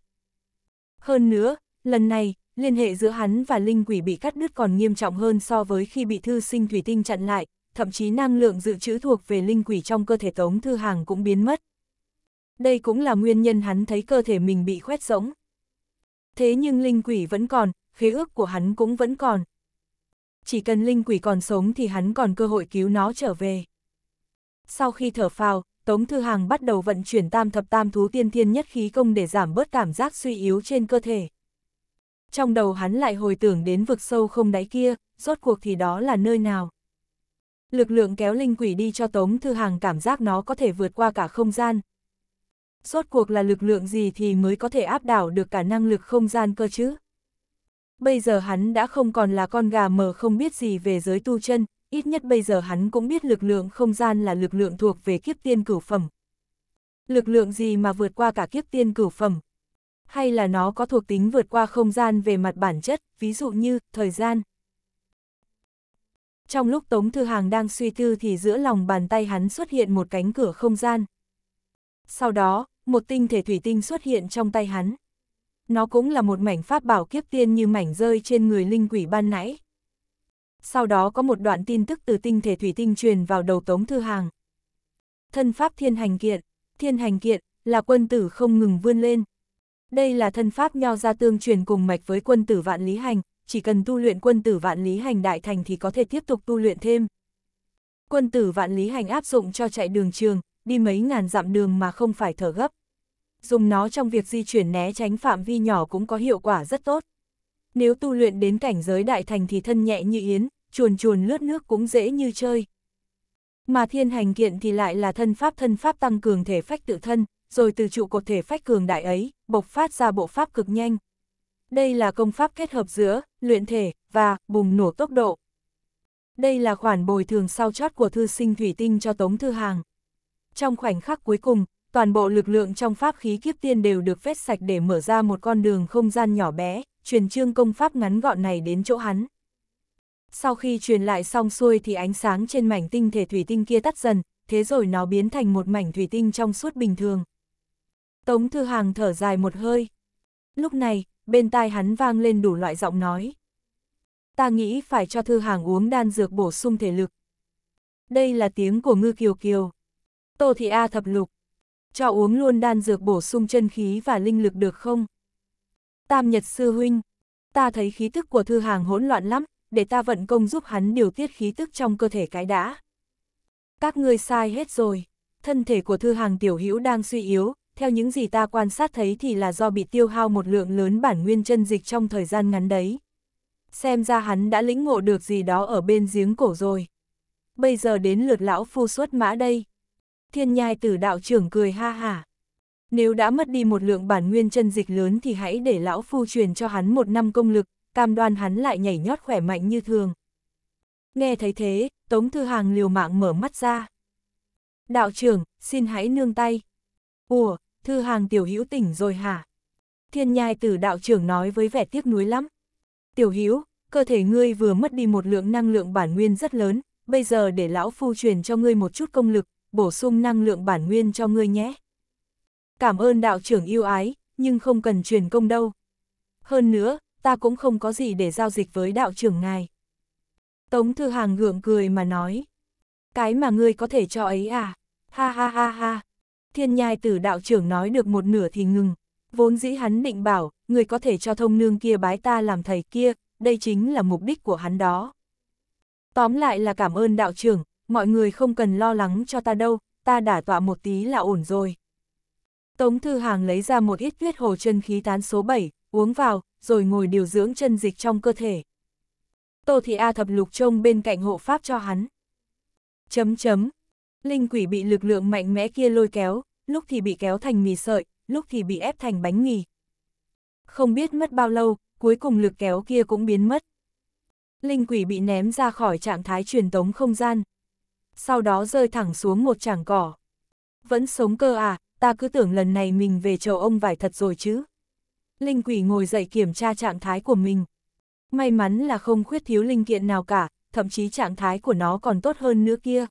Hơn nữa, lần này, liên hệ giữa hắn và linh quỷ bị cắt đứt còn nghiêm trọng hơn so với khi bị thư sinh thủy tinh chặn lại, thậm chí năng lượng dự trữ thuộc về linh quỷ trong cơ thể Tống Thư Hàng cũng biến mất. Đây cũng là nguyên nhân hắn thấy cơ thể mình bị khoét rỗng. Thế nhưng linh quỷ vẫn còn, khế ước của hắn cũng vẫn còn. Chỉ cần linh quỷ còn sống thì hắn còn cơ hội cứu nó trở về. Sau khi thở phào, Tống Thư Hàng bắt đầu vận chuyển tam thập tam thú tiên thiên nhất khí công để giảm bớt cảm giác suy yếu trên cơ thể trong đầu hắn lại hồi tưởng đến vực sâu không đáy kia, rốt cuộc thì đó là nơi nào. Lực lượng kéo linh quỷ đi cho Tống Thư Hàng cảm giác nó có thể vượt qua cả không gian. Rốt cuộc là lực lượng gì thì mới có thể áp đảo được cả năng lực không gian cơ chứ. Bây giờ hắn đã không còn là con gà mờ không biết gì về giới tu chân, ít nhất bây giờ hắn cũng biết lực lượng không gian là lực lượng thuộc về kiếp tiên cửu phẩm. Lực lượng gì mà vượt qua cả kiếp tiên cửu phẩm, hay là nó có thuộc tính vượt qua không gian về mặt bản chất, ví dụ như thời gian. Trong lúc Tống Thư Hàng đang suy tư thì giữa lòng bàn tay hắn xuất hiện một cánh cửa không gian. Sau đó, một tinh thể thủy tinh xuất hiện trong tay hắn. Nó cũng là một mảnh pháp bảo kiếp tiên như mảnh rơi trên người linh quỷ ban nãy. Sau đó có một đoạn tin tức từ tinh thể thủy tinh truyền vào đầu Tống Thư Hàng. Thân pháp thiên hành kiện, thiên hành kiện là quân tử không ngừng vươn lên. Đây là thân pháp nho ra tương truyền cùng mạch với quân tử vạn lý hành, chỉ cần tu luyện quân tử vạn lý hành đại thành thì có thể tiếp tục tu luyện thêm. Quân tử vạn lý hành áp dụng cho chạy đường trường, đi mấy ngàn dặm đường mà không phải thở gấp. Dùng nó trong việc di chuyển né tránh phạm vi nhỏ cũng có hiệu quả rất tốt. Nếu tu luyện đến cảnh giới đại thành thì thân nhẹ như yến, chuồn chuồn lướt nước cũng dễ như chơi. Mà thiên hành kiện thì lại là thân pháp thân pháp tăng cường thể phách tự thân, rồi từ trụ cột thể phách cường đại ấy, bộc phát ra bộ pháp cực nhanh. Đây là công pháp kết hợp giữa luyện thể và bùng nổ tốc độ. Đây là khoản bồi thường sau chót của thư sinh thủy tinh cho Tống Thư Hàng. Trong khoảnh khắc cuối cùng, toàn bộ lực lượng trong pháp khí kiếp tiên đều được vết sạch để mở ra một con đường không gian nhỏ bé, truyền chương công pháp ngắn gọn này đến chỗ hắn. Sau khi truyền lại xong xuôi thì ánh sáng trên mảnh tinh thể thủy tinh kia tắt dần, thế rồi nó biến thành một mảnh thủy tinh trong suốt bình thường. Tống Thư Hàng thở dài một hơi. Lúc này, bên tai hắn vang lên đủ loại giọng nói. Ta nghĩ phải cho Thư Hàng uống đan dược bổ sung thể lực. Đây là tiếng của ngư kiều kiều. Tô Thị A thập lục. Cho uống luôn đan dược bổ sung chân khí và linh lực được không? Tam Nhật Sư Huynh. Ta thấy khí tức của Thư Hàng hỗn loạn lắm, để ta vận công giúp hắn điều tiết khí tức trong cơ thể cái đã. Các ngươi sai hết rồi. Thân thể của Thư Hàng tiểu hữu đang suy yếu, theo những gì ta quan sát thấy thì là do bị tiêu hao một lượng lớn bản nguyên chân dịch trong thời gian ngắn đấy. Xem ra hắn đã lĩnh ngộ được gì đó ở bên giếng cổ rồi. Bây giờ đến lượt lão phu xuất mã đây. Thiên nhai tử đạo trưởng cười ha hả. Nếu đã mất đi một lượng bản nguyên chân dịch lớn thì hãy để lão phu truyền cho hắn một năm công lực, cam đoan hắn lại nhảy nhót khỏe mạnh như thường. Nghe thấy thế, Tống Thư Hàng liều mạng mở mắt ra. Đạo trưởng, xin hãy nương tay. Ủa, thư hàng tiểu hữu tỉnh rồi hả? Thiên nhai tử đạo trưởng nói với vẻ tiếc nuối lắm. Tiểu hữu cơ thể ngươi vừa mất đi một lượng năng lượng bản nguyên rất lớn, bây giờ để lão phu truyền cho ngươi một chút công lực, bổ sung năng lượng bản nguyên cho ngươi nhé. Cảm ơn đạo trưởng yêu ái, nhưng không cần truyền công đâu. Hơn nữa, ta cũng không có gì để giao dịch với đạo trưởng ngài. Tống Thư Hàng gượng cười mà nói. Cái mà ngươi có thể cho ấy à? Ha ha ha ha, Thiên nhai tử đạo trưởng nói được một nửa thì ngừng. Vốn dĩ hắn định bảo, người có thể cho thông nương kia bái ta làm thầy kia, đây chính là mục đích của hắn đó. Tóm lại là cảm ơn đạo trưởng, mọi người không cần lo lắng cho ta đâu, ta đả tọa một tí là ổn rồi. Tống Thư Hàng lấy ra một ít huyết hồ chân khí tán số 7, uống vào, rồi ngồi điều dưỡng chân dịch trong cơ thể. Tô Thị A Thập Lục trông bên cạnh hộ pháp cho hắn. Chấm chấm, Linh quỷ bị lực lượng mạnh mẽ kia lôi kéo, lúc thì bị kéo thành mì sợi, lúc thì bị ép thành bánh mì. Không biết mất bao lâu, cuối cùng lực kéo kia cũng biến mất. Linh quỷ bị ném ra khỏi trạng thái truyền tống không gian. Sau đó rơi thẳng xuống một tràng cỏ. Vẫn sống cơ à, ta cứ tưởng lần này mình về chầu ông vải thật rồi chứ. Linh quỷ ngồi dậy kiểm tra trạng thái của mình. May mắn là không khuyết thiếu linh kiện nào cả, thậm chí trạng thái của nó còn tốt hơn nữa kia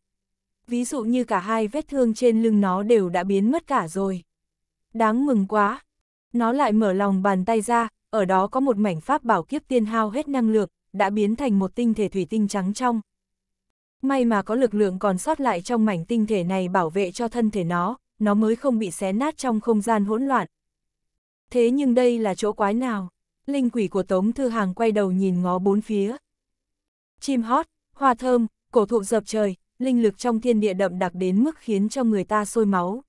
ví dụ như cả hai vết thương trên lưng nó đều đã biến mất cả rồi. Đáng mừng quá! Nó lại mở lòng bàn tay ra, ở đó có một mảnh pháp bảo kiếp tiên hao hết năng lượng, đã biến thành một tinh thể thủy tinh trắng trong. May mà có lực lượng còn sót lại trong mảnh tinh thể này bảo vệ cho thân thể nó, nó mới không bị xé nát trong không gian hỗn loạn. Thế nhưng đây là chỗ quái nào? Linh quỷ của Tống Thư Hàng quay đầu nhìn ngó bốn phía. Chim hót, hoa thơm, cổ thụ dập trời, linh lực trong thiên địa đậm đặc đến mức khiến cho người ta sôi máu.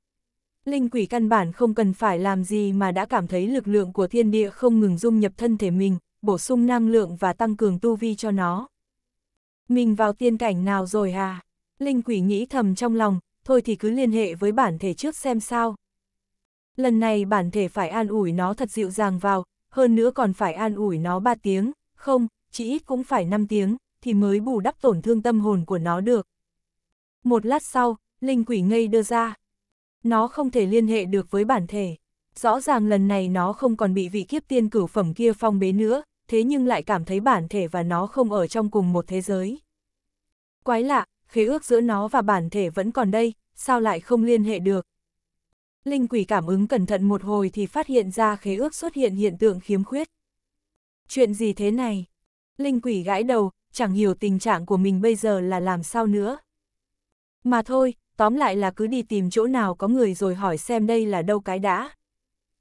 Linh quỷ căn bản không cần phải làm gì mà đã cảm thấy lực lượng của thiên địa không ngừng dung nhập thân thể mình, bổ sung năng lượng và tăng cường tu vi cho nó. Mình vào tiên cảnh nào rồi à? Linh quỷ nghĩ thầm trong lòng, thôi thì cứ liên hệ với bản thể trước xem sao. Lần này bản thể phải an ủi nó thật dịu dàng vào, hơn nữa còn phải an ủi nó 3 tiếng, không, chỉ ít cũng phải 5 tiếng, thì mới bù đắp tổn thương tâm hồn của nó được. Một lát sau, linh quỷ ngây đưa ra. Nó không thể liên hệ được với bản thể. Rõ ràng lần này nó không còn bị vị kiếp tiên cửu phẩm kia phong bế nữa, thế nhưng lại cảm thấy bản thể và nó không ở trong cùng một thế giới. Quái lạ, khế ước giữa nó và bản thể vẫn còn đây, sao lại không liên hệ được? Linh quỷ cảm ứng cẩn thận một hồi thì phát hiện ra khế ước xuất hiện hiện tượng khiếm khuyết. Chuyện gì thế này? Linh quỷ gãi đầu, chẳng hiểu tình trạng của mình bây giờ là làm sao nữa. Mà thôi, tóm lại là cứ đi tìm chỗ nào có người rồi hỏi xem đây là đâu cái đã.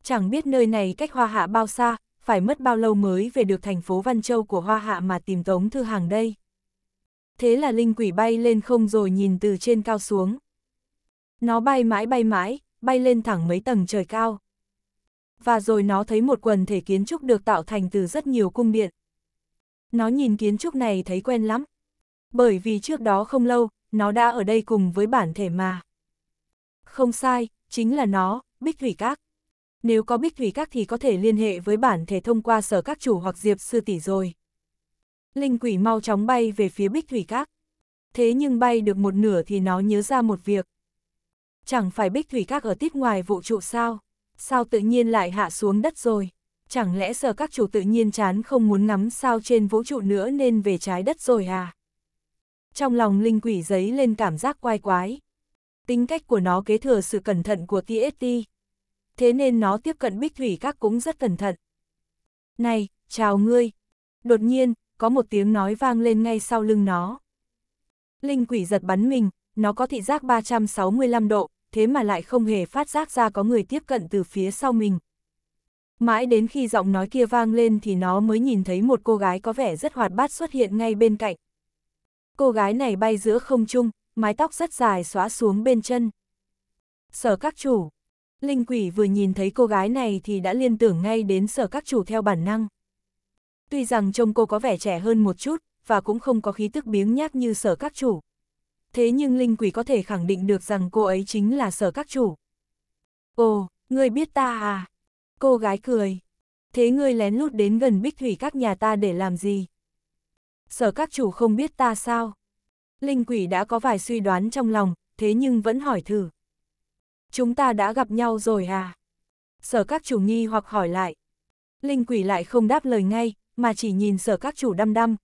Chẳng biết nơi này cách Hoa Hạ bao xa, phải mất bao lâu mới về được thành phố Văn Châu của Hoa Hạ mà tìm Tống Thư Hàng đây. Thế là linh quỷ bay lên không rồi nhìn từ trên cao xuống. Nó bay mãi bay mãi, bay lên thẳng mấy tầng trời cao. Và rồi nó thấy một quần thể kiến trúc được tạo thành từ rất nhiều cung điện. Nó nhìn kiến trúc này thấy quen lắm. Bởi vì trước đó không lâu, nó đã ở đây cùng với bản thể mà. Không sai, chính là nó, Bích Thủy Các. Nếu có Bích Thủy Các thì có thể liên hệ với bản thể thông qua sở các chủ hoặc diệp sư tỷ rồi. Linh quỷ mau chóng bay về phía Bích Thủy Các. Thế nhưng bay được một nửa thì nó nhớ ra một việc. Chẳng phải Bích Thủy Các ở tiếp ngoài vũ trụ sao? Sao tự nhiên lại hạ xuống đất rồi? Chẳng lẽ sở các chủ tự nhiên chán không muốn ngắm sao trên vũ trụ nữa nên về trái đất rồi à? trong lòng linh quỷ giấy lên cảm giác quai quái. Tính cách của nó kế thừa sự cẩn thận của TST. Thế nên nó tiếp cận bích thủy các cũng rất cẩn thận. Này, chào ngươi. Đột nhiên, có một tiếng nói vang lên ngay sau lưng nó. Linh quỷ giật bắn mình, nó có thị giác 365 độ, thế mà lại không hề phát giác ra có người tiếp cận từ phía sau mình. Mãi đến khi giọng nói kia vang lên thì nó mới nhìn thấy một cô gái có vẻ rất hoạt bát xuất hiện ngay bên cạnh, Cô gái này bay giữa không trung, mái tóc rất dài xóa xuống bên chân. Sở các chủ. Linh quỷ vừa nhìn thấy cô gái này thì đã liên tưởng ngay đến sở các chủ theo bản năng. Tuy rằng trông cô có vẻ trẻ hơn một chút, và cũng không có khí tức biếng nhác như sở các chủ. Thế nhưng Linh quỷ có thể khẳng định được rằng cô ấy chính là sở các chủ. Ồ, ngươi biết ta à? Cô gái cười. Thế ngươi lén lút đến gần bích thủy các nhà ta để làm gì? sở các chủ không biết ta sao. Linh quỷ đã có vài suy đoán trong lòng, thế nhưng vẫn hỏi thử. Chúng ta đã gặp nhau rồi à? Sở các chủ nghi hoặc hỏi lại. Linh quỷ lại không đáp lời ngay, mà chỉ nhìn sở các chủ đăm đăm.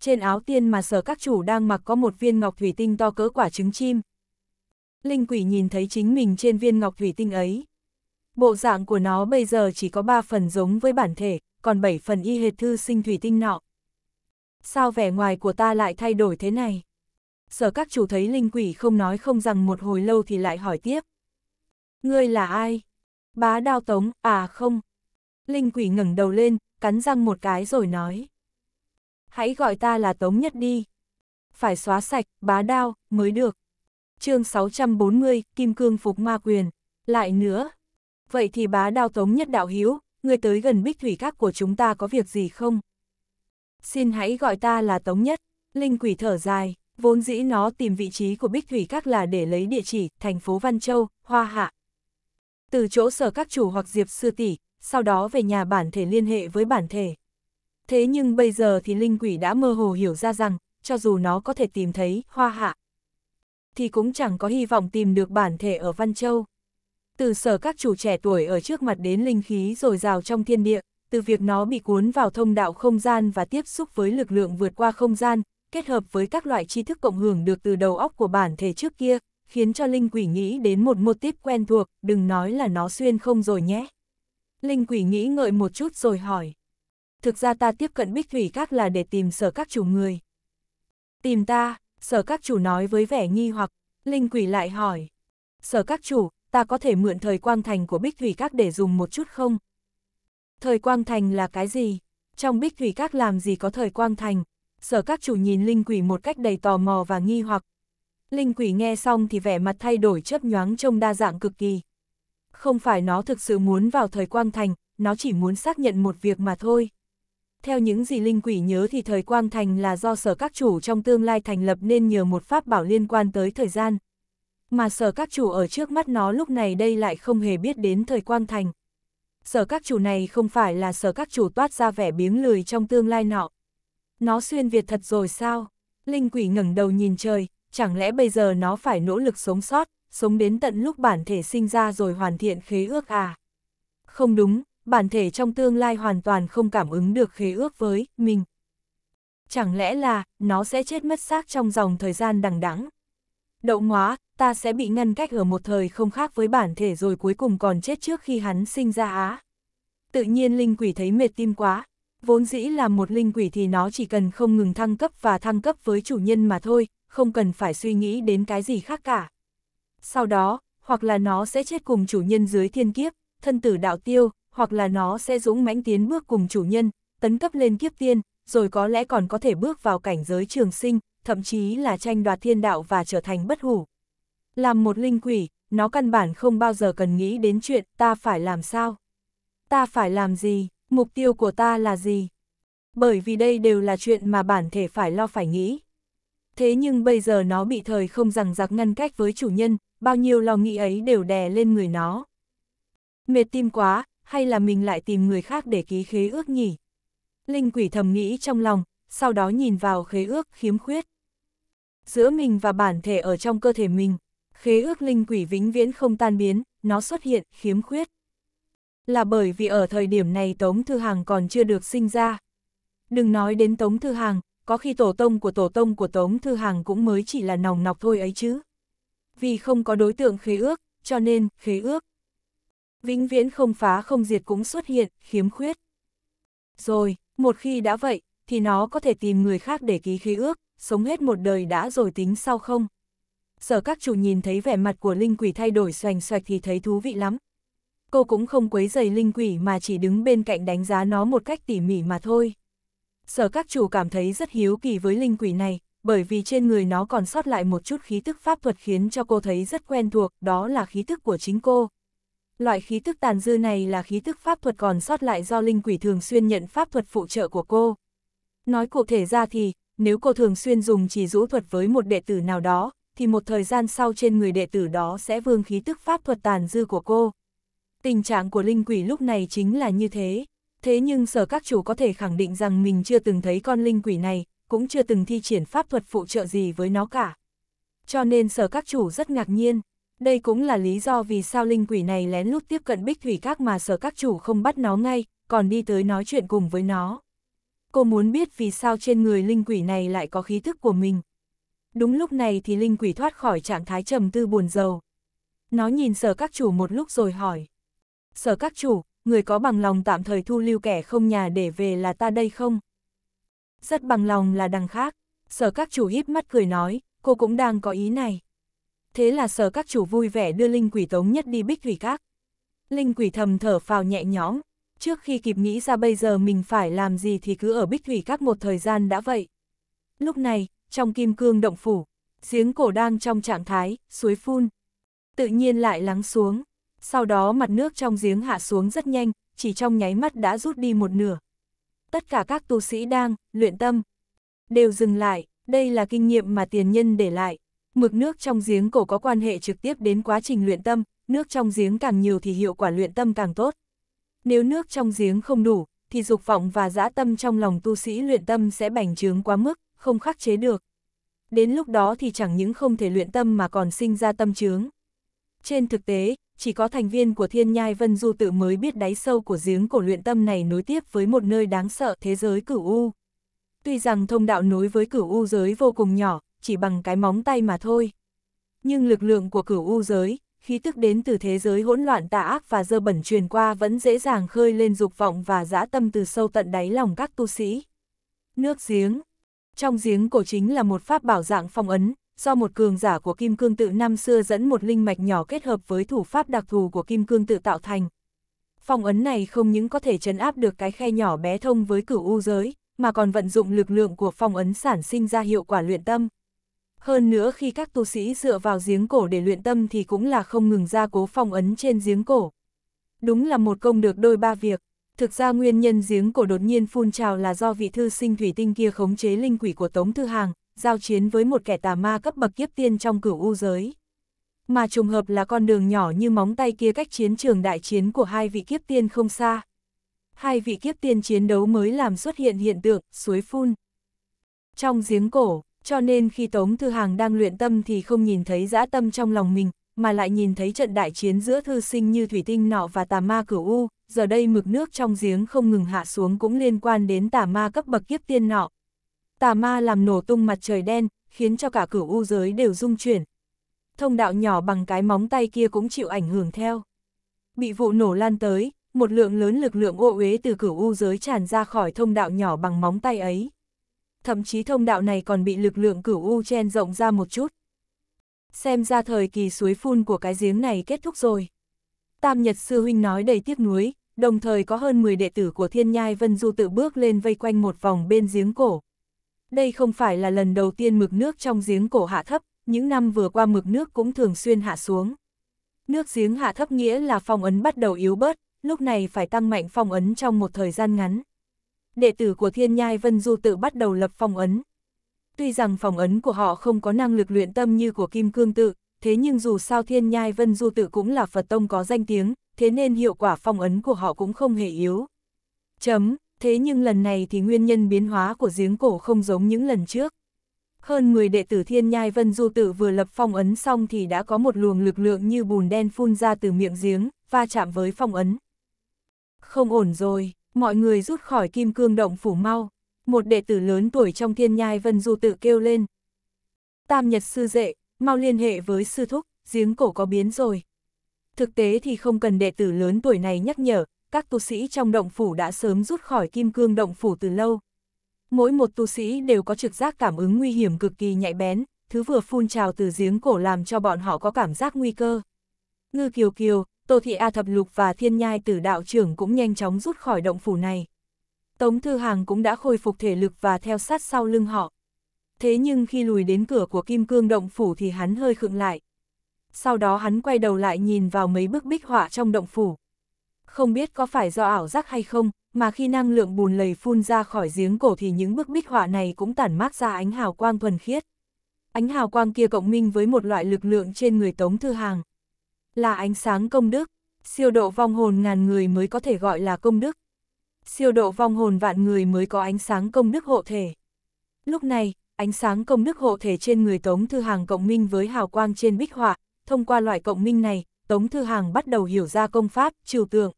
Trên áo tiên mà sở các chủ đang mặc có một viên ngọc thủy tinh to cỡ quả trứng chim. Linh quỷ nhìn thấy chính mình trên viên ngọc thủy tinh ấy. Bộ dạng của nó bây giờ chỉ có 3 phần giống với bản thể, còn 7 phần y hệt thư sinh thủy tinh nọ sao vẻ ngoài của ta lại thay đổi thế này? Sở các chủ thấy linh quỷ không nói không rằng một hồi lâu thì lại hỏi tiếp. Ngươi là ai? Bá đao tống, à không. Linh quỷ ngẩng đầu lên, cắn răng một cái rồi nói. Hãy gọi ta là tống nhất đi. Phải xóa sạch, bá đao, mới được. chương 640, Kim Cương Phục Ma Quyền. Lại nữa. Vậy thì bá đao tống nhất đạo hiếu, người tới gần bích thủy các của chúng ta có việc gì không? Xin hãy gọi ta là Tống Nhất. Linh quỷ thở dài, vốn dĩ nó tìm vị trí của Bích Thủy Các là để lấy địa chỉ, thành phố Văn Châu, Hoa Hạ. Từ chỗ sở các chủ hoặc Diệp Sư Tỷ, sau đó về nhà bản thể liên hệ với bản thể. Thế nhưng bây giờ thì Linh quỷ đã mơ hồ hiểu ra rằng, cho dù nó có thể tìm thấy Hoa Hạ, thì cũng chẳng có hy vọng tìm được bản thể ở Văn Châu. Từ sở các chủ trẻ tuổi ở trước mặt đến linh khí rồi rào trong thiên địa, từ việc nó bị cuốn vào thông đạo không gian và tiếp xúc với lực lượng vượt qua không gian, kết hợp với các loại tri thức cộng hưởng được từ đầu óc của bản thể trước kia, khiến cho Linh Quỷ nghĩ đến một mô típ quen thuộc, đừng nói là nó xuyên không rồi nhé. Linh Quỷ nghĩ ngợi một chút rồi hỏi. Thực ra ta tiếp cận bích thủy các là để tìm sở các chủ người. Tìm ta, sở các chủ nói với vẻ nghi hoặc, Linh Quỷ lại hỏi. Sở các chủ, ta có thể mượn thời quang thành của bích thủy các để dùng một chút không? Thời quang thành là cái gì? Trong bích thủy các làm gì có thời quang thành? Sở các chủ nhìn linh quỷ một cách đầy tò mò và nghi hoặc. Linh quỷ nghe xong thì vẻ mặt thay đổi chớp nhoáng trông đa dạng cực kỳ. Không phải nó thực sự muốn vào thời quang thành, nó chỉ muốn xác nhận một việc mà thôi. Theo những gì linh quỷ nhớ thì thời quang thành là do sở các chủ trong tương lai thành lập nên nhờ một pháp bảo liên quan tới thời gian. Mà sở các chủ ở trước mắt nó lúc này đây lại không hề biết đến thời quang thành sở các chủ này không phải là sở các chủ toát ra vẻ biếng lười trong tương lai nọ. Nó xuyên Việt thật rồi sao? Linh quỷ ngẩng đầu nhìn trời, chẳng lẽ bây giờ nó phải nỗ lực sống sót, sống đến tận lúc bản thể sinh ra rồi hoàn thiện khế ước à? Không đúng, bản thể trong tương lai hoàn toàn không cảm ứng được khế ước với mình. Chẳng lẽ là, nó sẽ chết mất xác trong dòng thời gian đằng đẵng Đậu ngóa, ta sẽ bị ngăn cách ở một thời không khác với bản thể rồi cuối cùng còn chết trước khi hắn sinh ra á. Tự nhiên linh quỷ thấy mệt tim quá, vốn dĩ là một linh quỷ thì nó chỉ cần không ngừng thăng cấp và thăng cấp với chủ nhân mà thôi, không cần phải suy nghĩ đến cái gì khác cả. Sau đó, hoặc là nó sẽ chết cùng chủ nhân dưới thiên kiếp, thân tử đạo tiêu, hoặc là nó sẽ dũng mãnh tiến bước cùng chủ nhân, tấn cấp lên kiếp tiên, rồi có lẽ còn có thể bước vào cảnh giới trường sinh, thậm chí là tranh đoạt thiên đạo và trở thành bất hủ. Làm một linh quỷ, nó căn bản không bao giờ cần nghĩ đến chuyện ta phải làm sao. Ta phải làm gì, mục tiêu của ta là gì. Bởi vì đây đều là chuyện mà bản thể phải lo phải nghĩ. Thế nhưng bây giờ nó bị thời không rằng giặc ngăn cách với chủ nhân, bao nhiêu lo nghĩ ấy đều đè lên người nó. Mệt tim quá, hay là mình lại tìm người khác để ký khế ước nhỉ? Linh quỷ thầm nghĩ trong lòng, sau đó nhìn vào khế ước khiếm khuyết giữa mình và bản thể ở trong cơ thể mình. Khế ước linh quỷ vĩnh viễn không tan biến, nó xuất hiện, khiếm khuyết. Là bởi vì ở thời điểm này Tống Thư Hàng còn chưa được sinh ra. Đừng nói đến Tống Thư Hàng, có khi tổ tông của tổ tông của Tống Thư Hàng cũng mới chỉ là nòng nọc thôi ấy chứ. Vì không có đối tượng khế ước, cho nên, khế ước. Vĩnh viễn không phá không diệt cũng xuất hiện, khiếm khuyết. Rồi, một khi đã vậy, thì nó có thể tìm người khác để ký khế ước, sống hết một đời đã rồi tính sau không? Sở các chủ nhìn thấy vẻ mặt của linh quỷ thay đổi xoành xoạch thì thấy thú vị lắm. Cô cũng không quấy giày linh quỷ mà chỉ đứng bên cạnh đánh giá nó một cách tỉ mỉ mà thôi. Sở các chủ cảm thấy rất hiếu kỳ với linh quỷ này, bởi vì trên người nó còn sót lại một chút khí tức pháp thuật khiến cho cô thấy rất quen thuộc, đó là khí tức của chính cô. Loại khí tức tàn dư này là khí tức pháp thuật còn sót lại do linh quỷ thường xuyên nhận pháp thuật phụ trợ của cô. Nói cụ thể ra thì, nếu cô thường xuyên dùng chỉ rũ thuật với một đệ tử nào đó, thì một thời gian sau trên người đệ tử đó sẽ vương khí tức pháp thuật tàn dư của cô. Tình trạng của linh quỷ lúc này chính là như thế. Thế nhưng sở các chủ có thể khẳng định rằng mình chưa từng thấy con linh quỷ này, cũng chưa từng thi triển pháp thuật phụ trợ gì với nó cả. Cho nên sở các chủ rất ngạc nhiên. Đây cũng là lý do vì sao linh quỷ này lén lút tiếp cận bích thủy các mà sở các chủ không bắt nó ngay, còn đi tới nói chuyện cùng với nó cô muốn biết vì sao trên người linh quỷ này lại có khí thức của mình. Đúng lúc này thì linh quỷ thoát khỏi trạng thái trầm tư buồn rầu. Nó nhìn sở các chủ một lúc rồi hỏi. Sở các chủ, người có bằng lòng tạm thời thu lưu kẻ không nhà để về là ta đây không? Rất bằng lòng là đằng khác. Sở các chủ híp mắt cười nói, cô cũng đang có ý này. Thế là sở các chủ vui vẻ đưa linh quỷ tống nhất đi bích thủy các. Linh quỷ thầm thở phào nhẹ nhõm, trước khi kịp nghĩ ra bây giờ mình phải làm gì thì cứ ở bích thủy các một thời gian đã vậy. Lúc này, trong kim cương động phủ, giếng cổ đang trong trạng thái, suối phun. Tự nhiên lại lắng xuống, sau đó mặt nước trong giếng hạ xuống rất nhanh, chỉ trong nháy mắt đã rút đi một nửa. Tất cả các tu sĩ đang, luyện tâm, đều dừng lại, đây là kinh nghiệm mà tiền nhân để lại. Mực nước trong giếng cổ có quan hệ trực tiếp đến quá trình luyện tâm, nước trong giếng càng nhiều thì hiệu quả luyện tâm càng tốt. Nếu nước trong giếng không đủ, thì dục vọng và dã tâm trong lòng tu sĩ luyện tâm sẽ bành trướng quá mức, không khắc chế được. Đến lúc đó thì chẳng những không thể luyện tâm mà còn sinh ra tâm trướng. Trên thực tế, chỉ có thành viên của Thiên Nhai Vân Du tự mới biết đáy sâu của giếng cổ luyện tâm này nối tiếp với một nơi đáng sợ thế giới cửu U. Tuy rằng thông đạo nối với cửu U giới vô cùng nhỏ, chỉ bằng cái móng tay mà thôi. Nhưng lực lượng của cửu U giới, khí tức đến từ thế giới hỗn loạn tà ác và dơ bẩn truyền qua vẫn dễ dàng khơi lên dục vọng và dã tâm từ sâu tận đáy lòng các tu sĩ. Nước giếng Trong giếng cổ chính là một pháp bảo dạng phong ấn, do một cường giả của Kim Cương Tự năm xưa dẫn một linh mạch nhỏ kết hợp với thủ pháp đặc thù của Kim Cương Tự tạo thành. Phong ấn này không những có thể chấn áp được cái khe nhỏ bé thông với cửu u giới, mà còn vận dụng lực lượng của phong ấn sản sinh ra hiệu quả luyện tâm. Hơn nữa khi các tu sĩ dựa vào giếng cổ để luyện tâm thì cũng là không ngừng ra cố phong ấn trên giếng cổ. Đúng là một công được đôi ba việc. Thực ra nguyên nhân giếng cổ đột nhiên phun trào là do vị thư sinh thủy tinh kia khống chế linh quỷ của Tống Thư Hàng, giao chiến với một kẻ tà ma cấp bậc kiếp tiên trong cửu u giới. Mà trùng hợp là con đường nhỏ như móng tay kia cách chiến trường đại chiến của hai vị kiếp tiên không xa. Hai vị kiếp tiên chiến đấu mới làm xuất hiện hiện tượng, suối phun. Trong giếng cổ, cho nên khi Tống Thư Hàng đang luyện tâm thì không nhìn thấy dã tâm trong lòng mình, mà lại nhìn thấy trận đại chiến giữa thư sinh như thủy tinh nọ và tà ma cửu u, giờ đây mực nước trong giếng không ngừng hạ xuống cũng liên quan đến tà ma cấp bậc kiếp tiên nọ. Tà ma làm nổ tung mặt trời đen, khiến cho cả cửu u giới đều rung chuyển. Thông đạo nhỏ bằng cái móng tay kia cũng chịu ảnh hưởng theo. Bị vụ nổ lan tới, một lượng lớn lực lượng ô uế từ cửu u giới tràn ra khỏi thông đạo nhỏ bằng móng tay ấy thậm chí thông đạo này còn bị lực lượng cửu U chen rộng ra một chút. Xem ra thời kỳ suối phun của cái giếng này kết thúc rồi. Tam Nhật Sư Huynh nói đầy tiếc nuối, đồng thời có hơn 10 đệ tử của Thiên Nhai Vân Du tự bước lên vây quanh một vòng bên giếng cổ. Đây không phải là lần đầu tiên mực nước trong giếng cổ hạ thấp, những năm vừa qua mực nước cũng thường xuyên hạ xuống. Nước giếng hạ thấp nghĩa là phong ấn bắt đầu yếu bớt, lúc này phải tăng mạnh phong ấn trong một thời gian ngắn đệ tử của Thiên Nhai Vân Du tự bắt đầu lập phong ấn. Tuy rằng phong ấn của họ không có năng lực luyện tâm như của Kim Cương Tự, thế nhưng dù sao Thiên Nhai Vân Du tự cũng là Phật Tông có danh tiếng, thế nên hiệu quả phong ấn của họ cũng không hề yếu. Chấm, thế nhưng lần này thì nguyên nhân biến hóa của giếng cổ không giống những lần trước. Hơn 10 đệ tử Thiên Nhai Vân Du tự vừa lập phong ấn xong thì đã có một luồng lực lượng như bùn đen phun ra từ miệng giếng, va chạm với phong ấn. Không ổn rồi mọi người rút khỏi kim cương động phủ mau. Một đệ tử lớn tuổi trong thiên nhai vân du tự kêu lên. Tam nhật sư dệ, mau liên hệ với sư thúc, giếng cổ có biến rồi. Thực tế thì không cần đệ tử lớn tuổi này nhắc nhở, các tu sĩ trong động phủ đã sớm rút khỏi kim cương động phủ từ lâu. Mỗi một tu sĩ đều có trực giác cảm ứng nguy hiểm cực kỳ nhạy bén, thứ vừa phun trào từ giếng cổ làm cho bọn họ có cảm giác nguy cơ. Ngư Kiều Kiều, Tô Thị A Thập Lục và Thiên Nhai Tử Đạo trưởng cũng nhanh chóng rút khỏi động phủ này. Tống Thư Hàng cũng đã khôi phục thể lực và theo sát sau lưng họ. Thế nhưng khi lùi đến cửa của Kim Cương Động Phủ thì hắn hơi khựng lại. Sau đó hắn quay đầu lại nhìn vào mấy bức bích họa trong động phủ. Không biết có phải do ảo giác hay không, mà khi năng lượng bùn lầy phun ra khỏi giếng cổ thì những bức bích họa này cũng tản mát ra ánh hào quang thuần khiết. Ánh hào quang kia cộng minh với một loại lực lượng trên người Tống Thư Hàng. Là ánh sáng công đức, siêu độ vong hồn ngàn người mới có thể gọi là công đức. Siêu độ vong hồn vạn người mới có ánh sáng công đức hộ thể. Lúc này, ánh sáng công đức hộ thể trên người Tống Thư Hàng cộng minh với hào quang trên bích họa, thông qua loại cộng minh này, Tống Thư Hàng bắt đầu hiểu ra công pháp, trừu tượng.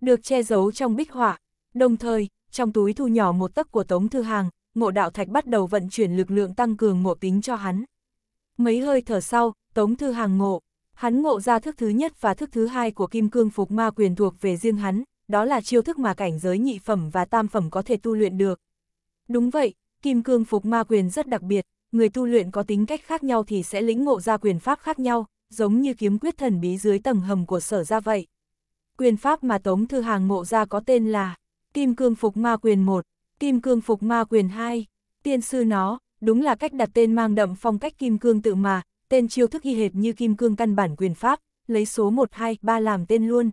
Được che giấu trong bích họa, đồng thời, trong túi thu nhỏ một tấc của Tống Thư Hàng, ngộ đạo thạch bắt đầu vận chuyển lực lượng tăng cường ngộ tính cho hắn. Mấy hơi thở sau, Tống Thư Hàng ngộ. Hắn ngộ ra thức thứ nhất và thức thứ hai của kim cương phục ma quyền thuộc về riêng hắn, đó là chiêu thức mà cảnh giới nhị phẩm và tam phẩm có thể tu luyện được. Đúng vậy, kim cương phục ma quyền rất đặc biệt, người tu luyện có tính cách khác nhau thì sẽ lĩnh ngộ ra quyền pháp khác nhau, giống như kiếm quyết thần bí dưới tầng hầm của sở ra vậy. Quyền pháp mà Tống Thư Hàng ngộ ra có tên là Kim Cương Phục Ma Quyền 1, Kim Cương Phục Ma Quyền 2. Tiên sư nó, đúng là cách đặt tên mang đậm phong cách Kim Cương tự mà, tên chiêu thức y hệt như kim cương căn bản quyền pháp, lấy số 1, 2, 3 làm tên luôn.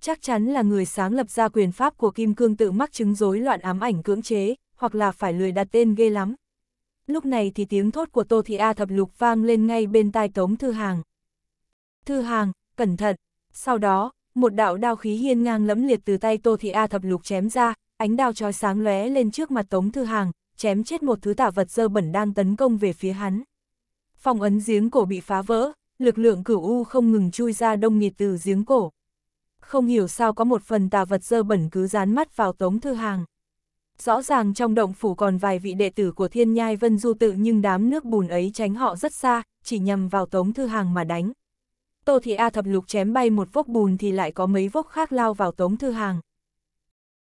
Chắc chắn là người sáng lập ra quyền pháp của kim cương tự mắc chứng rối loạn ám ảnh cưỡng chế, hoặc là phải lười đặt tên ghê lắm. Lúc này thì tiếng thốt của Tô Thị A thập lục vang lên ngay bên tai Tống Thư Hàng. Thư Hàng, cẩn thận. Sau đó, một đạo đao khí hiên ngang lẫm liệt từ tay Tô Thị A thập lục chém ra, ánh đao trói sáng lóe lên trước mặt Tống Thư Hàng, chém chết một thứ tả vật dơ bẩn đang tấn công về phía hắn phong ấn giếng cổ bị phá vỡ, lực lượng cửu u không ngừng chui ra đông nghịt từ giếng cổ. Không hiểu sao có một phần tà vật dơ bẩn cứ dán mắt vào Tống Thư Hàng. Rõ ràng trong động phủ còn vài vị đệ tử của Thiên Nhai Vân Du tự nhưng đám nước bùn ấy tránh họ rất xa, chỉ nhằm vào Tống Thư Hàng mà đánh. Tô Thị A Thập Lục chém bay một vốc bùn thì lại có mấy vốc khác lao vào Tống Thư Hàng.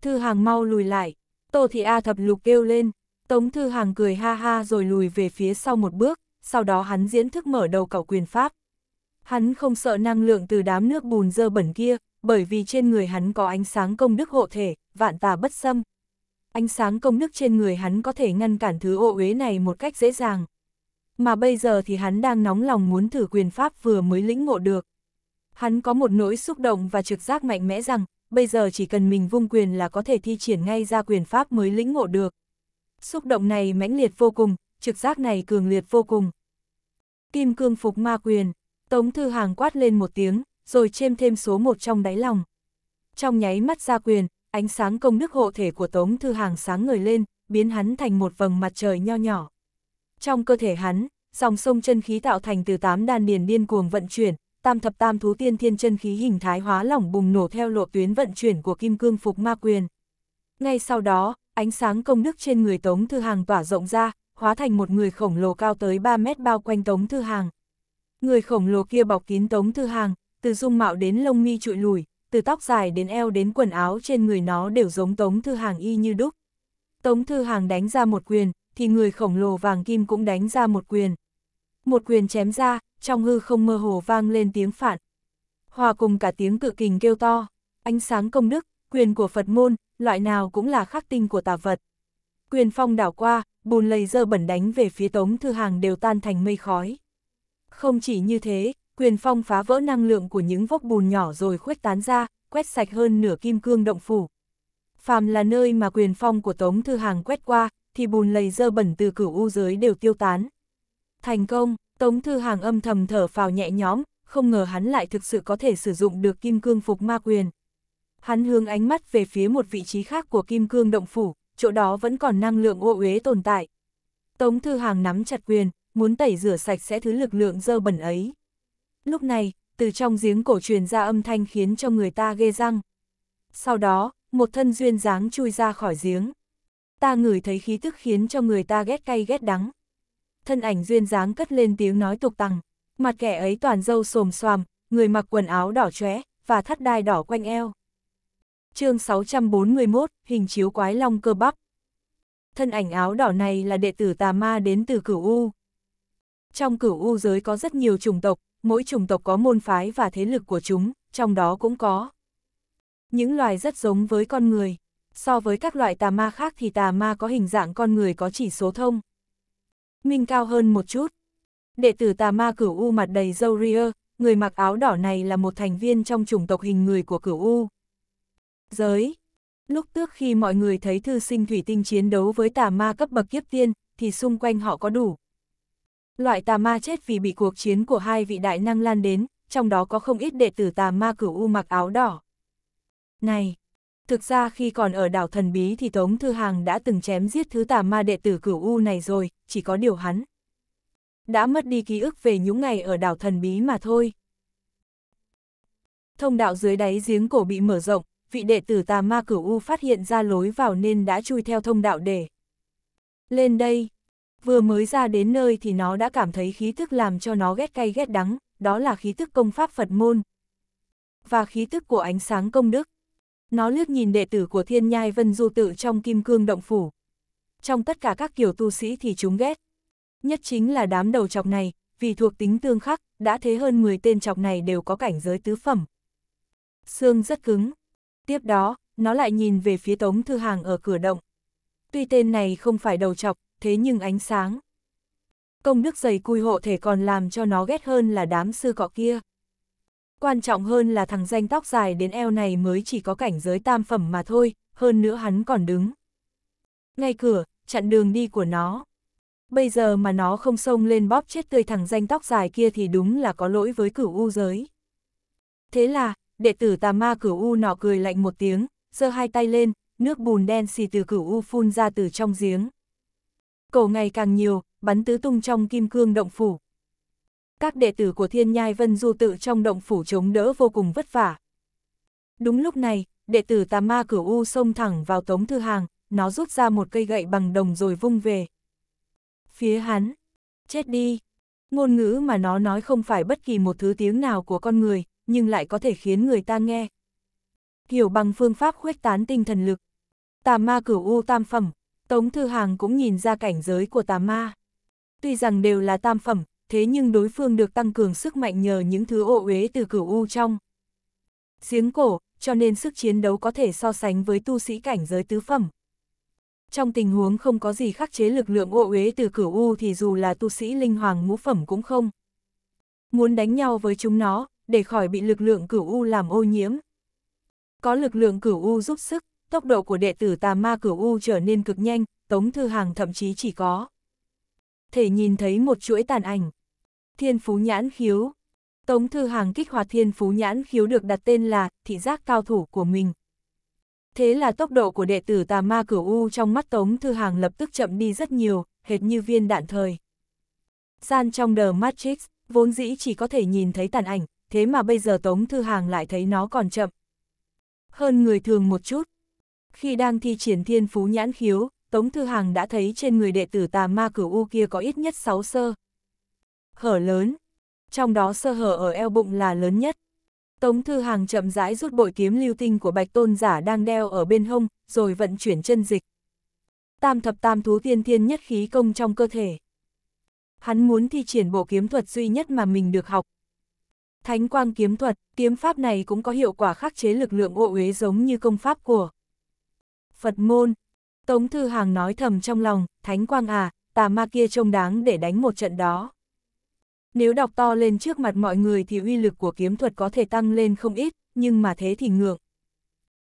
Thư Hàng mau lùi lại, Tô Thị A Thập Lục kêu lên, Tống Thư Hàng cười ha ha rồi lùi về phía sau một bước, sau đó hắn diễn thức mở đầu cầu quyền pháp. Hắn không sợ năng lượng từ đám nước bùn dơ bẩn kia, bởi vì trên người hắn có ánh sáng công đức hộ thể, vạn tà bất xâm. Ánh sáng công đức trên người hắn có thể ngăn cản thứ ô uế này một cách dễ dàng. Mà bây giờ thì hắn đang nóng lòng muốn thử quyền pháp vừa mới lĩnh ngộ được. Hắn có một nỗi xúc động và trực giác mạnh mẽ rằng, bây giờ chỉ cần mình vung quyền là có thể thi triển ngay ra quyền pháp mới lĩnh ngộ được. Xúc động này mãnh liệt vô cùng, trực giác này cường liệt vô cùng kim cương phục ma quyền, Tống Thư Hàng quát lên một tiếng, rồi chêm thêm số một trong đáy lòng. Trong nháy mắt ra quyền, ánh sáng công đức hộ thể của Tống Thư Hàng sáng ngời lên, biến hắn thành một vầng mặt trời nho nhỏ. Trong cơ thể hắn, dòng sông chân khí tạo thành từ tám đan điền điên cuồng vận chuyển, tam thập tam thú tiên thiên chân khí hình thái hóa lỏng bùng nổ theo lộ tuyến vận chuyển của kim cương phục ma quyền. Ngay sau đó, ánh sáng công đức trên người Tống Thư Hàng tỏa rộng ra, hóa thành một người khổng lồ cao tới 3 mét bao quanh Tống Thư Hàng. Người khổng lồ kia bọc kín Tống Thư Hàng, từ dung mạo đến lông mi trụi lùi, từ tóc dài đến eo đến quần áo trên người nó đều giống Tống Thư Hàng y như đúc. Tống Thư Hàng đánh ra một quyền, thì người khổng lồ vàng kim cũng đánh ra một quyền. Một quyền chém ra, trong hư không mơ hồ vang lên tiếng phản. Hòa cùng cả tiếng cự kình kêu to, ánh sáng công đức, quyền của Phật môn, loại nào cũng là khắc tinh của tà vật. Quyền phong đảo qua, bùn lầy dơ bẩn đánh về phía Tống Thư Hàng đều tan thành mây khói. Không chỉ như thế, quyền phong phá vỡ năng lượng của những vốc bùn nhỏ rồi khuếch tán ra, quét sạch hơn nửa kim cương động phủ. Phàm là nơi mà quyền phong của Tống Thư Hàng quét qua, thì bùn lầy dơ bẩn từ cửu u giới đều tiêu tán. Thành công, Tống Thư Hàng âm thầm thở phào nhẹ nhõm, không ngờ hắn lại thực sự có thể sử dụng được kim cương phục ma quyền. Hắn hướng ánh mắt về phía một vị trí khác của kim cương động phủ, chỗ đó vẫn còn năng lượng ô uế tồn tại. Tống Thư Hàng nắm chặt quyền, muốn tẩy rửa sạch sẽ thứ lực lượng dơ bẩn ấy. Lúc này, từ trong giếng cổ truyền ra âm thanh khiến cho người ta ghê răng. Sau đó, một thân duyên dáng chui ra khỏi giếng. Ta ngửi thấy khí tức khiến cho người ta ghét cay ghét đắng. Thân ảnh duyên dáng cất lên tiếng nói tục tằng, mặt kẻ ấy toàn dâu xồm xoàm, người mặc quần áo đỏ chóe và thắt đai đỏ quanh eo chương 641, hình chiếu quái long cơ bắp. Thân ảnh áo đỏ này là đệ tử tà ma đến từ cửu U. Trong cửu U giới có rất nhiều chủng tộc, mỗi chủng tộc có môn phái và thế lực của chúng, trong đó cũng có. Những loài rất giống với con người. So với các loại tà ma khác thì tà ma có hình dạng con người có chỉ số thông. Minh cao hơn một chút. Đệ tử tà ma cửu U mặt đầy dâu ria, người mặc áo đỏ này là một thành viên trong chủng tộc hình người của cửu U. Giới Lúc trước khi mọi người thấy thư sinh thủy tinh chiến đấu với tà ma cấp bậc kiếp tiên, thì xung quanh họ có đủ. Loại tà ma chết vì bị cuộc chiến của hai vị đại năng lan đến, trong đó có không ít đệ tử tà ma cửu u mặc áo đỏ. Này! Thực ra khi còn ở đảo thần bí thì Tống Thư Hàng đã từng chém giết thứ tà ma đệ tử cửu u này rồi, chỉ có điều hắn. Đã mất đi ký ức về những ngày ở đảo thần bí mà thôi. Thông đạo dưới đáy giếng cổ bị mở rộng, vị đệ tử tà ma cửu U phát hiện ra lối vào nên đã chui theo thông đạo để. Lên đây, vừa mới ra đến nơi thì nó đã cảm thấy khí thức làm cho nó ghét cay ghét đắng, đó là khí thức công pháp Phật môn. Và khí thức của ánh sáng công đức. Nó lướt nhìn đệ tử của thiên nhai vân du tự trong kim cương động phủ. Trong tất cả các kiểu tu sĩ thì chúng ghét. Nhất chính là đám đầu chọc này, vì thuộc tính tương khắc, đã thế hơn 10 tên chọc này đều có cảnh giới tứ phẩm. Xương rất cứng, Tiếp đó, nó lại nhìn về phía Tống Thư Hàng ở cửa động. Tuy tên này không phải đầu chọc, thế nhưng ánh sáng. Công đức dày cui hộ thể còn làm cho nó ghét hơn là đám sư cọ kia. Quan trọng hơn là thằng danh tóc dài đến eo này mới chỉ có cảnh giới tam phẩm mà thôi, hơn nữa hắn còn đứng. Ngay cửa, chặn đường đi của nó. Bây giờ mà nó không xông lên bóp chết tươi thằng danh tóc dài kia thì đúng là có lỗi với cửu u giới. Thế là, đệ tử tà ma cửu U nọ cười lạnh một tiếng, giơ hai tay lên, nước bùn đen xì từ cửu U phun ra từ trong giếng. Cổ ngày càng nhiều, bắn tứ tung trong kim cương động phủ. Các đệ tử của thiên nhai vân du tự trong động phủ chống đỡ vô cùng vất vả. Đúng lúc này, đệ tử tà ma cửu U xông thẳng vào tống thư hàng, nó rút ra một cây gậy bằng đồng rồi vung về. Phía hắn, chết đi, ngôn ngữ mà nó nói không phải bất kỳ một thứ tiếng nào của con người, nhưng lại có thể khiến người ta nghe. Hiểu bằng phương pháp khuếch tán tinh thần lực. Tà ma cửu u tam phẩm, Tống Thư Hàng cũng nhìn ra cảnh giới của tà ma. Tuy rằng đều là tam phẩm, thế nhưng đối phương được tăng cường sức mạnh nhờ những thứ ô uế từ cửu u trong. Giếng cổ, cho nên sức chiến đấu có thể so sánh với tu sĩ cảnh giới tứ phẩm. Trong tình huống không có gì khắc chế lực lượng ô uế từ cửu u thì dù là tu sĩ linh hoàng ngũ phẩm cũng không. Muốn đánh nhau với chúng nó, để khỏi bị lực lượng cửu U làm ô nhiễm. Có lực lượng cửu U giúp sức, tốc độ của đệ tử tà ma cửu U trở nên cực nhanh, Tống Thư Hàng thậm chí chỉ có. Thể nhìn thấy một chuỗi tàn ảnh. Thiên Phú Nhãn Khiếu Tống Thư Hàng kích hoạt Thiên Phú Nhãn Khiếu được đặt tên là thị giác cao thủ của mình. Thế là tốc độ của đệ tử tà ma cửu U trong mắt Tống Thư Hàng lập tức chậm đi rất nhiều, hệt như viên đạn thời. Gian trong The Matrix, vốn dĩ chỉ có thể nhìn thấy tàn ảnh, thế mà bây giờ Tống Thư Hàng lại thấy nó còn chậm. Hơn người thường một chút. Khi đang thi triển thiên phú nhãn khiếu, Tống Thư Hàng đã thấy trên người đệ tử tà ma cửu u kia có ít nhất 6 sơ. Hở lớn. Trong đó sơ hở ở eo bụng là lớn nhất. Tống Thư Hàng chậm rãi rút bội kiếm lưu tinh của bạch tôn giả đang đeo ở bên hông, rồi vận chuyển chân dịch. Tam thập tam thú tiên thiên nhất khí công trong cơ thể. Hắn muốn thi triển bộ kiếm thuật duy nhất mà mình được học, Thánh quang kiếm thuật, kiếm pháp này cũng có hiệu quả khắc chế lực lượng ô uế giống như công pháp của Phật môn. Tống Thư Hàng nói thầm trong lòng, Thánh quang à, tà ma kia trông đáng để đánh một trận đó. Nếu đọc to lên trước mặt mọi người thì uy lực của kiếm thuật có thể tăng lên không ít, nhưng mà thế thì ngượng.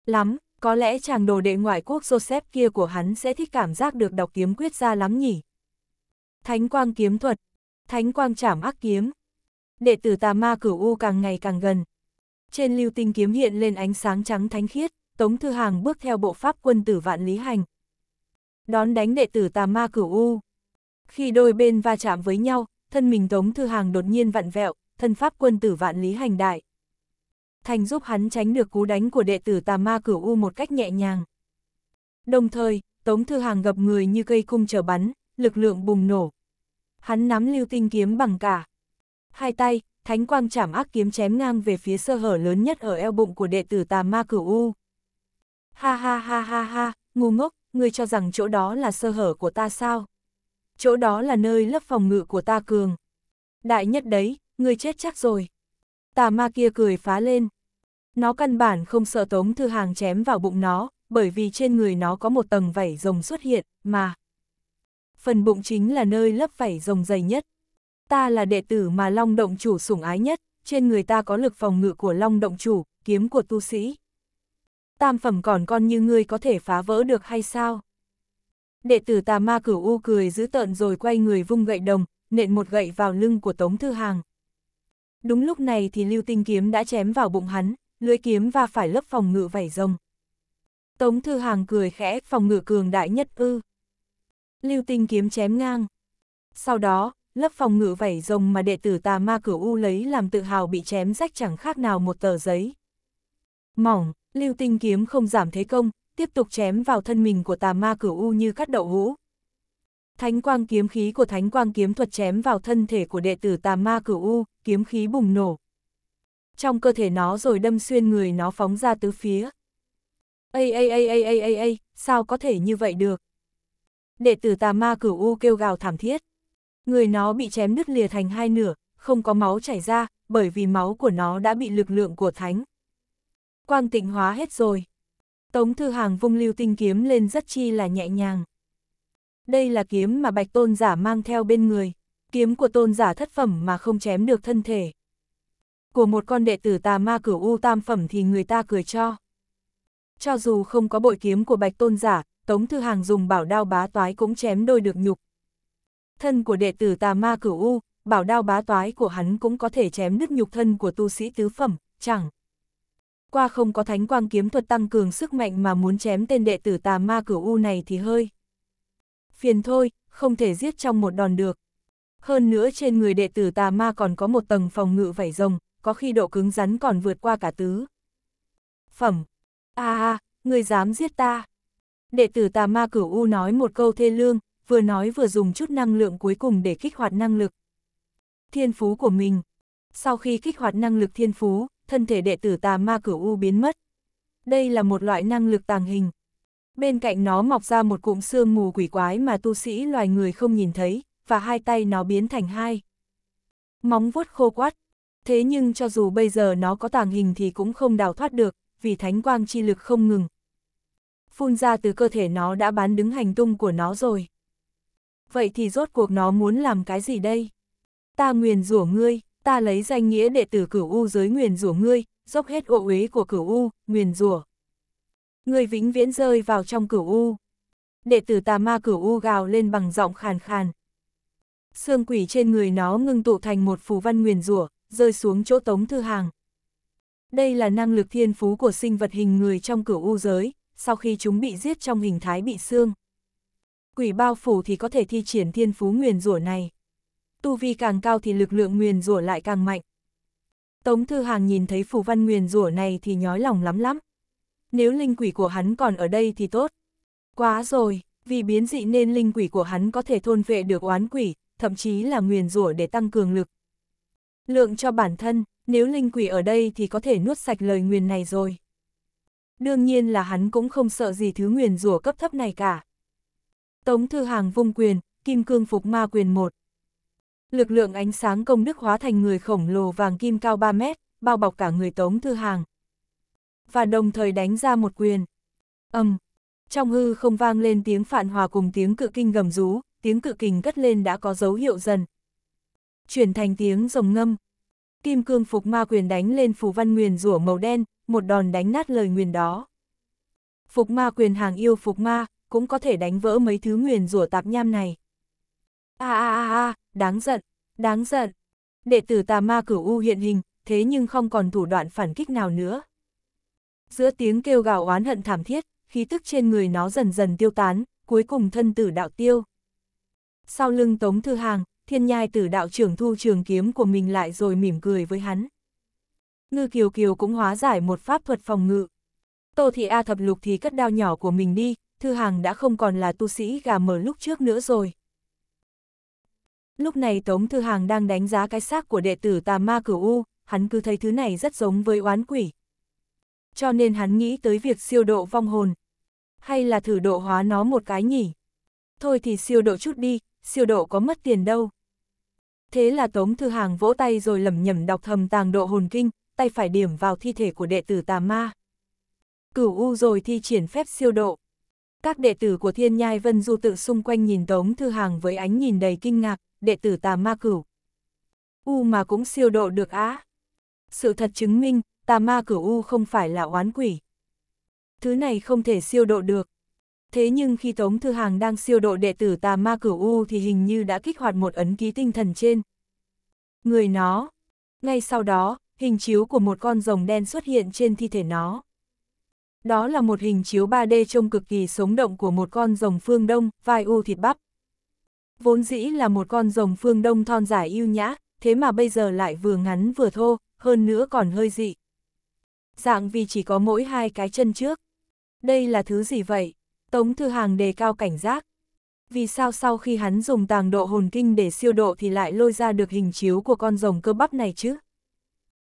Lắm, có lẽ chàng đồ đệ ngoại quốc Joseph kia của hắn sẽ thích cảm giác được đọc kiếm quyết ra lắm nhỉ. Thánh quang kiếm thuật, thánh quang chảm ác kiếm, đệ tử tà ma cửu U càng ngày càng gần. Trên lưu tinh kiếm hiện lên ánh sáng trắng thánh khiết, Tống Thư Hàng bước theo bộ pháp quân tử vạn lý hành. Đón đánh đệ tử tà ma cửu U. Khi đôi bên va chạm với nhau, thân mình Tống Thư Hàng đột nhiên vặn vẹo, thân pháp quân tử vạn lý hành đại. Thành giúp hắn tránh được cú đánh của đệ tử tà ma cửu U một cách nhẹ nhàng. Đồng thời, Tống Thư Hàng gặp người như cây cung chờ bắn, lực lượng bùng nổ. Hắn nắm lưu tinh kiếm bằng cả, hai tay, thánh quang chảm ác kiếm chém ngang về phía sơ hở lớn nhất ở eo bụng của đệ tử tà ma cửu U. Ha ha ha ha ha, ngu ngốc, ngươi cho rằng chỗ đó là sơ hở của ta sao? Chỗ đó là nơi lớp phòng ngự của ta cường. Đại nhất đấy, ngươi chết chắc rồi. Tà ma kia cười phá lên. Nó căn bản không sợ tống thư hàng chém vào bụng nó, bởi vì trên người nó có một tầng vảy rồng xuất hiện, mà. Phần bụng chính là nơi lớp vảy rồng dày nhất ta là đệ tử mà Long Động Chủ sủng ái nhất, trên người ta có lực phòng ngự của Long Động Chủ, kiếm của tu sĩ. Tam phẩm còn con như ngươi có thể phá vỡ được hay sao? Đệ tử tà ma cửu u cười giữ tợn rồi quay người vung gậy đồng, nện một gậy vào lưng của Tống Thư Hàng. Đúng lúc này thì lưu tinh kiếm đã chém vào bụng hắn, lưỡi kiếm và phải lớp phòng ngự vảy rồng. Tống Thư Hàng cười khẽ, phòng ngự cường đại nhất ư. Lưu tinh kiếm chém ngang. Sau đó, lớp phòng ngự vảy rồng mà đệ tử tà ma cửu u lấy làm tự hào bị chém rách chẳng khác nào một tờ giấy. Mỏng, lưu tinh kiếm không giảm thế công, tiếp tục chém vào thân mình của tà ma cửu u như cắt đậu hũ. Thánh quang kiếm khí của thánh quang kiếm thuật chém vào thân thể của đệ tử tà ma cửu u, kiếm khí bùng nổ. Trong cơ thể nó rồi đâm xuyên người nó phóng ra tứ phía. a a a a a a ây, sao có thể như vậy được? Đệ tử tà ma cửu u kêu gào thảm thiết. Người nó bị chém đứt lìa thành hai nửa, không có máu chảy ra, bởi vì máu của nó đã bị lực lượng của thánh. Quang tịnh hóa hết rồi. Tống Thư Hàng vung lưu tinh kiếm lên rất chi là nhẹ nhàng. Đây là kiếm mà bạch tôn giả mang theo bên người, kiếm của tôn giả thất phẩm mà không chém được thân thể. Của một con đệ tử tà ma cửu u tam phẩm thì người ta cười cho. Cho dù không có bội kiếm của bạch tôn giả, Tống Thư Hàng dùng bảo đao bá toái cũng chém đôi được nhục, thân của đệ tử tà ma cửu U, bảo đao bá toái của hắn cũng có thể chém nứt nhục thân của tu sĩ tứ phẩm, chẳng. Qua không có thánh quang kiếm thuật tăng cường sức mạnh mà muốn chém tên đệ tử tà ma cửu U này thì hơi. Phiền thôi, không thể giết trong một đòn được. Hơn nữa trên người đệ tử tà ma còn có một tầng phòng ngự vảy rồng, có khi độ cứng rắn còn vượt qua cả tứ. Phẩm. a à, người dám giết ta. Đệ tử tà ma cửu U nói một câu thê lương, vừa nói vừa dùng chút năng lượng cuối cùng để kích hoạt năng lực. Thiên phú của mình Sau khi kích hoạt năng lực thiên phú, thân thể đệ tử tà ma cửu u biến mất. Đây là một loại năng lực tàng hình. Bên cạnh nó mọc ra một cụm xương mù quỷ quái mà tu sĩ loài người không nhìn thấy, và hai tay nó biến thành hai. Móng vuốt khô quát. Thế nhưng cho dù bây giờ nó có tàng hình thì cũng không đào thoát được, vì thánh quang chi lực không ngừng. Phun ra từ cơ thể nó đã bán đứng hành tung của nó rồi vậy thì rốt cuộc nó muốn làm cái gì đây? Ta nguyền rủa ngươi, ta lấy danh nghĩa đệ tử cửu U giới nguyền rủa ngươi, dốc hết ô uế của cửu U, nguyền rủa. Ngươi vĩnh viễn rơi vào trong cửu U. Đệ tử tà ma cửu U gào lên bằng giọng khàn khàn. Xương quỷ trên người nó ngưng tụ thành một phù văn nguyền rủa, rơi xuống chỗ tống thư hàng. Đây là năng lực thiên phú của sinh vật hình người trong cửu U giới, sau khi chúng bị giết trong hình thái bị xương quỷ bao phủ thì có thể thi triển thiên phú nguyền rủa này. Tu vi càng cao thì lực lượng nguyền rủa lại càng mạnh. Tống Thư Hàng nhìn thấy phù văn nguyền rủa này thì nhói lòng lắm lắm. Nếu linh quỷ của hắn còn ở đây thì tốt. Quá rồi, vì biến dị nên linh quỷ của hắn có thể thôn vệ được oán quỷ, thậm chí là nguyền rủa để tăng cường lực. Lượng cho bản thân, nếu linh quỷ ở đây thì có thể nuốt sạch lời nguyền này rồi. Đương nhiên là hắn cũng không sợ gì thứ nguyền rủa cấp thấp này cả. Tống Thư Hàng vung quyền, Kim Cương Phục Ma quyền một. Lực lượng ánh sáng công đức hóa thành người khổng lồ vàng kim cao 3 mét, bao bọc cả người Tống Thư Hàng. Và đồng thời đánh ra một quyền. Âm. trong hư không vang lên tiếng phản hòa cùng tiếng cự kinh gầm rú, tiếng cự kình cất lên đã có dấu hiệu dần. Chuyển thành tiếng rồng ngâm. Kim cương phục ma quyền đánh lên phù văn nguyền rủa màu đen, một đòn đánh nát lời nguyền đó. Phục ma quyền hàng yêu phục ma, cũng có thể đánh vỡ mấy thứ nguyền rủa tạp nham này. A a a a, đáng giận, đáng giận. Đệ tử tà ma cửu u hiện hình, thế nhưng không còn thủ đoạn phản kích nào nữa. Giữa tiếng kêu gào oán hận thảm thiết, khí tức trên người nó dần dần tiêu tán, cuối cùng thân tử đạo tiêu. Sau lưng Tống Thư Hàng, thiên nhai tử đạo trưởng thu trường kiếm của mình lại rồi mỉm cười với hắn. Ngư Kiều Kiều cũng hóa giải một pháp thuật phòng ngự. Tô Thị A thập lục thì cất đao nhỏ của mình đi, Thư Hàng đã không còn là tu sĩ gà mở lúc trước nữa rồi. Lúc này Tống Thư Hàng đang đánh giá cái xác của đệ tử tà ma cửu U, hắn cứ thấy thứ này rất giống với oán quỷ. Cho nên hắn nghĩ tới việc siêu độ vong hồn. Hay là thử độ hóa nó một cái nhỉ? Thôi thì siêu độ chút đi, siêu độ có mất tiền đâu. Thế là Tống Thư Hàng vỗ tay rồi lẩm nhẩm đọc thầm tàng độ hồn kinh, tay phải điểm vào thi thể của đệ tử tà ma. Cửu U rồi thi triển phép siêu độ. Các đệ tử của Thiên Nhai Vân Du tự xung quanh nhìn Tống Thư Hàng với ánh nhìn đầy kinh ngạc, đệ tử tà ma cửu. U mà cũng siêu độ được á. Sự thật chứng minh, tà ma cửu U không phải là oán quỷ. Thứ này không thể siêu độ được. Thế nhưng khi Tống Thư Hàng đang siêu độ đệ tử tà ma cửu U thì hình như đã kích hoạt một ấn ký tinh thần trên. Người nó. Ngay sau đó, hình chiếu của một con rồng đen xuất hiện trên thi thể nó. Đó là một hình chiếu 3D trông cực kỳ sống động của một con rồng phương đông, vai u thịt bắp. Vốn dĩ là một con rồng phương đông thon dài yêu nhã, thế mà bây giờ lại vừa ngắn vừa thô, hơn nữa còn hơi dị. Dạng vì chỉ có mỗi hai cái chân trước. Đây là thứ gì vậy? Tống Thư Hàng đề cao cảnh giác. Vì sao sau khi hắn dùng tàng độ hồn kinh để siêu độ thì lại lôi ra được hình chiếu của con rồng cơ bắp này chứ?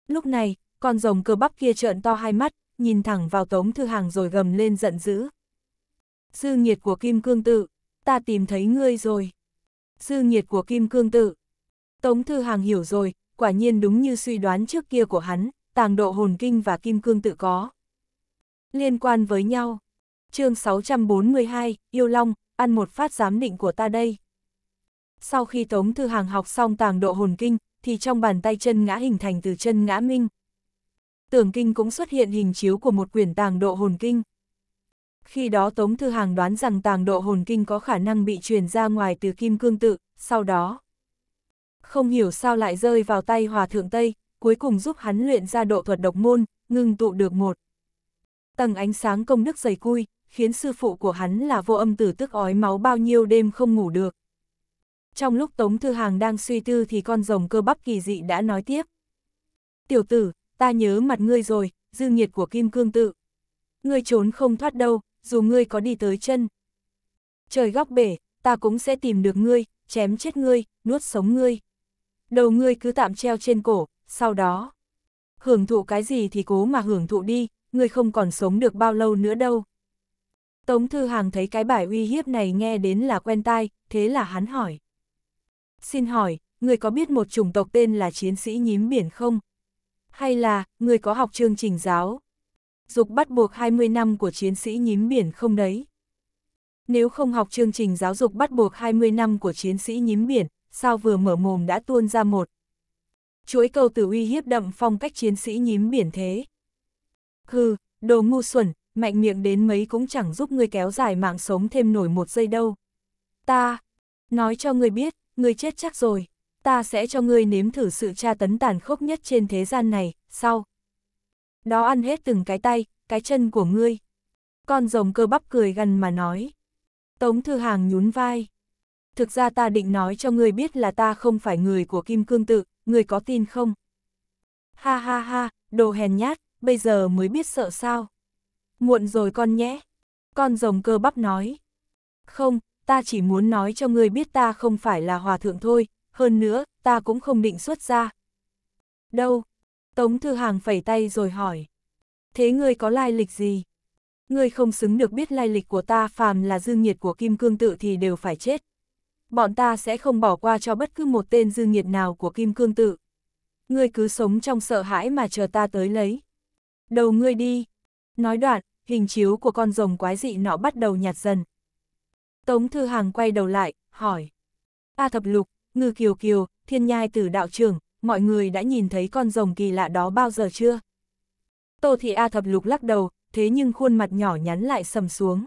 Lúc này, con rồng cơ bắp kia trợn to hai mắt, nhìn thẳng vào Tống Thư Hàng rồi gầm lên giận dữ. Sư nghiệt của Kim Cương Tự, ta tìm thấy ngươi rồi. Sư nghiệt của Kim Cương Tự. Tống Thư Hàng hiểu rồi, quả nhiên đúng như suy đoán trước kia của hắn, tàng độ hồn kinh và Kim Cương Tự có. Liên quan với nhau. chương 642, Yêu Long, ăn một phát giám định của ta đây. Sau khi Tống Thư Hàng học xong tàng độ hồn kinh, thì trong bàn tay chân ngã hình thành từ chân ngã minh, tưởng kinh cũng xuất hiện hình chiếu của một quyển tàng độ hồn kinh. Khi đó Tống Thư Hàng đoán rằng tàng độ hồn kinh có khả năng bị truyền ra ngoài từ kim cương tự, sau đó. Không hiểu sao lại rơi vào tay Hòa Thượng Tây, cuối cùng giúp hắn luyện ra độ thuật độc môn, ngưng tụ được một. Tầng ánh sáng công đức dày cui, khiến sư phụ của hắn là vô âm tử tức ói máu bao nhiêu đêm không ngủ được. Trong lúc Tống Thư Hàng đang suy tư thì con rồng cơ bắp kỳ dị đã nói tiếp. Tiểu tử, ta nhớ mặt ngươi rồi, dư nghiệt của kim cương tự. Ngươi trốn không thoát đâu, dù ngươi có đi tới chân. Trời góc bể, ta cũng sẽ tìm được ngươi, chém chết ngươi, nuốt sống ngươi. Đầu ngươi cứ tạm treo trên cổ, sau đó. Hưởng thụ cái gì thì cố mà hưởng thụ đi, ngươi không còn sống được bao lâu nữa đâu. Tống Thư Hàng thấy cái bài uy hiếp này nghe đến là quen tai, thế là hắn hỏi. Xin hỏi, người có biết một chủng tộc tên là chiến sĩ nhím biển không? Hay là, người có học chương trình giáo? Dục bắt buộc 20 năm của chiến sĩ nhím biển không đấy? Nếu không học chương trình giáo dục bắt buộc 20 năm của chiến sĩ nhím biển, sao vừa mở mồm đã tuôn ra một? Chuỗi câu từ uy hiếp đậm phong cách chiến sĩ nhím biển thế. Hừ, đồ ngu xuẩn, mạnh miệng đến mấy cũng chẳng giúp ngươi kéo dài mạng sống thêm nổi một giây đâu. Ta, nói cho ngươi biết, ngươi chết chắc rồi ta sẽ cho ngươi nếm thử sự tra tấn tàn khốc nhất trên thế gian này, sau. Đó ăn hết từng cái tay, cái chân của ngươi. Con rồng cơ bắp cười gần mà nói. Tống Thư Hàng nhún vai. Thực ra ta định nói cho ngươi biết là ta không phải người của Kim Cương Tự, ngươi có tin không? Ha ha ha, đồ hèn nhát, bây giờ mới biết sợ sao. Muộn rồi con nhé. Con rồng cơ bắp nói. Không, ta chỉ muốn nói cho ngươi biết ta không phải là hòa thượng thôi, hơn nữa, ta cũng không định xuất ra. Đâu? Tống Thư Hàng phẩy tay rồi hỏi. Thế ngươi có lai lịch gì? Ngươi không xứng được biết lai lịch của ta phàm là dương nhiệt của Kim Cương Tự thì đều phải chết. Bọn ta sẽ không bỏ qua cho bất cứ một tên dương nhiệt nào của Kim Cương Tự. Ngươi cứ sống trong sợ hãi mà chờ ta tới lấy. Đầu ngươi đi. Nói đoạn, hình chiếu của con rồng quái dị nọ bắt đầu nhạt dần. Tống Thư Hàng quay đầu lại, hỏi. A thập lục, ngư kiều kiều, thiên nhai tử đạo trưởng, mọi người đã nhìn thấy con rồng kỳ lạ đó bao giờ chưa? Tô Thị A thập lục lắc đầu, thế nhưng khuôn mặt nhỏ nhắn lại sầm xuống.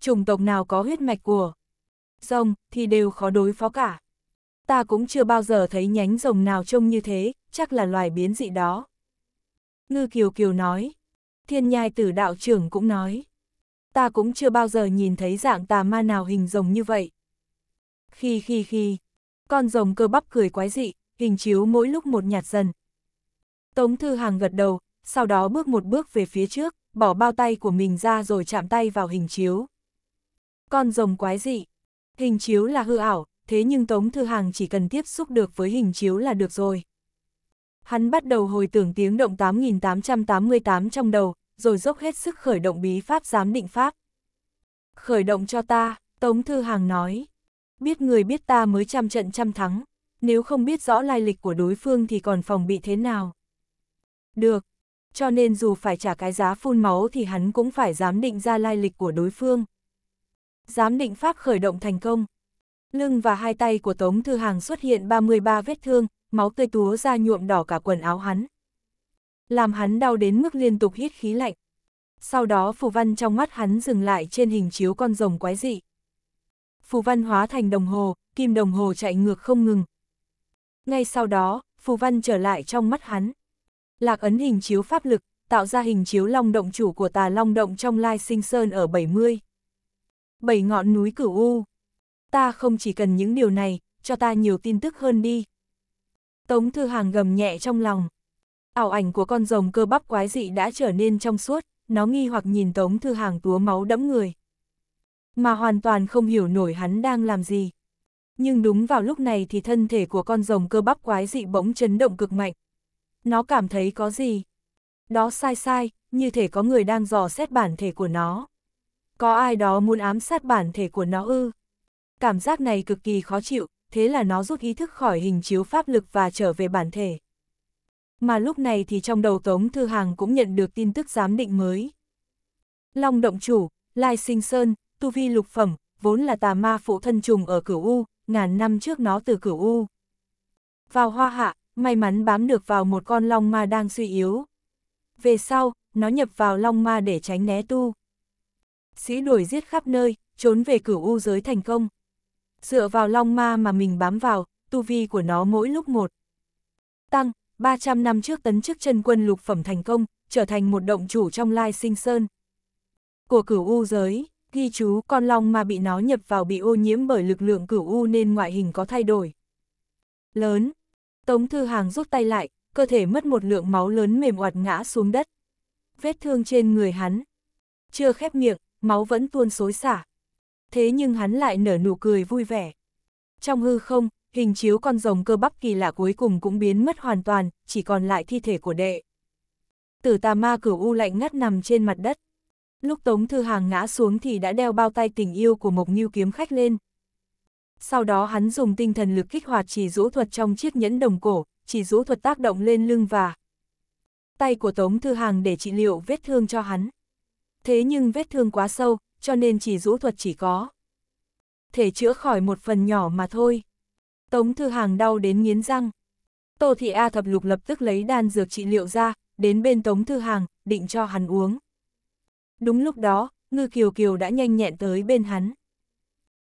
Chủng tộc nào có huyết mạch của rồng thì đều khó đối phó cả. Ta cũng chưa bao giờ thấy nhánh rồng nào trông như thế, chắc là loài biến dị đó. Ngư Kiều Kiều nói, thiên nhai tử đạo trưởng cũng nói. Ta cũng chưa bao giờ nhìn thấy dạng tà ma nào hình rồng như vậy. Khi khi khi, con rồng cơ bắp cười quái dị, hình chiếu mỗi lúc một nhạt dần. Tống Thư Hàng gật đầu, sau đó bước một bước về phía trước, bỏ bao tay của mình ra rồi chạm tay vào hình chiếu. Con rồng quái dị. Hình chiếu là hư ảo, thế nhưng Tống Thư Hàng chỉ cần tiếp xúc được với hình chiếu là được rồi. Hắn bắt đầu hồi tưởng tiếng động 8888 trong đầu, rồi dốc hết sức khởi động bí pháp giám định pháp. Khởi động cho ta, Tống Thư Hàng nói biết người biết ta mới trăm trận trăm thắng, nếu không biết rõ lai lịch của đối phương thì còn phòng bị thế nào. Được, cho nên dù phải trả cái giá phun máu thì hắn cũng phải dám định ra lai lịch của đối phương. Giám định pháp khởi động thành công. Lưng và hai tay của Tống Thư Hàng xuất hiện 33 vết thương, máu tươi túa ra nhuộm đỏ cả quần áo hắn. Làm hắn đau đến mức liên tục hít khí lạnh. Sau đó phù văn trong mắt hắn dừng lại trên hình chiếu con rồng quái dị phù văn hóa thành đồng hồ, kim đồng hồ chạy ngược không ngừng. Ngay sau đó, phù văn trở lại trong mắt hắn. Lạc ấn hình chiếu pháp lực, tạo ra hình chiếu long động chủ của tà long động trong lai sinh sơn ở 70. Bảy ngọn núi cửu U. Ta không chỉ cần những điều này, cho ta nhiều tin tức hơn đi. Tống Thư Hàng gầm nhẹ trong lòng. Ảo ảnh của con rồng cơ bắp quái dị đã trở nên trong suốt, nó nghi hoặc nhìn Tống Thư Hàng túa máu đẫm người mà hoàn toàn không hiểu nổi hắn đang làm gì. Nhưng đúng vào lúc này thì thân thể của con rồng cơ bắp quái dị bỗng chấn động cực mạnh. Nó cảm thấy có gì? Đó sai sai, như thể có người đang dò xét bản thể của nó. Có ai đó muốn ám sát bản thể của nó ư? Cảm giác này cực kỳ khó chịu, thế là nó rút ý thức khỏi hình chiếu pháp lực và trở về bản thể. Mà lúc này thì trong đầu Tống Thư Hàng cũng nhận được tin tức giám định mới. Long Động Chủ, Lai Sinh Sơn, tu vi lục phẩm, vốn là tà ma phụ thân trùng ở cửu U, ngàn năm trước nó từ cửu U. Vào hoa hạ, may mắn bám được vào một con long ma đang suy yếu. Về sau, nó nhập vào long ma để tránh né tu. Sĩ đuổi giết khắp nơi, trốn về cửu U giới thành công. Dựa vào long ma mà mình bám vào, tu vi của nó mỗi lúc một. Tăng, 300 năm trước tấn chức chân quân lục phẩm thành công, trở thành một động chủ trong lai sinh sơn. Của cửu U giới. Ghi chú con long mà bị nó nhập vào bị ô nhiễm bởi lực lượng cửu u nên ngoại hình có thay đổi. Lớn. Tống Thư Hàng rút tay lại, cơ thể mất một lượng máu lớn mềm oặt ngã xuống đất. Vết thương trên người hắn. Chưa khép miệng, máu vẫn tuôn xối xả. Thế nhưng hắn lại nở nụ cười vui vẻ. Trong hư không, hình chiếu con rồng cơ bắp kỳ lạ cuối cùng cũng biến mất hoàn toàn, chỉ còn lại thi thể của đệ. Tử tà ma cửu u lạnh ngắt nằm trên mặt đất. Lúc Tống Thư Hàng ngã xuống thì đã đeo bao tay tình yêu của Mộc Ngưu kiếm khách lên. Sau đó hắn dùng tinh thần lực kích hoạt chỉ rũ thuật trong chiếc nhẫn đồng cổ, chỉ rũ thuật tác động lên lưng và tay của Tống Thư Hàng để trị liệu vết thương cho hắn. Thế nhưng vết thương quá sâu, cho nên chỉ rũ thuật chỉ có. Thể chữa khỏi một phần nhỏ mà thôi. Tống Thư Hàng đau đến nghiến răng. Tô Thị A Thập Lục lập tức lấy đan dược trị liệu ra, đến bên Tống Thư Hàng, định cho hắn uống. Đúng lúc đó, ngư kiều kiều đã nhanh nhẹn tới bên hắn.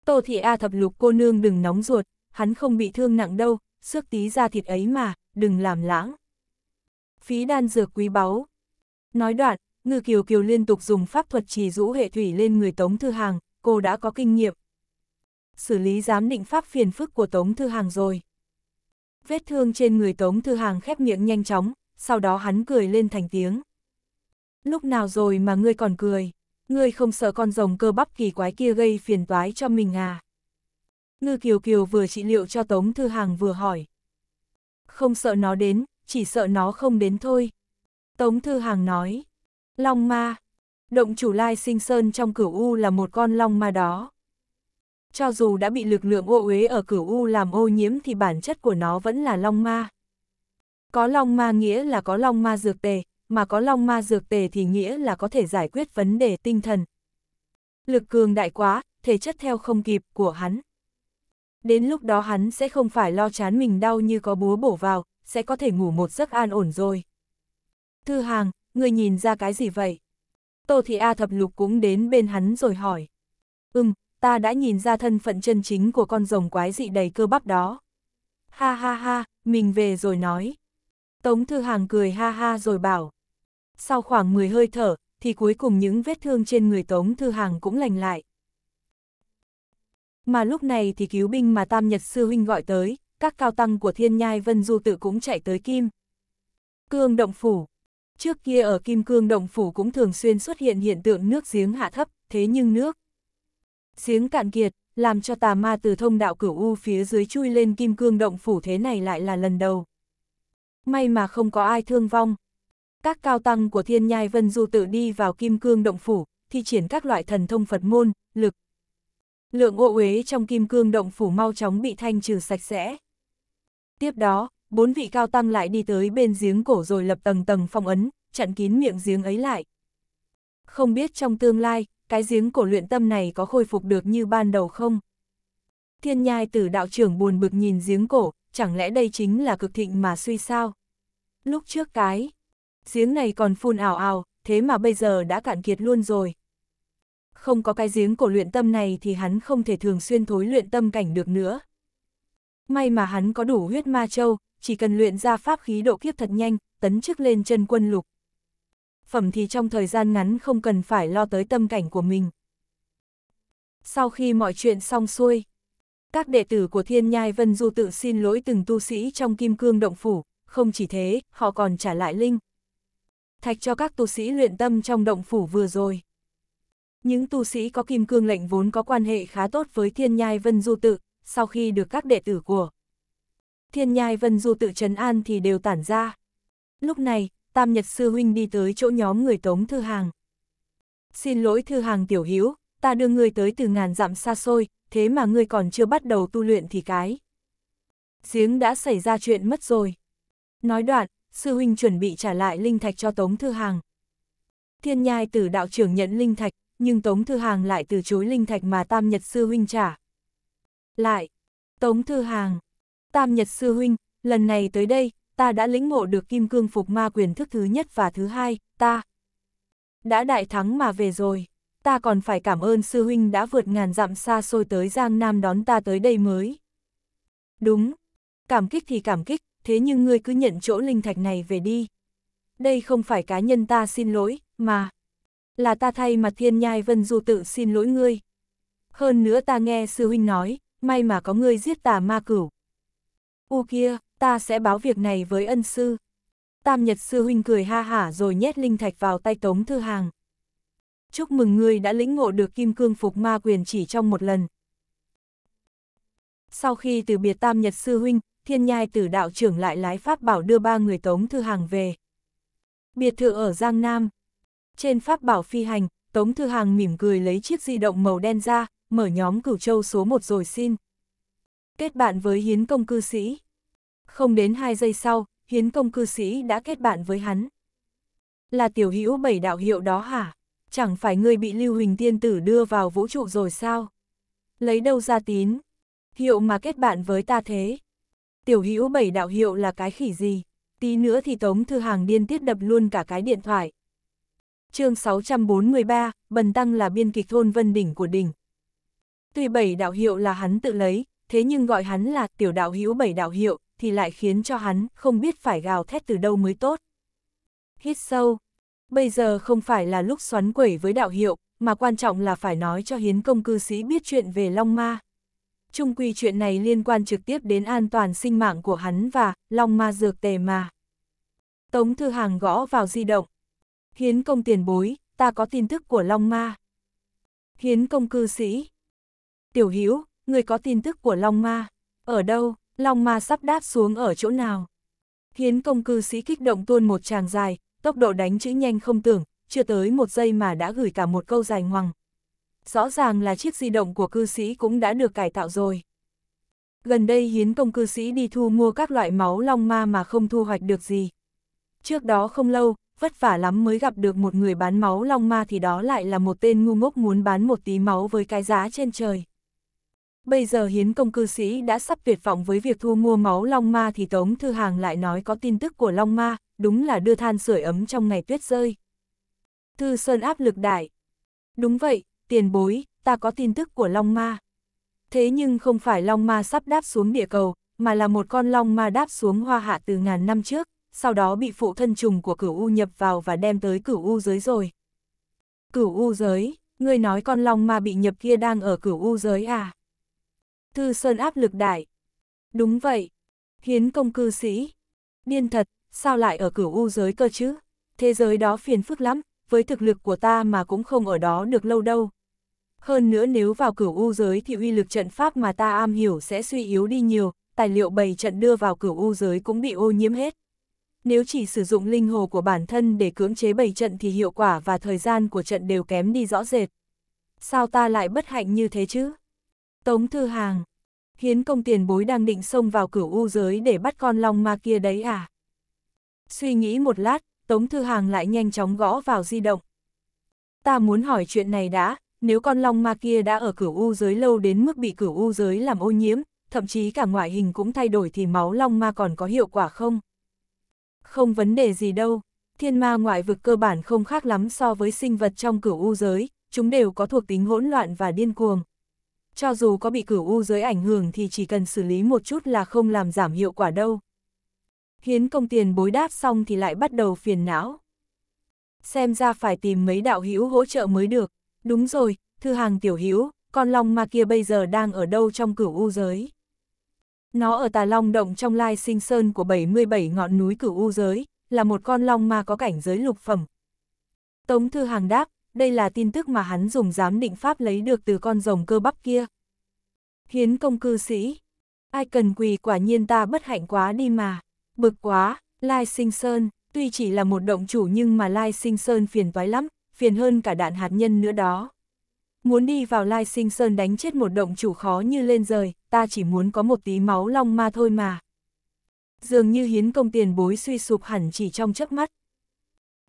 Tô thị A thập lục cô nương đừng nóng ruột, hắn không bị thương nặng đâu, xước tí ra thịt ấy mà, đừng làm lãng. Phí đan dược quý báu. Nói đoạn, ngư kiều kiều liên tục dùng pháp thuật trì rũ hệ thủy lên người Tống Thư Hàng, cô đã có kinh nghiệm. Xử lý giám định pháp phiền phức của Tống Thư Hàng rồi. Vết thương trên người Tống Thư Hàng khép miệng nhanh chóng, sau đó hắn cười lên thành tiếng. Lúc nào rồi mà ngươi còn cười, ngươi không sợ con rồng cơ bắp kỳ quái kia gây phiền toái cho mình à? Ngư Kiều Kiều vừa trị liệu cho Tống Thư Hàng vừa hỏi. Không sợ nó đến, chỉ sợ nó không đến thôi. Tống Thư Hàng nói. Long ma. Động chủ lai sinh sơn trong cửu U là một con long ma đó. Cho dù đã bị lực lượng ô uế ở cửu U làm ô nhiễm thì bản chất của nó vẫn là long ma. Có long ma nghĩa là có long ma dược tề, mà có long ma dược tề thì nghĩa là có thể giải quyết vấn đề tinh thần. Lực cường đại quá, thể chất theo không kịp của hắn. Đến lúc đó hắn sẽ không phải lo chán mình đau như có búa bổ vào, sẽ có thể ngủ một giấc an ổn rồi. Thư hàng, người nhìn ra cái gì vậy? Tô Thị A thập lục cũng đến bên hắn rồi hỏi. Ừm, ta đã nhìn ra thân phận chân chính của con rồng quái dị đầy cơ bắp đó. Ha ha ha, mình về rồi nói. Tống Thư Hàng cười ha ha rồi bảo. Sau khoảng 10 hơi thở, thì cuối cùng những vết thương trên người Tống Thư Hàng cũng lành lại. Mà lúc này thì cứu binh mà Tam Nhật Sư Huynh gọi tới, các cao tăng của Thiên Nhai Vân Du tự cũng chạy tới Kim. Cương Động Phủ Trước kia ở Kim Cương Động Phủ cũng thường xuyên xuất hiện hiện tượng nước giếng hạ thấp, thế nhưng nước giếng cạn kiệt, làm cho tà ma từ thông đạo cửu u phía dưới chui lên Kim Cương Động Phủ thế này lại là lần đầu. May mà không có ai thương vong, các cao tăng của thiên nhai vân du tự đi vào kim cương động phủ, thi triển các loại thần thông Phật môn, lực. Lượng ô uế trong kim cương động phủ mau chóng bị thanh trừ sạch sẽ. Tiếp đó, bốn vị cao tăng lại đi tới bên giếng cổ rồi lập tầng tầng phong ấn, chặn kín miệng giếng ấy lại. Không biết trong tương lai, cái giếng cổ luyện tâm này có khôi phục được như ban đầu không? Thiên nhai tử đạo trưởng buồn bực nhìn giếng cổ, chẳng lẽ đây chính là cực thịnh mà suy sao? Lúc trước cái giếng này còn phun ảo ảo, thế mà bây giờ đã cạn kiệt luôn rồi. Không có cái giếng cổ luyện tâm này thì hắn không thể thường xuyên thối luyện tâm cảnh được nữa. May mà hắn có đủ huyết ma châu, chỉ cần luyện ra pháp khí độ kiếp thật nhanh, tấn chức lên chân quân lục. Phẩm thì trong thời gian ngắn không cần phải lo tới tâm cảnh của mình. Sau khi mọi chuyện xong xuôi, các đệ tử của Thiên Nhai Vân Du tự xin lỗi từng tu sĩ trong Kim Cương Động Phủ, không chỉ thế, họ còn trả lại Linh, thạch cho các tu sĩ luyện tâm trong động phủ vừa rồi. Những tu sĩ có kim cương lệnh vốn có quan hệ khá tốt với thiên nhai vân du tự, sau khi được các đệ tử của thiên nhai vân du tự trấn an thì đều tản ra. Lúc này, Tam Nhật Sư Huynh đi tới chỗ nhóm người tống thư hàng. Xin lỗi thư hàng tiểu hiếu, ta đưa ngươi tới từ ngàn dặm xa xôi, thế mà ngươi còn chưa bắt đầu tu luyện thì cái. Giếng đã xảy ra chuyện mất rồi. Nói đoạn, sư huynh chuẩn bị trả lại linh thạch cho Tống Thư Hàng. Thiên nhai tử đạo trưởng nhận linh thạch, nhưng Tống Thư Hàng lại từ chối linh thạch mà Tam Nhật sư huynh trả. Lại, Tống Thư Hàng, Tam Nhật sư huynh, lần này tới đây, ta đã lĩnh ngộ được kim cương phục ma quyền thức thứ nhất và thứ hai, ta đã đại thắng mà về rồi. Ta còn phải cảm ơn sư huynh đã vượt ngàn dặm xa xôi tới Giang Nam đón ta tới đây mới. Đúng, cảm kích thì cảm kích, thế nhưng ngươi cứ nhận chỗ linh thạch này về đi. Đây không phải cá nhân ta xin lỗi, mà là ta thay mặt thiên nhai vân du tự xin lỗi ngươi. Hơn nữa ta nghe sư huynh nói, may mà có ngươi giết tà ma cửu. U kia, ta sẽ báo việc này với ân sư. Tam Nhật sư huynh cười ha hả rồi nhét linh thạch vào tay Tống Thư Hàng. Chúc mừng ngươi đã lĩnh ngộ được kim cương phục ma quyền chỉ trong một lần. Sau khi từ biệt Tam Nhật sư huynh, thiên nhai tử đạo trưởng lại lái pháp bảo đưa ba người Tống Thư Hàng về. Biệt thự ở Giang Nam. Trên pháp bảo phi hành, Tống Thư Hàng mỉm cười lấy chiếc di động màu đen ra, mở nhóm cửu châu số 1 rồi xin. Kết bạn với hiến công cư sĩ. Không đến 2 giây sau, hiến công cư sĩ đã kết bạn với hắn. Là tiểu hữu bảy đạo hiệu đó hả? Chẳng phải ngươi bị lưu huỳnh tiên tử đưa vào vũ trụ rồi sao? Lấy đâu ra tín? Hiệu mà kết bạn với ta thế? tiểu hữu bảy đạo hiệu là cái khỉ gì, tí nữa thì Tống Thư Hàng điên tiết đập luôn cả cái điện thoại. chương 643, Bần Tăng là biên kịch thôn Vân Đỉnh của đỉnh. Tuy bảy đạo hiệu là hắn tự lấy, thế nhưng gọi hắn là tiểu đạo hữu bảy đạo hiệu thì lại khiến cho hắn không biết phải gào thét từ đâu mới tốt. Hít sâu. Bây giờ không phải là lúc xoắn quẩy với đạo hiệu, mà quan trọng là phải nói cho hiến công cư sĩ biết chuyện về Long Ma. Trung quy chuyện này liên quan trực tiếp đến an toàn sinh mạng của hắn và Long Ma Dược Tề mà. Tống Thư Hàng gõ vào di động. Hiến công tiền bối, ta có tin tức của Long Ma. Hiến công cư sĩ. Tiểu Hữu người có tin tức của Long Ma. Ở đâu, Long Ma sắp đáp xuống ở chỗ nào? Hiến công cư sĩ kích động tuôn một tràng dài, tốc độ đánh chữ nhanh không tưởng, chưa tới một giây mà đã gửi cả một câu dài ngoằng, rõ ràng là chiếc di động của cư sĩ cũng đã được cải tạo rồi. Gần đây hiến công cư sĩ đi thu mua các loại máu long ma mà không thu hoạch được gì. Trước đó không lâu, vất vả lắm mới gặp được một người bán máu long ma thì đó lại là một tên ngu ngốc muốn bán một tí máu với cái giá trên trời. Bây giờ hiến công cư sĩ đã sắp tuyệt vọng với việc thu mua máu long ma thì Tống Thư Hàng lại nói có tin tức của long ma, đúng là đưa than sưởi ấm trong ngày tuyết rơi. Thư Sơn áp lực đại. Đúng vậy, tiền bối, ta có tin tức của Long Ma. Thế nhưng không phải Long Ma sắp đáp xuống địa cầu, mà là một con Long Ma đáp xuống hoa hạ từ ngàn năm trước, sau đó bị phụ thân trùng của cửu U nhập vào và đem tới cửu U giới rồi. Cửu U giới, ngươi nói con Long Ma bị nhập kia đang ở cửu U giới à? Thư Sơn áp lực đại. Đúng vậy. Hiến công cư sĩ. Điên thật, sao lại ở cửu U giới cơ chứ? Thế giới đó phiền phức lắm, với thực lực của ta mà cũng không ở đó được lâu đâu, hơn nữa nếu vào cửu u giới thì uy lực trận pháp mà ta am hiểu sẽ suy yếu đi nhiều, tài liệu bày trận đưa vào cửu u giới cũng bị ô nhiễm hết. Nếu chỉ sử dụng linh hồ của bản thân để cưỡng chế bày trận thì hiệu quả và thời gian của trận đều kém đi rõ rệt. Sao ta lại bất hạnh như thế chứ? Tống Thư Hàng Hiến công tiền bối đang định xông vào cửu u giới để bắt con long ma kia đấy à? Suy nghĩ một lát, Tống Thư Hàng lại nhanh chóng gõ vào di động. Ta muốn hỏi chuyện này đã, nếu con long ma kia đã ở cửu u giới lâu đến mức bị cửu u giới làm ô nhiễm, thậm chí cả ngoại hình cũng thay đổi thì máu long ma còn có hiệu quả không? Không vấn đề gì đâu, thiên ma ngoại vực cơ bản không khác lắm so với sinh vật trong cửu u giới, chúng đều có thuộc tính hỗn loạn và điên cuồng. Cho dù có bị cửu u giới ảnh hưởng thì chỉ cần xử lý một chút là không làm giảm hiệu quả đâu. Hiến công tiền bối đáp xong thì lại bắt đầu phiền não. Xem ra phải tìm mấy đạo hữu hỗ trợ mới được, Đúng rồi, thư hàng tiểu hữu con long ma kia bây giờ đang ở đâu trong cửu u giới? Nó ở tà long động trong lai sinh sơn của 77 ngọn núi cửu u giới, là một con long ma có cảnh giới lục phẩm. Tống Thư Hàng đáp, đây là tin tức mà hắn dùng giám định pháp lấy được từ con rồng cơ bắp kia. Hiến công cư sĩ, ai cần quỳ quả nhiên ta bất hạnh quá đi mà, bực quá, Lai Sinh Sơn, tuy chỉ là một động chủ nhưng mà Lai Sinh Sơn phiền toái lắm, phiền hơn cả đạn hạt nhân nữa đó. Muốn đi vào Lai Sinh Sơn đánh chết một động chủ khó như lên rời, ta chỉ muốn có một tí máu long ma thôi mà. Dường như hiến công tiền bối suy sụp hẳn chỉ trong chớp mắt.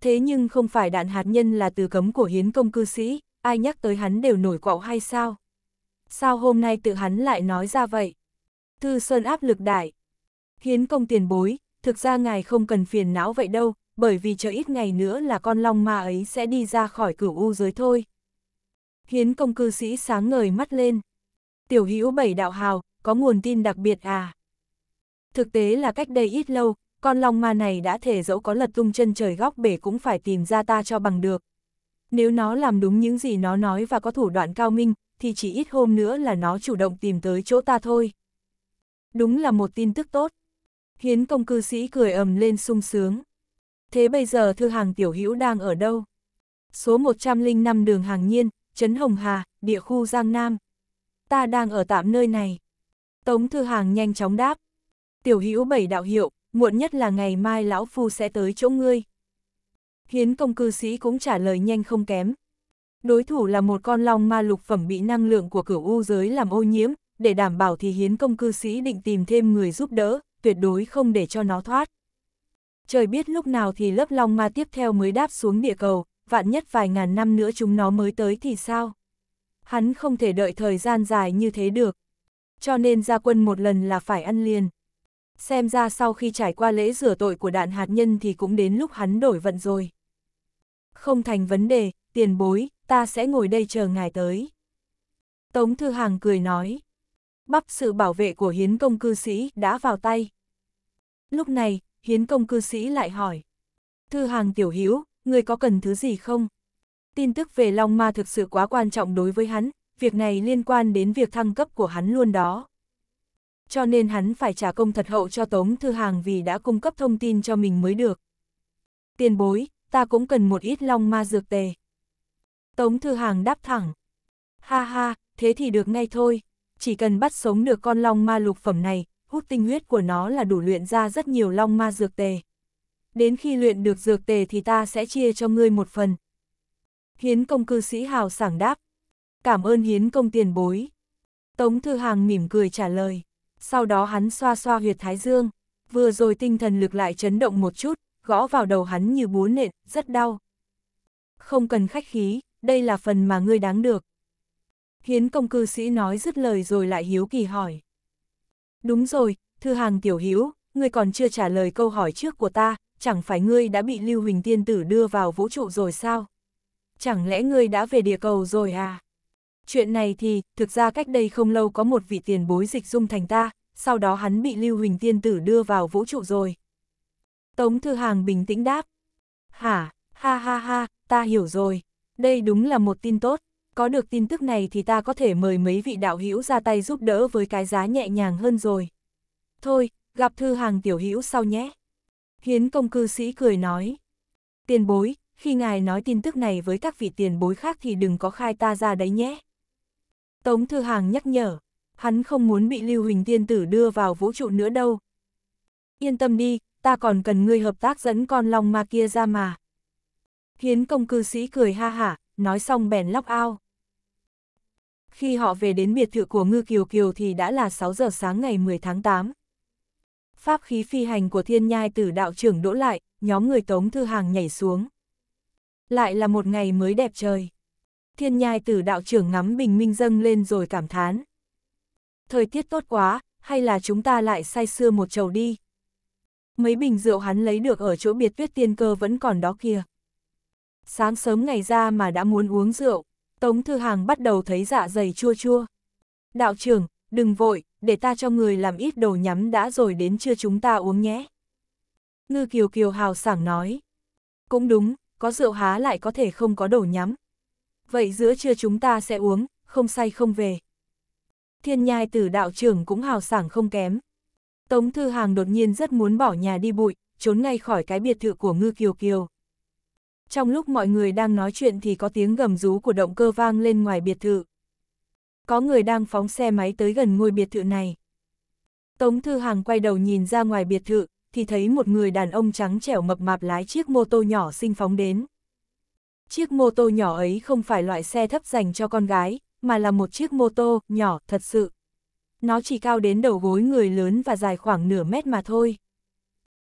Thế nhưng không phải đạn hạt nhân là từ cấm của hiến công cư sĩ, ai nhắc tới hắn đều nổi quạo hay sao? Sao hôm nay tự hắn lại nói ra vậy? Thư Sơn áp lực đại. Hiến công tiền bối, thực ra ngài không cần phiền não vậy đâu, bởi vì chờ ít ngày nữa là con long ma ấy sẽ đi ra khỏi cửu u giới thôi. Hiến công cư sĩ sáng ngời mắt lên. Tiểu hữu bảy đạo hào, có nguồn tin đặc biệt à? Thực tế là cách đây ít lâu, con long ma này đã thể dẫu có lật tung chân trời góc bể cũng phải tìm ra ta cho bằng được. Nếu nó làm đúng những gì nó nói và có thủ đoạn cao minh, thì chỉ ít hôm nữa là nó chủ động tìm tới chỗ ta thôi. Đúng là một tin tức tốt. Hiến công cư sĩ cười ầm lên sung sướng. Thế bây giờ thư hàng tiểu hữu đang ở đâu? Số 105 đường Hàng Nhiên, Trấn Hồng Hà, địa khu Giang Nam. Ta đang ở tạm nơi này. Tống thư hàng nhanh chóng đáp. Tiểu hữu bảy đạo hiệu, muộn nhất là ngày mai lão phu sẽ tới chỗ ngươi. Hiến công cư sĩ cũng trả lời nhanh không kém. Đối thủ là một con long ma lục phẩm bị năng lượng của cửu u giới làm ô nhiễm, để đảm bảo thì hiến công cư sĩ định tìm thêm người giúp đỡ, tuyệt đối không để cho nó thoát trời biết lúc nào thì lớp long ma tiếp theo mới đáp xuống địa cầu, vạn nhất vài ngàn năm nữa chúng nó mới tới thì sao? Hắn không thể đợi thời gian dài như thế được. Cho nên ra quân một lần là phải ăn liền. Xem ra sau khi trải qua lễ rửa tội của đạn hạt nhân thì cũng đến lúc hắn đổi vận rồi. Không thành vấn đề, tiền bối, ta sẽ ngồi đây chờ ngài tới. Tống Thư Hàng cười nói. Bắp sự bảo vệ của hiến công cư sĩ đã vào tay. Lúc này, hiến công cư sĩ lại hỏi. Thư hàng tiểu hữu người có cần thứ gì không? Tin tức về Long Ma thực sự quá quan trọng đối với hắn, việc này liên quan đến việc thăng cấp của hắn luôn đó. Cho nên hắn phải trả công thật hậu cho Tống Thư Hàng vì đã cung cấp thông tin cho mình mới được. Tiền bối, ta cũng cần một ít Long Ma dược tề. Tống Thư Hàng đáp thẳng. Ha ha, thế thì được ngay thôi, chỉ cần bắt sống được con Long Ma lục phẩm này, hút tinh huyết của nó là đủ luyện ra rất nhiều long ma dược tề. Đến khi luyện được dược tề thì ta sẽ chia cho ngươi một phần. Hiến công cư sĩ hào sảng đáp. Cảm ơn hiến công tiền bối. Tống Thư Hàng mỉm cười trả lời. Sau đó hắn xoa xoa huyệt thái dương. Vừa rồi tinh thần lực lại chấn động một chút, gõ vào đầu hắn như búa nện, rất đau. Không cần khách khí, đây là phần mà ngươi đáng được. Hiến công cư sĩ nói dứt lời rồi lại hiếu kỳ hỏi. Đúng rồi, thư hàng tiểu hữu ngươi còn chưa trả lời câu hỏi trước của ta, chẳng phải ngươi đã bị Lưu Huỳnh Tiên Tử đưa vào vũ trụ rồi sao? Chẳng lẽ ngươi đã về địa cầu rồi à? Chuyện này thì, thực ra cách đây không lâu có một vị tiền bối dịch dung thành ta, sau đó hắn bị Lưu Huỳnh Tiên Tử đưa vào vũ trụ rồi. Tống Thư Hàng bình tĩnh đáp. Hả, ha ha ha, ta hiểu rồi. Đây đúng là một tin tốt có được tin tức này thì ta có thể mời mấy vị đạo hữu ra tay giúp đỡ với cái giá nhẹ nhàng hơn rồi. Thôi, gặp thư hàng tiểu hữu sau nhé. Hiến công cư sĩ cười nói. Tiền bối, khi ngài nói tin tức này với các vị tiền bối khác thì đừng có khai ta ra đấy nhé. Tống thư hàng nhắc nhở, hắn không muốn bị lưu huỳnh tiên tử đưa vào vũ trụ nữa đâu. Yên tâm đi, ta còn cần ngươi hợp tác dẫn con long ma kia ra mà. Hiến công cư sĩ cười ha hả, nói xong bèn lóc ao khi họ về đến biệt thự của Ngư Kiều Kiều thì đã là 6 giờ sáng ngày 10 tháng 8. Pháp khí phi hành của thiên nhai tử đạo trưởng đỗ lại, nhóm người tống thư hàng nhảy xuống. Lại là một ngày mới đẹp trời. Thiên nhai tử đạo trưởng ngắm bình minh dâng lên rồi cảm thán. Thời tiết tốt quá, hay là chúng ta lại say sưa một chầu đi. Mấy bình rượu hắn lấy được ở chỗ biệt viết tiên cơ vẫn còn đó kia. Sáng sớm ngày ra mà đã muốn uống rượu. Tống Thư Hàng bắt đầu thấy dạ dày chua chua. Đạo trưởng, đừng vội, để ta cho người làm ít đồ nhắm đã rồi đến trưa chúng ta uống nhé. Ngư Kiều Kiều hào sảng nói. Cũng đúng, có rượu há lại có thể không có đồ nhắm. Vậy giữa trưa chúng ta sẽ uống, không say không về. Thiên nhai tử đạo trưởng cũng hào sảng không kém. Tống Thư Hàng đột nhiên rất muốn bỏ nhà đi bụi, trốn ngay khỏi cái biệt thự của Ngư Kiều Kiều. Trong lúc mọi người đang nói chuyện thì có tiếng gầm rú của động cơ vang lên ngoài biệt thự. Có người đang phóng xe máy tới gần ngôi biệt thự này. Tống Thư Hàng quay đầu nhìn ra ngoài biệt thự, thì thấy một người đàn ông trắng trẻo mập mạp lái chiếc mô tô nhỏ sinh phóng đến. Chiếc mô tô nhỏ ấy không phải loại xe thấp dành cho con gái, mà là một chiếc mô tô nhỏ thật sự. Nó chỉ cao đến đầu gối người lớn và dài khoảng nửa mét mà thôi.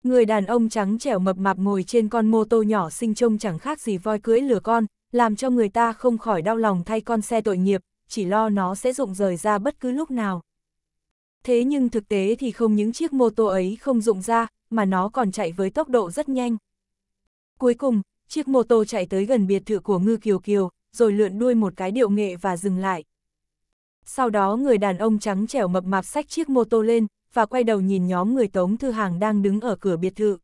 Người đàn ông trắng trẻo mập mạp ngồi trên con mô tô nhỏ xinh trông chẳng khác gì voi cưỡi lửa con, làm cho người ta không khỏi đau lòng thay con xe tội nghiệp, chỉ lo nó sẽ rụng rời ra bất cứ lúc nào. Thế nhưng thực tế thì không những chiếc mô tô ấy không rụng ra, mà nó còn chạy với tốc độ rất nhanh. Cuối cùng, chiếc mô tô chạy tới gần biệt thự của Ngư Kiều Kiều, rồi lượn đuôi một cái điệu nghệ và dừng lại. Sau đó người đàn ông trắng trẻo mập mạp xách chiếc mô tô lên, và quay đầu nhìn nhóm người Tống Thư Hàng đang đứng ở cửa biệt thự.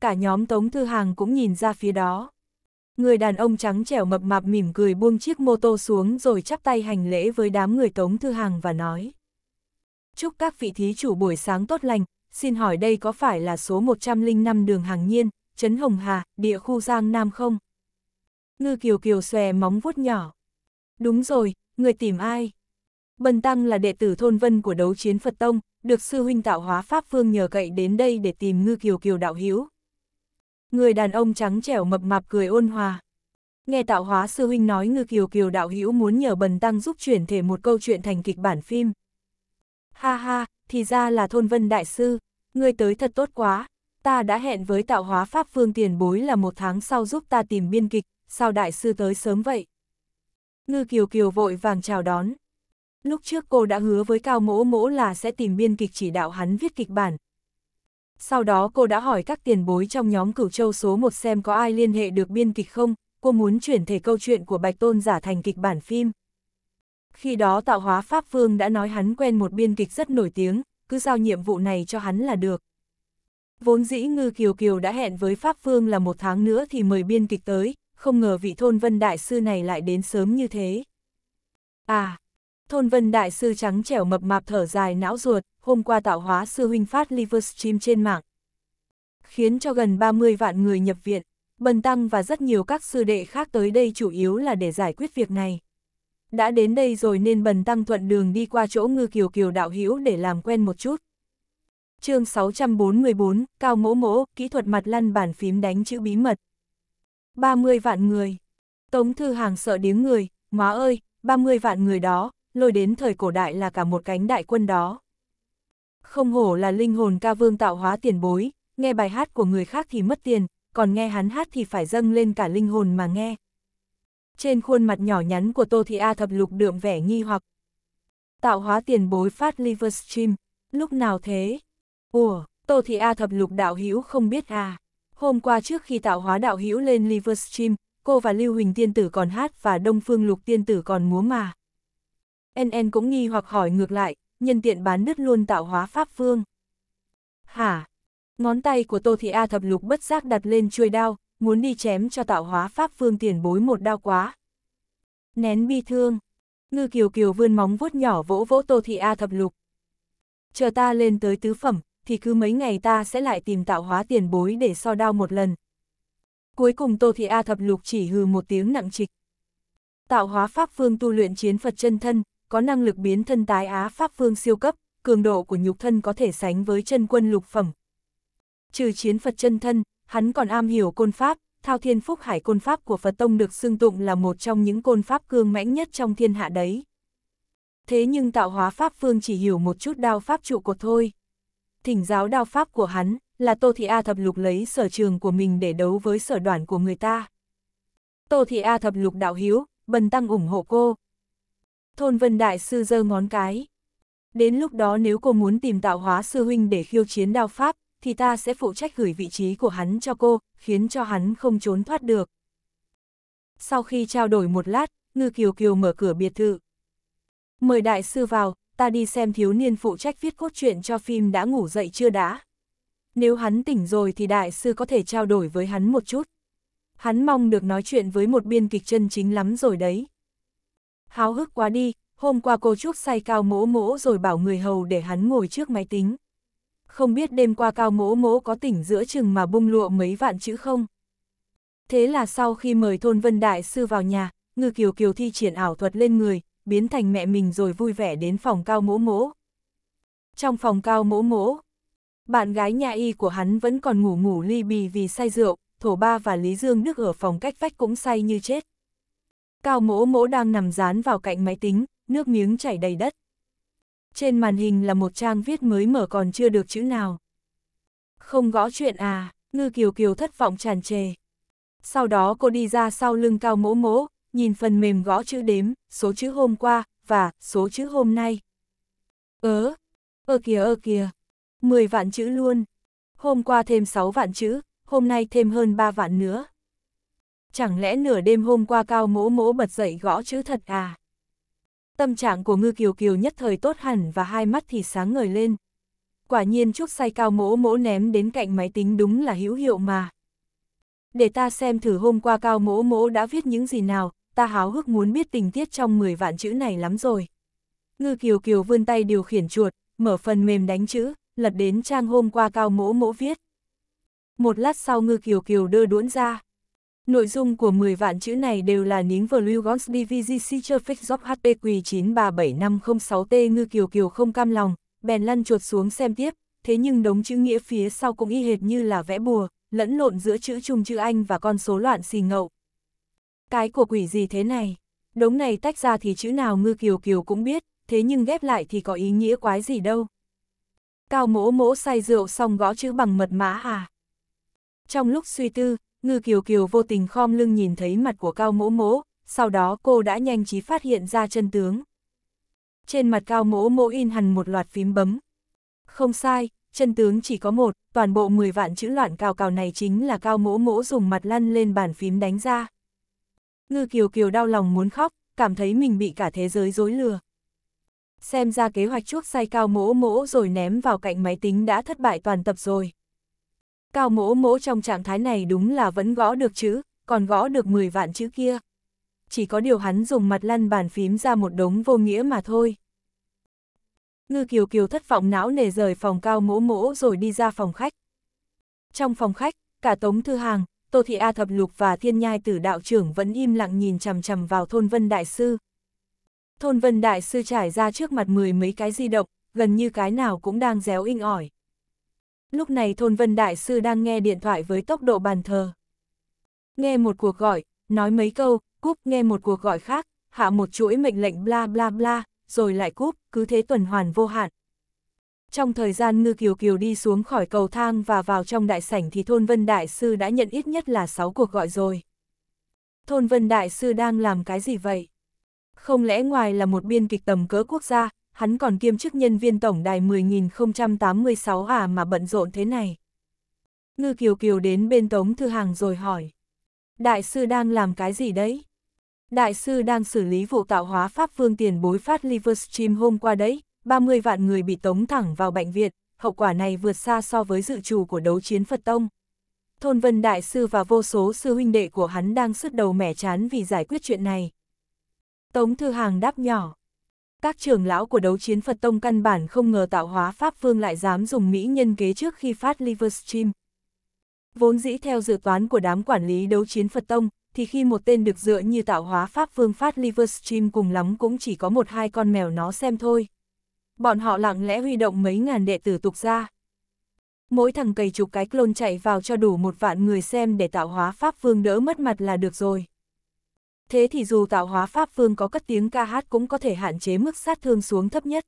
Cả nhóm Tống Thư Hàng cũng nhìn ra phía đó. Người đàn ông trắng trẻo mập mạp mỉm cười buông chiếc mô tô xuống rồi chắp tay hành lễ với đám người Tống Thư Hàng và nói. Chúc các vị thí chủ buổi sáng tốt lành, xin hỏi đây có phải là số 105 đường Hàng Nhiên, Trấn Hồng Hà, địa khu Giang Nam không? Ngư Kiều Kiều xòe móng vuốt nhỏ. Đúng rồi, người tìm ai? Bần Tăng là đệ tử thôn vân của đấu chiến Phật Tông, được sư huynh tạo hóa Pháp phương nhờ cậy đến đây để tìm ngư kiều kiều đạo hữu Người đàn ông trắng trẻo mập mạp cười ôn hòa. Nghe tạo hóa sư huynh nói ngư kiều kiều đạo hữu muốn nhờ bần tăng giúp chuyển thể một câu chuyện thành kịch bản phim. Ha ha, thì ra là thôn vân đại sư, ngươi tới thật tốt quá, ta đã hẹn với tạo hóa pháp phương tiền bối là một tháng sau giúp ta tìm biên kịch, sao đại sư tới sớm vậy? Ngư kiều kiều vội vàng chào đón. Lúc trước cô đã hứa với Cao Mỗ Mỗ là sẽ tìm biên kịch chỉ đạo hắn viết kịch bản. Sau đó cô đã hỏi các tiền bối trong nhóm cửu châu số 1 xem có ai liên hệ được biên kịch không, cô muốn chuyển thể câu chuyện của Bạch Tôn giả thành kịch bản phim. Khi đó tạo hóa Pháp Vương đã nói hắn quen một biên kịch rất nổi tiếng, cứ giao nhiệm vụ này cho hắn là được. Vốn dĩ Ngư Kiều Kiều đã hẹn với Pháp Vương là một tháng nữa thì mời biên kịch tới, không ngờ vị thôn vân đại sư này lại đến sớm như thế. À, Thôn vân đại sư trắng trẻo mập mạp thở dài não ruột, hôm qua tạo hóa sư huynh phát livestream trên mạng. Khiến cho gần 30 vạn người nhập viện, Bần Tăng và rất nhiều các sư đệ khác tới đây chủ yếu là để giải quyết việc này. Đã đến đây rồi nên Bần Tăng thuận đường đi qua chỗ ngư kiều kiều đạo hữu để làm quen một chút. chương 644, Cao Mỗ Mỗ, kỹ thuật mặt lăn bàn phím đánh chữ bí mật. 30 vạn người. Tống Thư Hàng sợ điếng người, má ơi, 30 vạn người đó, lôi đến thời cổ đại là cả một cánh đại quân đó. Không hổ là linh hồn ca vương tạo hóa tiền bối, nghe bài hát của người khác thì mất tiền, còn nghe hắn hát thì phải dâng lên cả linh hồn mà nghe. Trên khuôn mặt nhỏ nhắn của Tô Thị A thập lục đượm vẻ nghi hoặc. Tạo hóa tiền bối phát Livestream, lúc nào thế? Ủa, Tô Thị A thập lục đạo hữu không biết à? Hôm qua trước khi tạo hóa đạo hữu lên Livestream, cô và Lưu Huỳnh Tiên Tử còn hát và Đông Phương Lục Tiên Tử còn múa mà. NN cũng nghi hoặc hỏi ngược lại, nhân tiện bán đứt luôn tạo hóa pháp phương. Hả? Ngón tay của Tô Thị A thập lục bất giác đặt lên chuôi đao, muốn đi chém cho tạo hóa pháp phương tiền bối một đao quá. Nén bi thương. Ngư Kiều Kiều vươn móng vuốt nhỏ vỗ vỗ Tô Thị A thập lục. Chờ ta lên tới tứ phẩm, thì cứ mấy ngày ta sẽ lại tìm tạo hóa tiền bối để so đao một lần. Cuối cùng Tô Thị A thập lục chỉ hừ một tiếng nặng trịch. Tạo hóa pháp phương tu luyện chiến Phật chân thân, có năng lực biến thân tái Á Pháp Vương siêu cấp, cường độ của nhục thân có thể sánh với chân quân lục phẩm. Trừ chiến Phật chân thân, hắn còn am hiểu côn pháp, thao thiên phúc hải côn pháp của Phật Tông được xưng tụng là một trong những côn pháp cương mãnh nhất trong thiên hạ đấy. Thế nhưng tạo hóa Pháp Vương chỉ hiểu một chút đao pháp trụ cột thôi. Thỉnh giáo đao pháp của hắn là Tô Thị A Thập Lục lấy sở trường của mình để đấu với sở đoàn của người ta. Tô Thị A Thập Lục đạo hiếu, bần tăng ủng hộ cô, Thôn Vân Đại Sư giơ ngón cái. Đến lúc đó nếu cô muốn tìm tạo hóa sư huynh để khiêu chiến đao pháp, thì ta sẽ phụ trách gửi vị trí của hắn cho cô, khiến cho hắn không trốn thoát được. Sau khi trao đổi một lát, Ngư Kiều Kiều mở cửa biệt thự. Mời đại sư vào, ta đi xem thiếu niên phụ trách viết cốt truyện cho phim đã ngủ dậy chưa đã. Nếu hắn tỉnh rồi thì đại sư có thể trao đổi với hắn một chút. Hắn mong được nói chuyện với một biên kịch chân chính lắm rồi đấy. Háo hức quá đi, hôm qua cô Trúc say cao mỗ mỗ rồi bảo người hầu để hắn ngồi trước máy tính. Không biết đêm qua cao mỗ mỗ có tỉnh giữa chừng mà bung lụa mấy vạn chữ không? Thế là sau khi mời thôn vân đại sư vào nhà, ngư kiều kiều thi triển ảo thuật lên người, biến thành mẹ mình rồi vui vẻ đến phòng cao mỗ mỗ. Trong phòng cao mỗ mỗ, bạn gái nhà y của hắn vẫn còn ngủ ngủ ly bì vì say rượu, thổ ba và Lý Dương Đức ở phòng cách vách cũng say như chết. Cao mỗ mỗ đang nằm dán vào cạnh máy tính, nước miếng chảy đầy đất. Trên màn hình là một trang viết mới mở còn chưa được chữ nào. Không gõ chuyện à, ngư kiều kiều thất vọng tràn trề. Sau đó cô đi ra sau lưng cao mỗ mỗ, nhìn phần mềm gõ chữ đếm, số chữ hôm qua, và số chữ hôm nay. Ớ, ơ kìa ơ kìa, 10 vạn chữ luôn. Hôm qua thêm 6 vạn chữ, hôm nay thêm hơn 3 vạn nữa chẳng lẽ nửa đêm hôm qua cao mỗ mỗ bật dậy gõ chữ thật à? Tâm trạng của ngư kiều kiều nhất thời tốt hẳn và hai mắt thì sáng ngời lên. Quả nhiên chút say cao mỗ mỗ ném đến cạnh máy tính đúng là hữu hiệu mà. Để ta xem thử hôm qua cao mỗ mỗ đã viết những gì nào, ta háo hức muốn biết tình tiết trong 10 vạn chữ này lắm rồi. Ngư kiều kiều vươn tay điều khiển chuột, mở phần mềm đánh chữ, lật đến trang hôm qua cao mỗ mỗ viết. Một lát sau ngư kiều kiều đưa đuỗn ra. Nội dung của 10 vạn chữ này đều là níng vờ lưu gót DVGC Churfix Job HPQ9377506T ngư kiều kiều không cam lòng, bèn lăn chuột xuống xem tiếp, thế nhưng đống chữ nghĩa phía sau cũng y hệt như là vẽ bùa, lẫn lộn giữa chữ chung chữ Anh và con số loạn xì ngậu. Cái của quỷ gì thế này? Đống này tách ra thì chữ nào ngư kiều kiều cũng biết, thế nhưng ghép lại thì có ý nghĩa quái gì đâu. Cao mỗ mỗ say rượu xong gõ chữ bằng mật mã à? Trong lúc suy tư, Ngư Kiều Kiều vô tình khom lưng nhìn thấy mặt của Cao Mỗ Mỗ, sau đó cô đã nhanh trí phát hiện ra chân tướng. Trên mặt Cao Mỗ Mỗ in hằn một loạt phím bấm. Không sai, chân tướng chỉ có một, toàn bộ 10 vạn chữ loạn cào cào này chính là Cao Mỗ Mỗ dùng mặt lăn lên bàn phím đánh ra. Ngư Kiều Kiều đau lòng muốn khóc, cảm thấy mình bị cả thế giới dối lừa. Xem ra kế hoạch chuốc say Cao Mỗ Mỗ rồi ném vào cạnh máy tính đã thất bại toàn tập rồi cao mỗ mỗ trong trạng thái này đúng là vẫn gõ được chữ, còn gõ được 10 vạn chữ kia. Chỉ có điều hắn dùng mặt lăn bàn phím ra một đống vô nghĩa mà thôi. Ngư Kiều Kiều thất vọng não nề rời phòng cao mỗ mỗ rồi đi ra phòng khách. Trong phòng khách, cả Tống Thư Hàng, Tô Thị A Thập Lục và Thiên Nhai Tử Đạo Trưởng vẫn im lặng nhìn chằm chằm vào thôn Vân Đại Sư. Thôn Vân Đại Sư trải ra trước mặt mười mấy cái di động, gần như cái nào cũng đang réo inh ỏi lúc này thôn vân đại sư đang nghe điện thoại với tốc độ bàn thờ. Nghe một cuộc gọi, nói mấy câu, cúp nghe một cuộc gọi khác, hạ một chuỗi mệnh lệnh bla bla bla, rồi lại cúp, cứ thế tuần hoàn vô hạn. Trong thời gian Ngư Kiều Kiều đi xuống khỏi cầu thang và vào trong đại sảnh thì Thôn Vân Đại Sư đã nhận ít nhất là 6 cuộc gọi rồi. Thôn Vân Đại Sư đang làm cái gì vậy? Không lẽ ngoài là một biên kịch tầm cỡ quốc gia, hắn còn kiêm chức nhân viên tổng đài 10.086 à mà bận rộn thế này. Ngư Kiều Kiều đến bên Tống Thư Hàng rồi hỏi. Đại sư đang làm cái gì đấy? Đại sư đang xử lý vụ tạo hóa pháp phương tiền bối phát Livestream hôm qua đấy, 30 vạn người bị tống thẳng vào bệnh viện, hậu quả này vượt xa so với dự trù của đấu chiến Phật Tông. Thôn Vân Đại sư và vô số sư huynh đệ của hắn đang sứt đầu mẻ chán vì giải quyết chuyện này. Tống Thư Hàng đáp nhỏ các trưởng lão của đấu chiến Phật Tông căn bản không ngờ tạo hóa Pháp Vương lại dám dùng Mỹ nhân kế trước khi phát Livestream. Vốn dĩ theo dự toán của đám quản lý đấu chiến Phật Tông, thì khi một tên được dựa như tạo hóa Pháp Vương phát Livestream cùng lắm cũng chỉ có một hai con mèo nó xem thôi. Bọn họ lặng lẽ huy động mấy ngàn đệ tử tục ra. Mỗi thằng cầy chục cái clone chạy vào cho đủ một vạn người xem để tạo hóa Pháp Vương đỡ mất mặt là được rồi thế thì dù tạo hóa Pháp Vương có cất tiếng ca hát cũng có thể hạn chế mức sát thương xuống thấp nhất.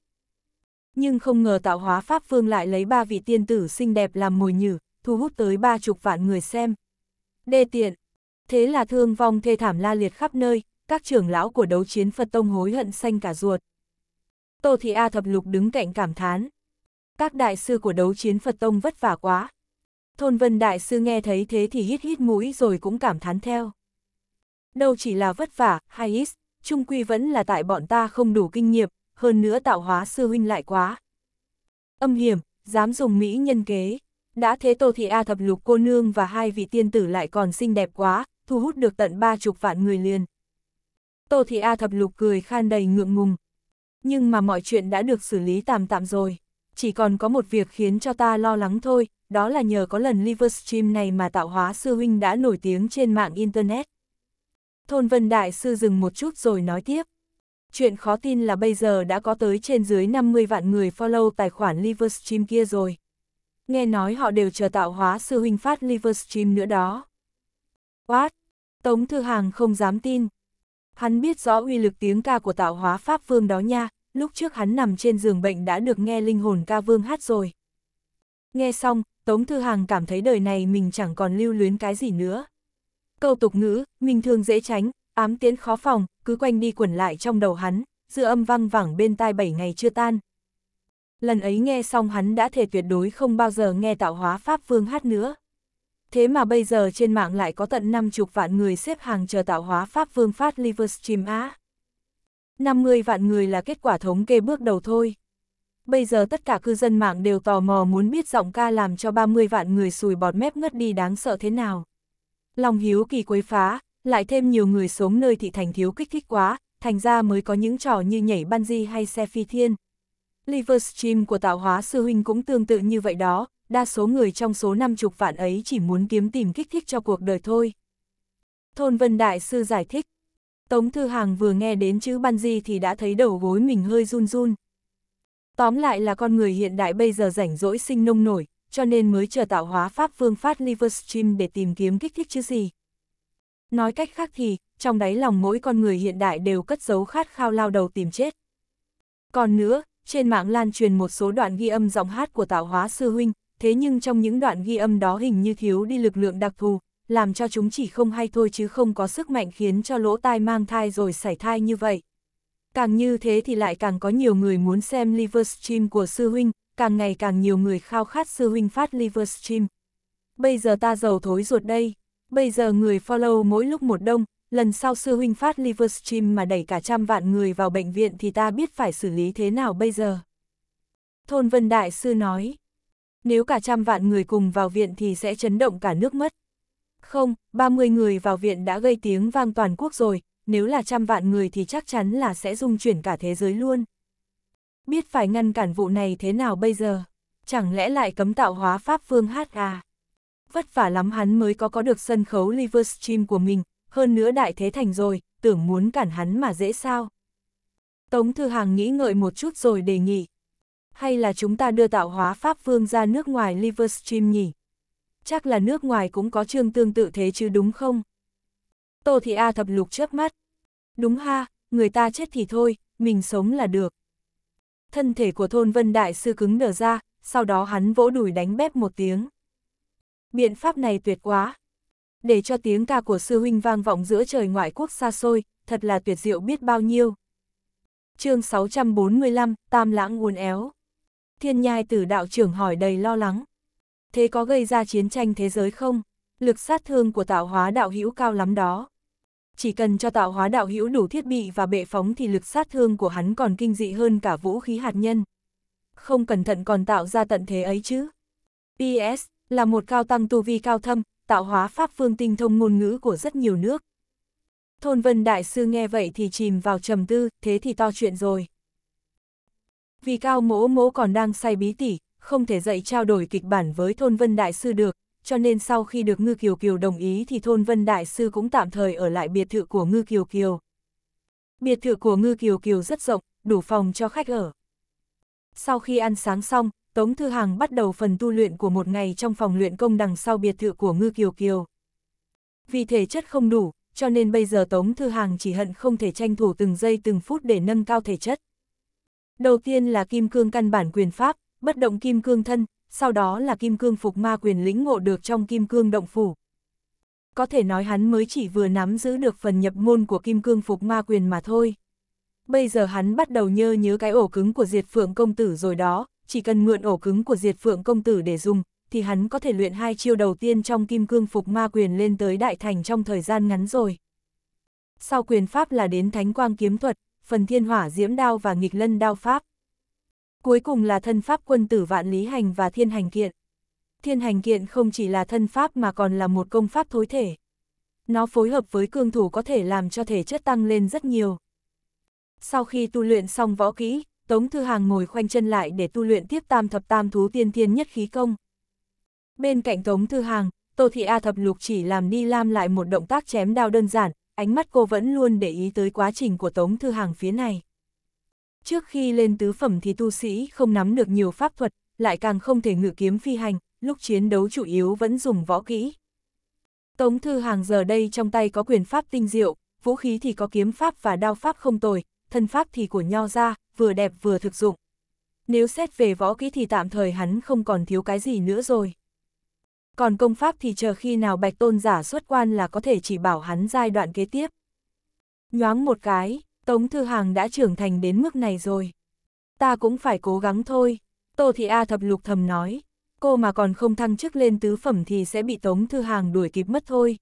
Nhưng không ngờ tạo hóa Pháp Vương lại lấy ba vị tiên tử xinh đẹp làm mồi nhử, thu hút tới ba chục vạn người xem. Đê tiện, thế là thương vong thê thảm la liệt khắp nơi, các trưởng lão của đấu chiến Phật Tông hối hận xanh cả ruột. Tô Thị A Thập Lục đứng cạnh cảm thán. Các đại sư của đấu chiến Phật Tông vất vả quá. Thôn Vân Đại Sư nghe thấy thế thì hít hít mũi rồi cũng cảm thán theo đâu chỉ là vất vả, hay ít, chung quy vẫn là tại bọn ta không đủ kinh nghiệm, hơn nữa tạo hóa sư huynh lại quá. Âm hiểm, dám dùng Mỹ nhân kế. Đã thế Tô Thị A thập lục cô nương và hai vị tiên tử lại còn xinh đẹp quá, thu hút được tận ba chục vạn người liền. Tô Thị A thập lục cười khan đầy ngượng ngùng. Nhưng mà mọi chuyện đã được xử lý tạm tạm rồi. Chỉ còn có một việc khiến cho ta lo lắng thôi, đó là nhờ có lần Livestream này mà tạo hóa sư huynh đã nổi tiếng trên mạng Internet. Thôn Vân Đại Sư dừng một chút rồi nói tiếp. Chuyện khó tin là bây giờ đã có tới trên dưới 50 vạn người follow tài khoản Livestream kia rồi. Nghe nói họ đều chờ tạo hóa sư huynh phát Livestream nữa đó. What? Tống Thư Hàng không dám tin. Hắn biết rõ uy lực tiếng ca của tạo hóa Pháp Vương đó nha, lúc trước hắn nằm trên giường bệnh đã được nghe linh hồn ca vương hát rồi. Nghe xong, Tống Thư Hàng cảm thấy đời này mình chẳng còn lưu luyến cái gì nữa. Câu tục ngữ, minh thường dễ tránh, ám tiến khó phòng, cứ quanh đi quẩn lại trong đầu hắn, dư âm văng vẳng bên tai bảy ngày chưa tan. Lần ấy nghe xong hắn đã thể tuyệt đối không bao giờ nghe tạo hóa Pháp Vương hát nữa. Thế mà bây giờ trên mạng lại có tận năm chục vạn người xếp hàng chờ tạo hóa Pháp Vương phát Livestream á. 50 vạn người là kết quả thống kê bước đầu thôi. Bây giờ tất cả cư dân mạng đều tò mò muốn biết giọng ca làm cho 30 vạn người sùi bọt mép ngất đi đáng sợ thế nào. Lòng hiếu kỳ quấy phá, lại thêm nhiều người sống nơi thị thành thiếu kích thích quá, thành ra mới có những trò như nhảy ban hay xe phi thiên. Livestream của tạo hóa sư huynh cũng tương tự như vậy đó, đa số người trong số năm chục vạn ấy chỉ muốn kiếm tìm kích thích cho cuộc đời thôi. Thôn Vân Đại Sư giải thích, Tống Thư Hàng vừa nghe đến chữ ban thì đã thấy đầu gối mình hơi run run. Tóm lại là con người hiện đại bây giờ rảnh rỗi sinh nông nổi, cho nên mới chờ tạo hóa pháp vương phát Livestream để tìm kiếm kích thích chứ gì. Nói cách khác thì, trong đáy lòng mỗi con người hiện đại đều cất giấu khát khao lao đầu tìm chết. Còn nữa, trên mạng lan truyền một số đoạn ghi âm giọng hát của tạo hóa sư huynh, thế nhưng trong những đoạn ghi âm đó hình như thiếu đi lực lượng đặc thù, làm cho chúng chỉ không hay thôi chứ không có sức mạnh khiến cho lỗ tai mang thai rồi sảy thai như vậy. Càng như thế thì lại càng có nhiều người muốn xem livestream của sư huynh, càng ngày càng nhiều người khao khát sư huynh phát Livestream. Bây giờ ta giàu thối ruột đây, bây giờ người follow mỗi lúc một đông, lần sau sư huynh phát Livestream mà đẩy cả trăm vạn người vào bệnh viện thì ta biết phải xử lý thế nào bây giờ. Thôn Vân Đại Sư nói, nếu cả trăm vạn người cùng vào viện thì sẽ chấn động cả nước mất. Không, 30 người vào viện đã gây tiếng vang toàn quốc rồi, nếu là trăm vạn người thì chắc chắn là sẽ dung chuyển cả thế giới luôn. Biết phải ngăn cản vụ này thế nào bây giờ? Chẳng lẽ lại cấm tạo hóa pháp phương hát à? Vất vả lắm hắn mới có có được sân khấu Livestream của mình, hơn nữa đại thế thành rồi, tưởng muốn cản hắn mà dễ sao? Tống Thư Hàng nghĩ ngợi một chút rồi đề nghị. Hay là chúng ta đưa tạo hóa pháp phương ra nước ngoài Livestream nhỉ? Chắc là nước ngoài cũng có chương tương tự thế chứ đúng không? Tô Thị A thập lục chớp mắt. Đúng ha, người ta chết thì thôi, mình sống là được thân thể của thôn vân đại sư cứng nở ra, sau đó hắn vỗ đùi đánh bếp một tiếng. Biện pháp này tuyệt quá. Để cho tiếng ca của sư huynh vang vọng giữa trời ngoại quốc xa xôi, thật là tuyệt diệu biết bao nhiêu. chương 645, Tam Lãng uốn éo. Thiên nhai tử đạo trưởng hỏi đầy lo lắng. Thế có gây ra chiến tranh thế giới không? Lực sát thương của tạo hóa đạo hữu cao lắm đó. Chỉ cần cho tạo hóa đạo hữu đủ thiết bị và bệ phóng thì lực sát thương của hắn còn kinh dị hơn cả vũ khí hạt nhân. Không cẩn thận còn tạo ra tận thế ấy chứ. PS là một cao tăng tu vi cao thâm, tạo hóa pháp phương tinh thông ngôn ngữ của rất nhiều nước. Thôn Vân Đại Sư nghe vậy thì chìm vào trầm tư, thế thì to chuyện rồi. Vì cao mỗ mỗ còn đang say bí tỉ, không thể dạy trao đổi kịch bản với Thôn Vân Đại Sư được, cho nên sau khi được Ngư Kiều Kiều đồng ý thì thôn Vân Đại Sư cũng tạm thời ở lại biệt thự của Ngư Kiều Kiều. Biệt thự của Ngư Kiều Kiều rất rộng, đủ phòng cho khách ở. Sau khi ăn sáng xong, Tống Thư Hàng bắt đầu phần tu luyện của một ngày trong phòng luyện công đằng sau biệt thự của Ngư Kiều Kiều. Vì thể chất không đủ, cho nên bây giờ Tống Thư Hàng chỉ hận không thể tranh thủ từng giây từng phút để nâng cao thể chất. Đầu tiên là kim cương căn bản quyền pháp, bất động kim cương thân, sau đó là kim cương phục ma quyền lĩnh ngộ được trong kim cương động phủ. Có thể nói hắn mới chỉ vừa nắm giữ được phần nhập môn của kim cương phục ma quyền mà thôi. Bây giờ hắn bắt đầu nhơ nhớ cái ổ cứng của diệt phượng công tử rồi đó, chỉ cần mượn ổ cứng của diệt phượng công tử để dùng, thì hắn có thể luyện hai chiêu đầu tiên trong kim cương phục ma quyền lên tới đại thành trong thời gian ngắn rồi. Sau quyền pháp là đến thánh quang kiếm thuật, phần thiên hỏa diễm đao và nghịch lân đao pháp cuối cùng là thân pháp quân tử vạn lý hành và thiên hành kiện. Thiên hành kiện không chỉ là thân pháp mà còn là một công pháp thối thể. Nó phối hợp với cương thủ có thể làm cho thể chất tăng lên rất nhiều. Sau khi tu luyện xong võ kỹ, Tống Thư Hàng ngồi khoanh chân lại để tu luyện tiếp tam thập tam thú tiên thiên nhất khí công. Bên cạnh Tống Thư Hàng, Tô Thị A thập lục chỉ làm đi Lam lại một động tác chém đao đơn giản, ánh mắt cô vẫn luôn để ý tới quá trình của Tống Thư Hàng phía này. Trước khi lên tứ phẩm thì tu sĩ không nắm được nhiều pháp thuật, lại càng không thể ngự kiếm phi hành, lúc chiến đấu chủ yếu vẫn dùng võ kỹ. Tống Thư Hàng giờ đây trong tay có quyền pháp tinh diệu, vũ khí thì có kiếm pháp và đao pháp không tồi, thân pháp thì của nho ra, vừa đẹp vừa thực dụng. Nếu xét về võ kỹ thì tạm thời hắn không còn thiếu cái gì nữa rồi. Còn công pháp thì chờ khi nào bạch tôn giả xuất quan là có thể chỉ bảo hắn giai đoạn kế tiếp. Nhoáng một cái, Tống Thư Hàng đã trưởng thành đến mức này rồi. Ta cũng phải cố gắng thôi, Tô Thị A thập lục thầm nói, cô mà còn không thăng chức lên tứ phẩm thì sẽ bị Tống Thư Hàng đuổi kịp mất thôi.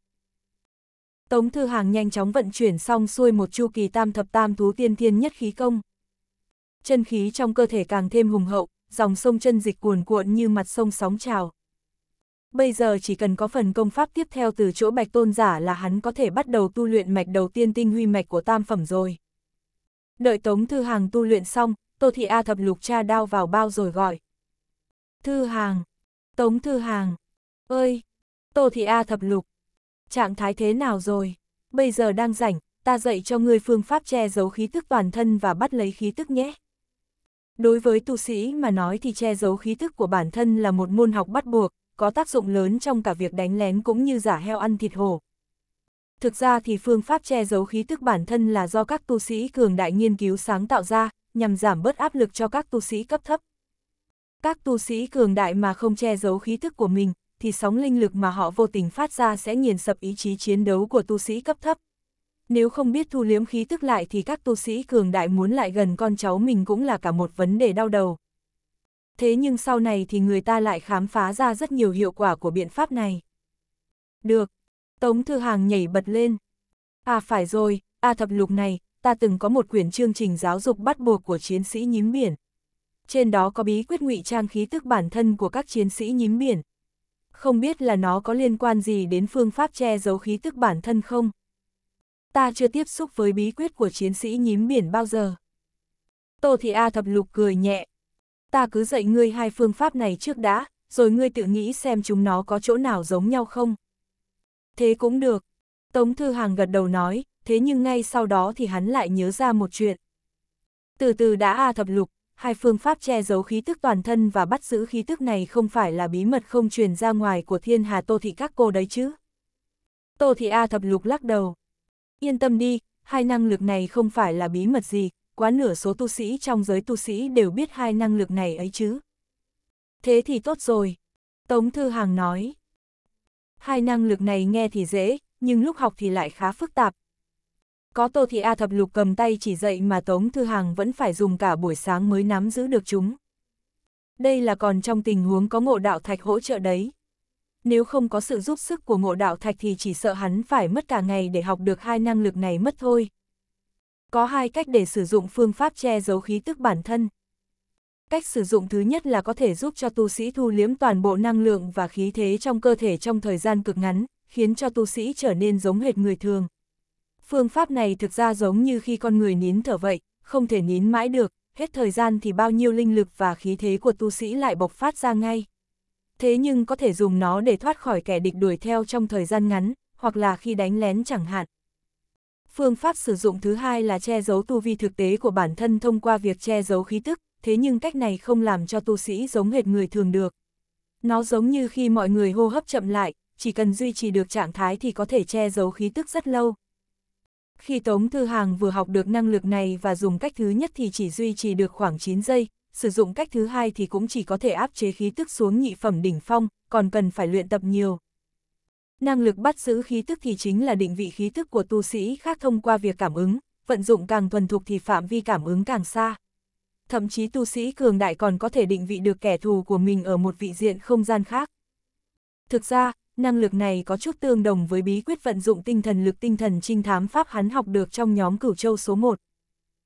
Tống Thư Hàng nhanh chóng vận chuyển xong xuôi một chu kỳ tam thập tam thú tiên thiên nhất khí công. Chân khí trong cơ thể càng thêm hùng hậu, dòng sông chân dịch cuồn cuộn như mặt sông sóng trào. Bây giờ chỉ cần có phần công pháp tiếp theo từ chỗ bạch tôn giả là hắn có thể bắt đầu tu luyện mạch đầu tiên tinh huy mạch của tam phẩm rồi. Đợi Tống Thư Hàng tu luyện xong, Tô Thị A thập lục cha đao vào bao rồi gọi. Thư Hàng! Tống Thư Hàng! Ơi! Tô Thị A thập lục! Trạng thái thế nào rồi? Bây giờ đang rảnh, ta dạy cho ngươi phương pháp che giấu khí tức toàn thân và bắt lấy khí tức nhé. Đối với tu sĩ mà nói thì che giấu khí tức của bản thân là một môn học bắt buộc, có tác dụng lớn trong cả việc đánh lén cũng như giả heo ăn thịt hổ. Thực ra thì phương pháp che giấu khí tức bản thân là do các tu sĩ cường đại nghiên cứu sáng tạo ra, nhằm giảm bớt áp lực cho các tu sĩ cấp thấp. Các tu sĩ cường đại mà không che giấu khí tức của mình, thì sóng linh lực mà họ vô tình phát ra sẽ nghiền sập ý chí chiến đấu của tu sĩ cấp thấp. Nếu không biết thu liếm khí tức lại thì các tu sĩ cường đại muốn lại gần con cháu mình cũng là cả một vấn đề đau đầu. Thế nhưng sau này thì người ta lại khám phá ra rất nhiều hiệu quả của biện pháp này. Được, Tống Thư Hàng nhảy bật lên. À phải rồi, a à, thập lục này, ta từng có một quyển chương trình giáo dục bắt buộc của chiến sĩ nhím biển. Trên đó có bí quyết ngụy trang khí tức bản thân của các chiến sĩ nhím biển. Không biết là nó có liên quan gì đến phương pháp che giấu khí tức bản thân không? Ta chưa tiếp xúc với bí quyết của chiến sĩ nhím biển bao giờ. Tô Thị A thập lục cười nhẹ. Ta cứ dạy ngươi hai phương pháp này trước đã, rồi ngươi tự nghĩ xem chúng nó có chỗ nào giống nhau không. Thế cũng được. Tống Thư Hàng gật đầu nói, thế nhưng ngay sau đó thì hắn lại nhớ ra một chuyện. Từ từ đã A à thập lục, hai phương pháp che giấu khí tức toàn thân và bắt giữ khí tức này không phải là bí mật không truyền ra ngoài của thiên hà Tô Thị các cô đấy chứ. Tô Thị A thập lục lắc đầu. Yên tâm đi, hai năng lực này không phải là bí mật gì, quá nửa số tu sĩ trong giới tu sĩ đều biết hai năng lực này ấy chứ. Thế thì tốt rồi. Tống Thư Hàng nói hai năng lực này nghe thì dễ, nhưng lúc học thì lại khá phức tạp. Có Tô Thị A Thập Lục cầm tay chỉ dạy mà Tống Thư Hàng vẫn phải dùng cả buổi sáng mới nắm giữ được chúng. Đây là còn trong tình huống có ngộ đạo thạch hỗ trợ đấy. Nếu không có sự giúp sức của ngộ đạo thạch thì chỉ sợ hắn phải mất cả ngày để học được hai năng lực này mất thôi. Có hai cách để sử dụng phương pháp che giấu khí tức bản thân. Cách sử dụng thứ nhất là có thể giúp cho tu sĩ thu liếm toàn bộ năng lượng và khí thế trong cơ thể trong thời gian cực ngắn, khiến cho tu sĩ trở nên giống hệt người thường. Phương pháp này thực ra giống như khi con người nín thở vậy, không thể nín mãi được, hết thời gian thì bao nhiêu linh lực và khí thế của tu sĩ lại bộc phát ra ngay. Thế nhưng có thể dùng nó để thoát khỏi kẻ địch đuổi theo trong thời gian ngắn, hoặc là khi đánh lén chẳng hạn. Phương pháp sử dụng thứ hai là che giấu tu vi thực tế của bản thân thông qua việc che giấu khí tức, thế nhưng cách này không làm cho tu sĩ giống hệt người thường được. Nó giống như khi mọi người hô hấp chậm lại, chỉ cần duy trì được trạng thái thì có thể che giấu khí tức rất lâu. Khi Tống Thư Hàng vừa học được năng lực này và dùng cách thứ nhất thì chỉ duy trì được khoảng 9 giây, sử dụng cách thứ hai thì cũng chỉ có thể áp chế khí tức xuống nhị phẩm đỉnh phong, còn cần phải luyện tập nhiều. Năng lực bắt giữ khí tức thì chính là định vị khí tức của tu sĩ khác thông qua việc cảm ứng, vận dụng càng thuần thục thì phạm vi cảm ứng càng xa thậm chí tu sĩ cường đại còn có thể định vị được kẻ thù của mình ở một vị diện không gian khác. Thực ra, năng lực này có chút tương đồng với bí quyết vận dụng tinh thần lực tinh thần trinh thám pháp hắn học được trong nhóm cửu châu số 1.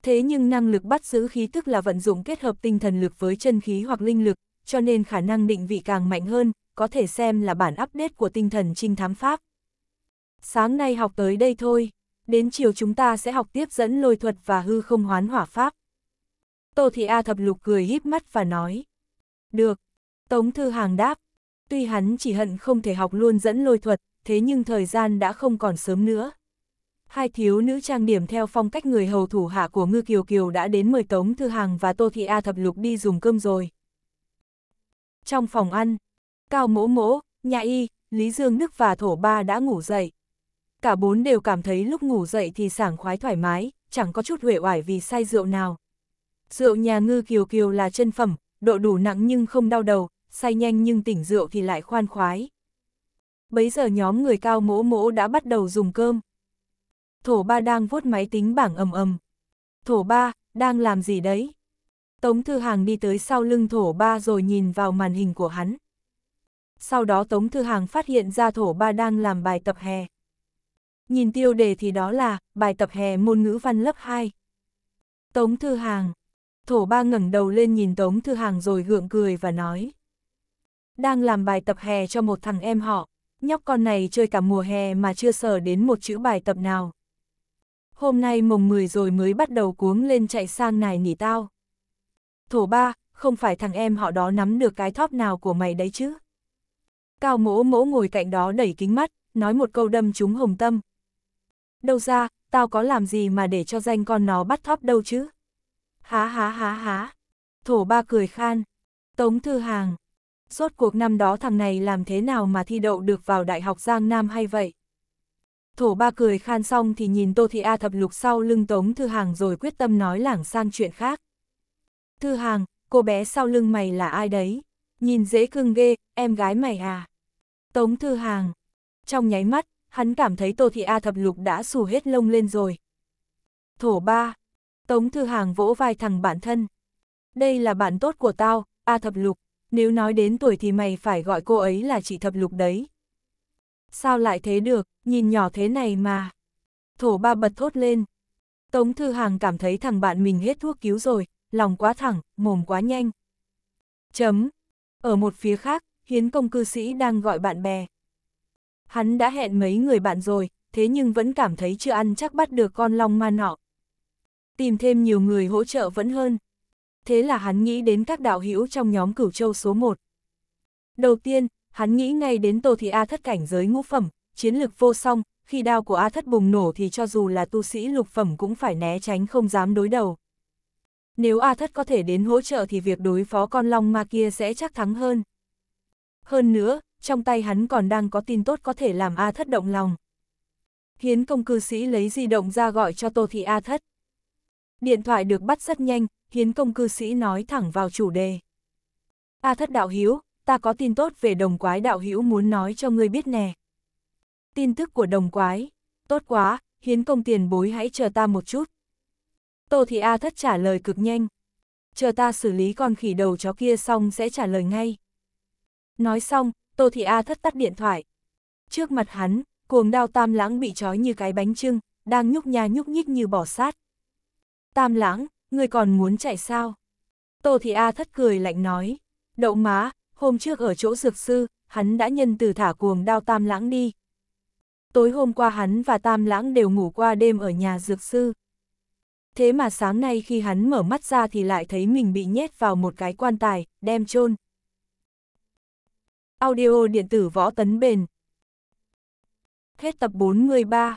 Thế nhưng năng lực bắt giữ khí tức là vận dụng kết hợp tinh thần lực với chân khí hoặc linh lực, cho nên khả năng định vị càng mạnh hơn, có thể xem là bản update của tinh thần trinh thám pháp. Sáng nay học tới đây thôi, đến chiều chúng ta sẽ học tiếp dẫn lôi thuật và hư không hoán hỏa pháp. Tô Thị A thập lục cười híp mắt và nói. Được, Tống Thư Hàng đáp. Tuy hắn chỉ hận không thể học luôn dẫn lôi thuật, thế nhưng thời gian đã không còn sớm nữa. Hai thiếu nữ trang điểm theo phong cách người hầu thủ hạ của Ngư Kiều Kiều đã đến mời Tống Thư Hàng và Tô Thị A thập lục đi dùng cơm rồi. Trong phòng ăn, Cao Mỗ Mỗ, Nhà Y, Lý Dương Đức và Thổ Ba đã ngủ dậy. Cả bốn đều cảm thấy lúc ngủ dậy thì sảng khoái thoải mái, chẳng có chút huệ oải vì say rượu nào. Rượu nhà ngư kiều kiều là chân phẩm, độ đủ nặng nhưng không đau đầu, say nhanh nhưng tỉnh rượu thì lại khoan khoái. Bấy giờ nhóm người cao mỗ mỗ đã bắt đầu dùng cơm. Thổ ba đang vuốt máy tính bảng ầm ầm. Thổ ba, đang làm gì đấy? Tống Thư Hàng đi tới sau lưng thổ ba rồi nhìn vào màn hình của hắn. Sau đó Tống Thư Hàng phát hiện ra thổ ba đang làm bài tập hè. Nhìn tiêu đề thì đó là bài tập hè môn ngữ văn lớp 2. Tống Thư Hàng, Thổ ba ngẩng đầu lên nhìn Tống Thư Hàng rồi gượng cười và nói. Đang làm bài tập hè cho một thằng em họ, nhóc con này chơi cả mùa hè mà chưa sở đến một chữ bài tập nào. Hôm nay mồng 10 rồi mới bắt đầu cuống lên chạy sang này nỉ tao. Thổ ba, không phải thằng em họ đó nắm được cái thóp nào của mày đấy chứ. Cao mỗ mỗ ngồi cạnh đó đẩy kính mắt, nói một câu đâm trúng hồng tâm. Đâu ra, tao có làm gì mà để cho danh con nó bắt thóp đâu chứ. Há há há há. Thổ ba cười khan. Tống Thư Hàng. Rốt cuộc năm đó thằng này làm thế nào mà thi đậu được vào Đại học Giang Nam hay vậy? Thổ ba cười khan xong thì nhìn Tô Thị A thập lục sau lưng Tống Thư Hàng rồi quyết tâm nói lảng sang chuyện khác. Thư Hàng, cô bé sau lưng mày là ai đấy? Nhìn dễ cưng ghê, em gái mày à? Tống Thư Hàng. Trong nháy mắt, hắn cảm thấy Tô Thị A thập lục đã xù hết lông lên rồi. Thổ ba, Tống Thư Hàng vỗ vai thằng bạn thân. Đây là bạn tốt của tao, A Thập Lục, nếu nói đến tuổi thì mày phải gọi cô ấy là chị Thập Lục đấy. Sao lại thế được, nhìn nhỏ thế này mà. Thổ ba bật thốt lên. Tống Thư Hàng cảm thấy thằng bạn mình hết thuốc cứu rồi, lòng quá thẳng, mồm quá nhanh. Chấm. Ở một phía khác, Hiến công cư sĩ đang gọi bạn bè. Hắn đã hẹn mấy người bạn rồi, thế nhưng vẫn cảm thấy chưa ăn chắc bắt được con long ma nọ tìm thêm nhiều người hỗ trợ vẫn hơn. Thế là hắn nghĩ đến các đạo hữu trong nhóm cửu châu số 1. Đầu tiên, hắn nghĩ ngay đến Tô Thị A Thất cảnh giới ngũ phẩm, chiến lực vô song, khi đao của A Thất bùng nổ thì cho dù là tu sĩ lục phẩm cũng phải né tránh không dám đối đầu. Nếu A Thất có thể đến hỗ trợ thì việc đối phó con long ma kia sẽ chắc thắng hơn. Hơn nữa, trong tay hắn còn đang có tin tốt có thể làm A Thất động lòng. Hiến công cư sĩ lấy di động ra gọi cho Tô Thị A Thất. Điện thoại được bắt rất nhanh, hiến công cư sĩ nói thẳng vào chủ đề. A à, thất đạo hiếu, ta có tin tốt về đồng quái đạo hiếu muốn nói cho ngươi biết nè. Tin tức của đồng quái, tốt quá, hiến công tiền bối hãy chờ ta một chút. Tô Thị A thất trả lời cực nhanh. Chờ ta xử lý con khỉ đầu chó kia xong sẽ trả lời ngay. Nói xong, Tô Thị A thất tắt điện thoại. Trước mặt hắn, cuồng đao tam lãng bị trói như cái bánh trưng, đang nhúc nha nhúc nhích như bỏ sát. Tam lãng, người còn muốn chạy sao? Tô Thị A thất cười lạnh nói. Đậu má, hôm trước ở chỗ dược sư, hắn đã nhân từ thả cuồng đao tam lãng đi. Tối hôm qua hắn và tam lãng đều ngủ qua đêm ở nhà dược sư. Thế mà sáng nay khi hắn mở mắt ra thì lại thấy mình bị nhét vào một cái quan tài, đem chôn. Audio điện tử võ tấn bền. Hết tập 43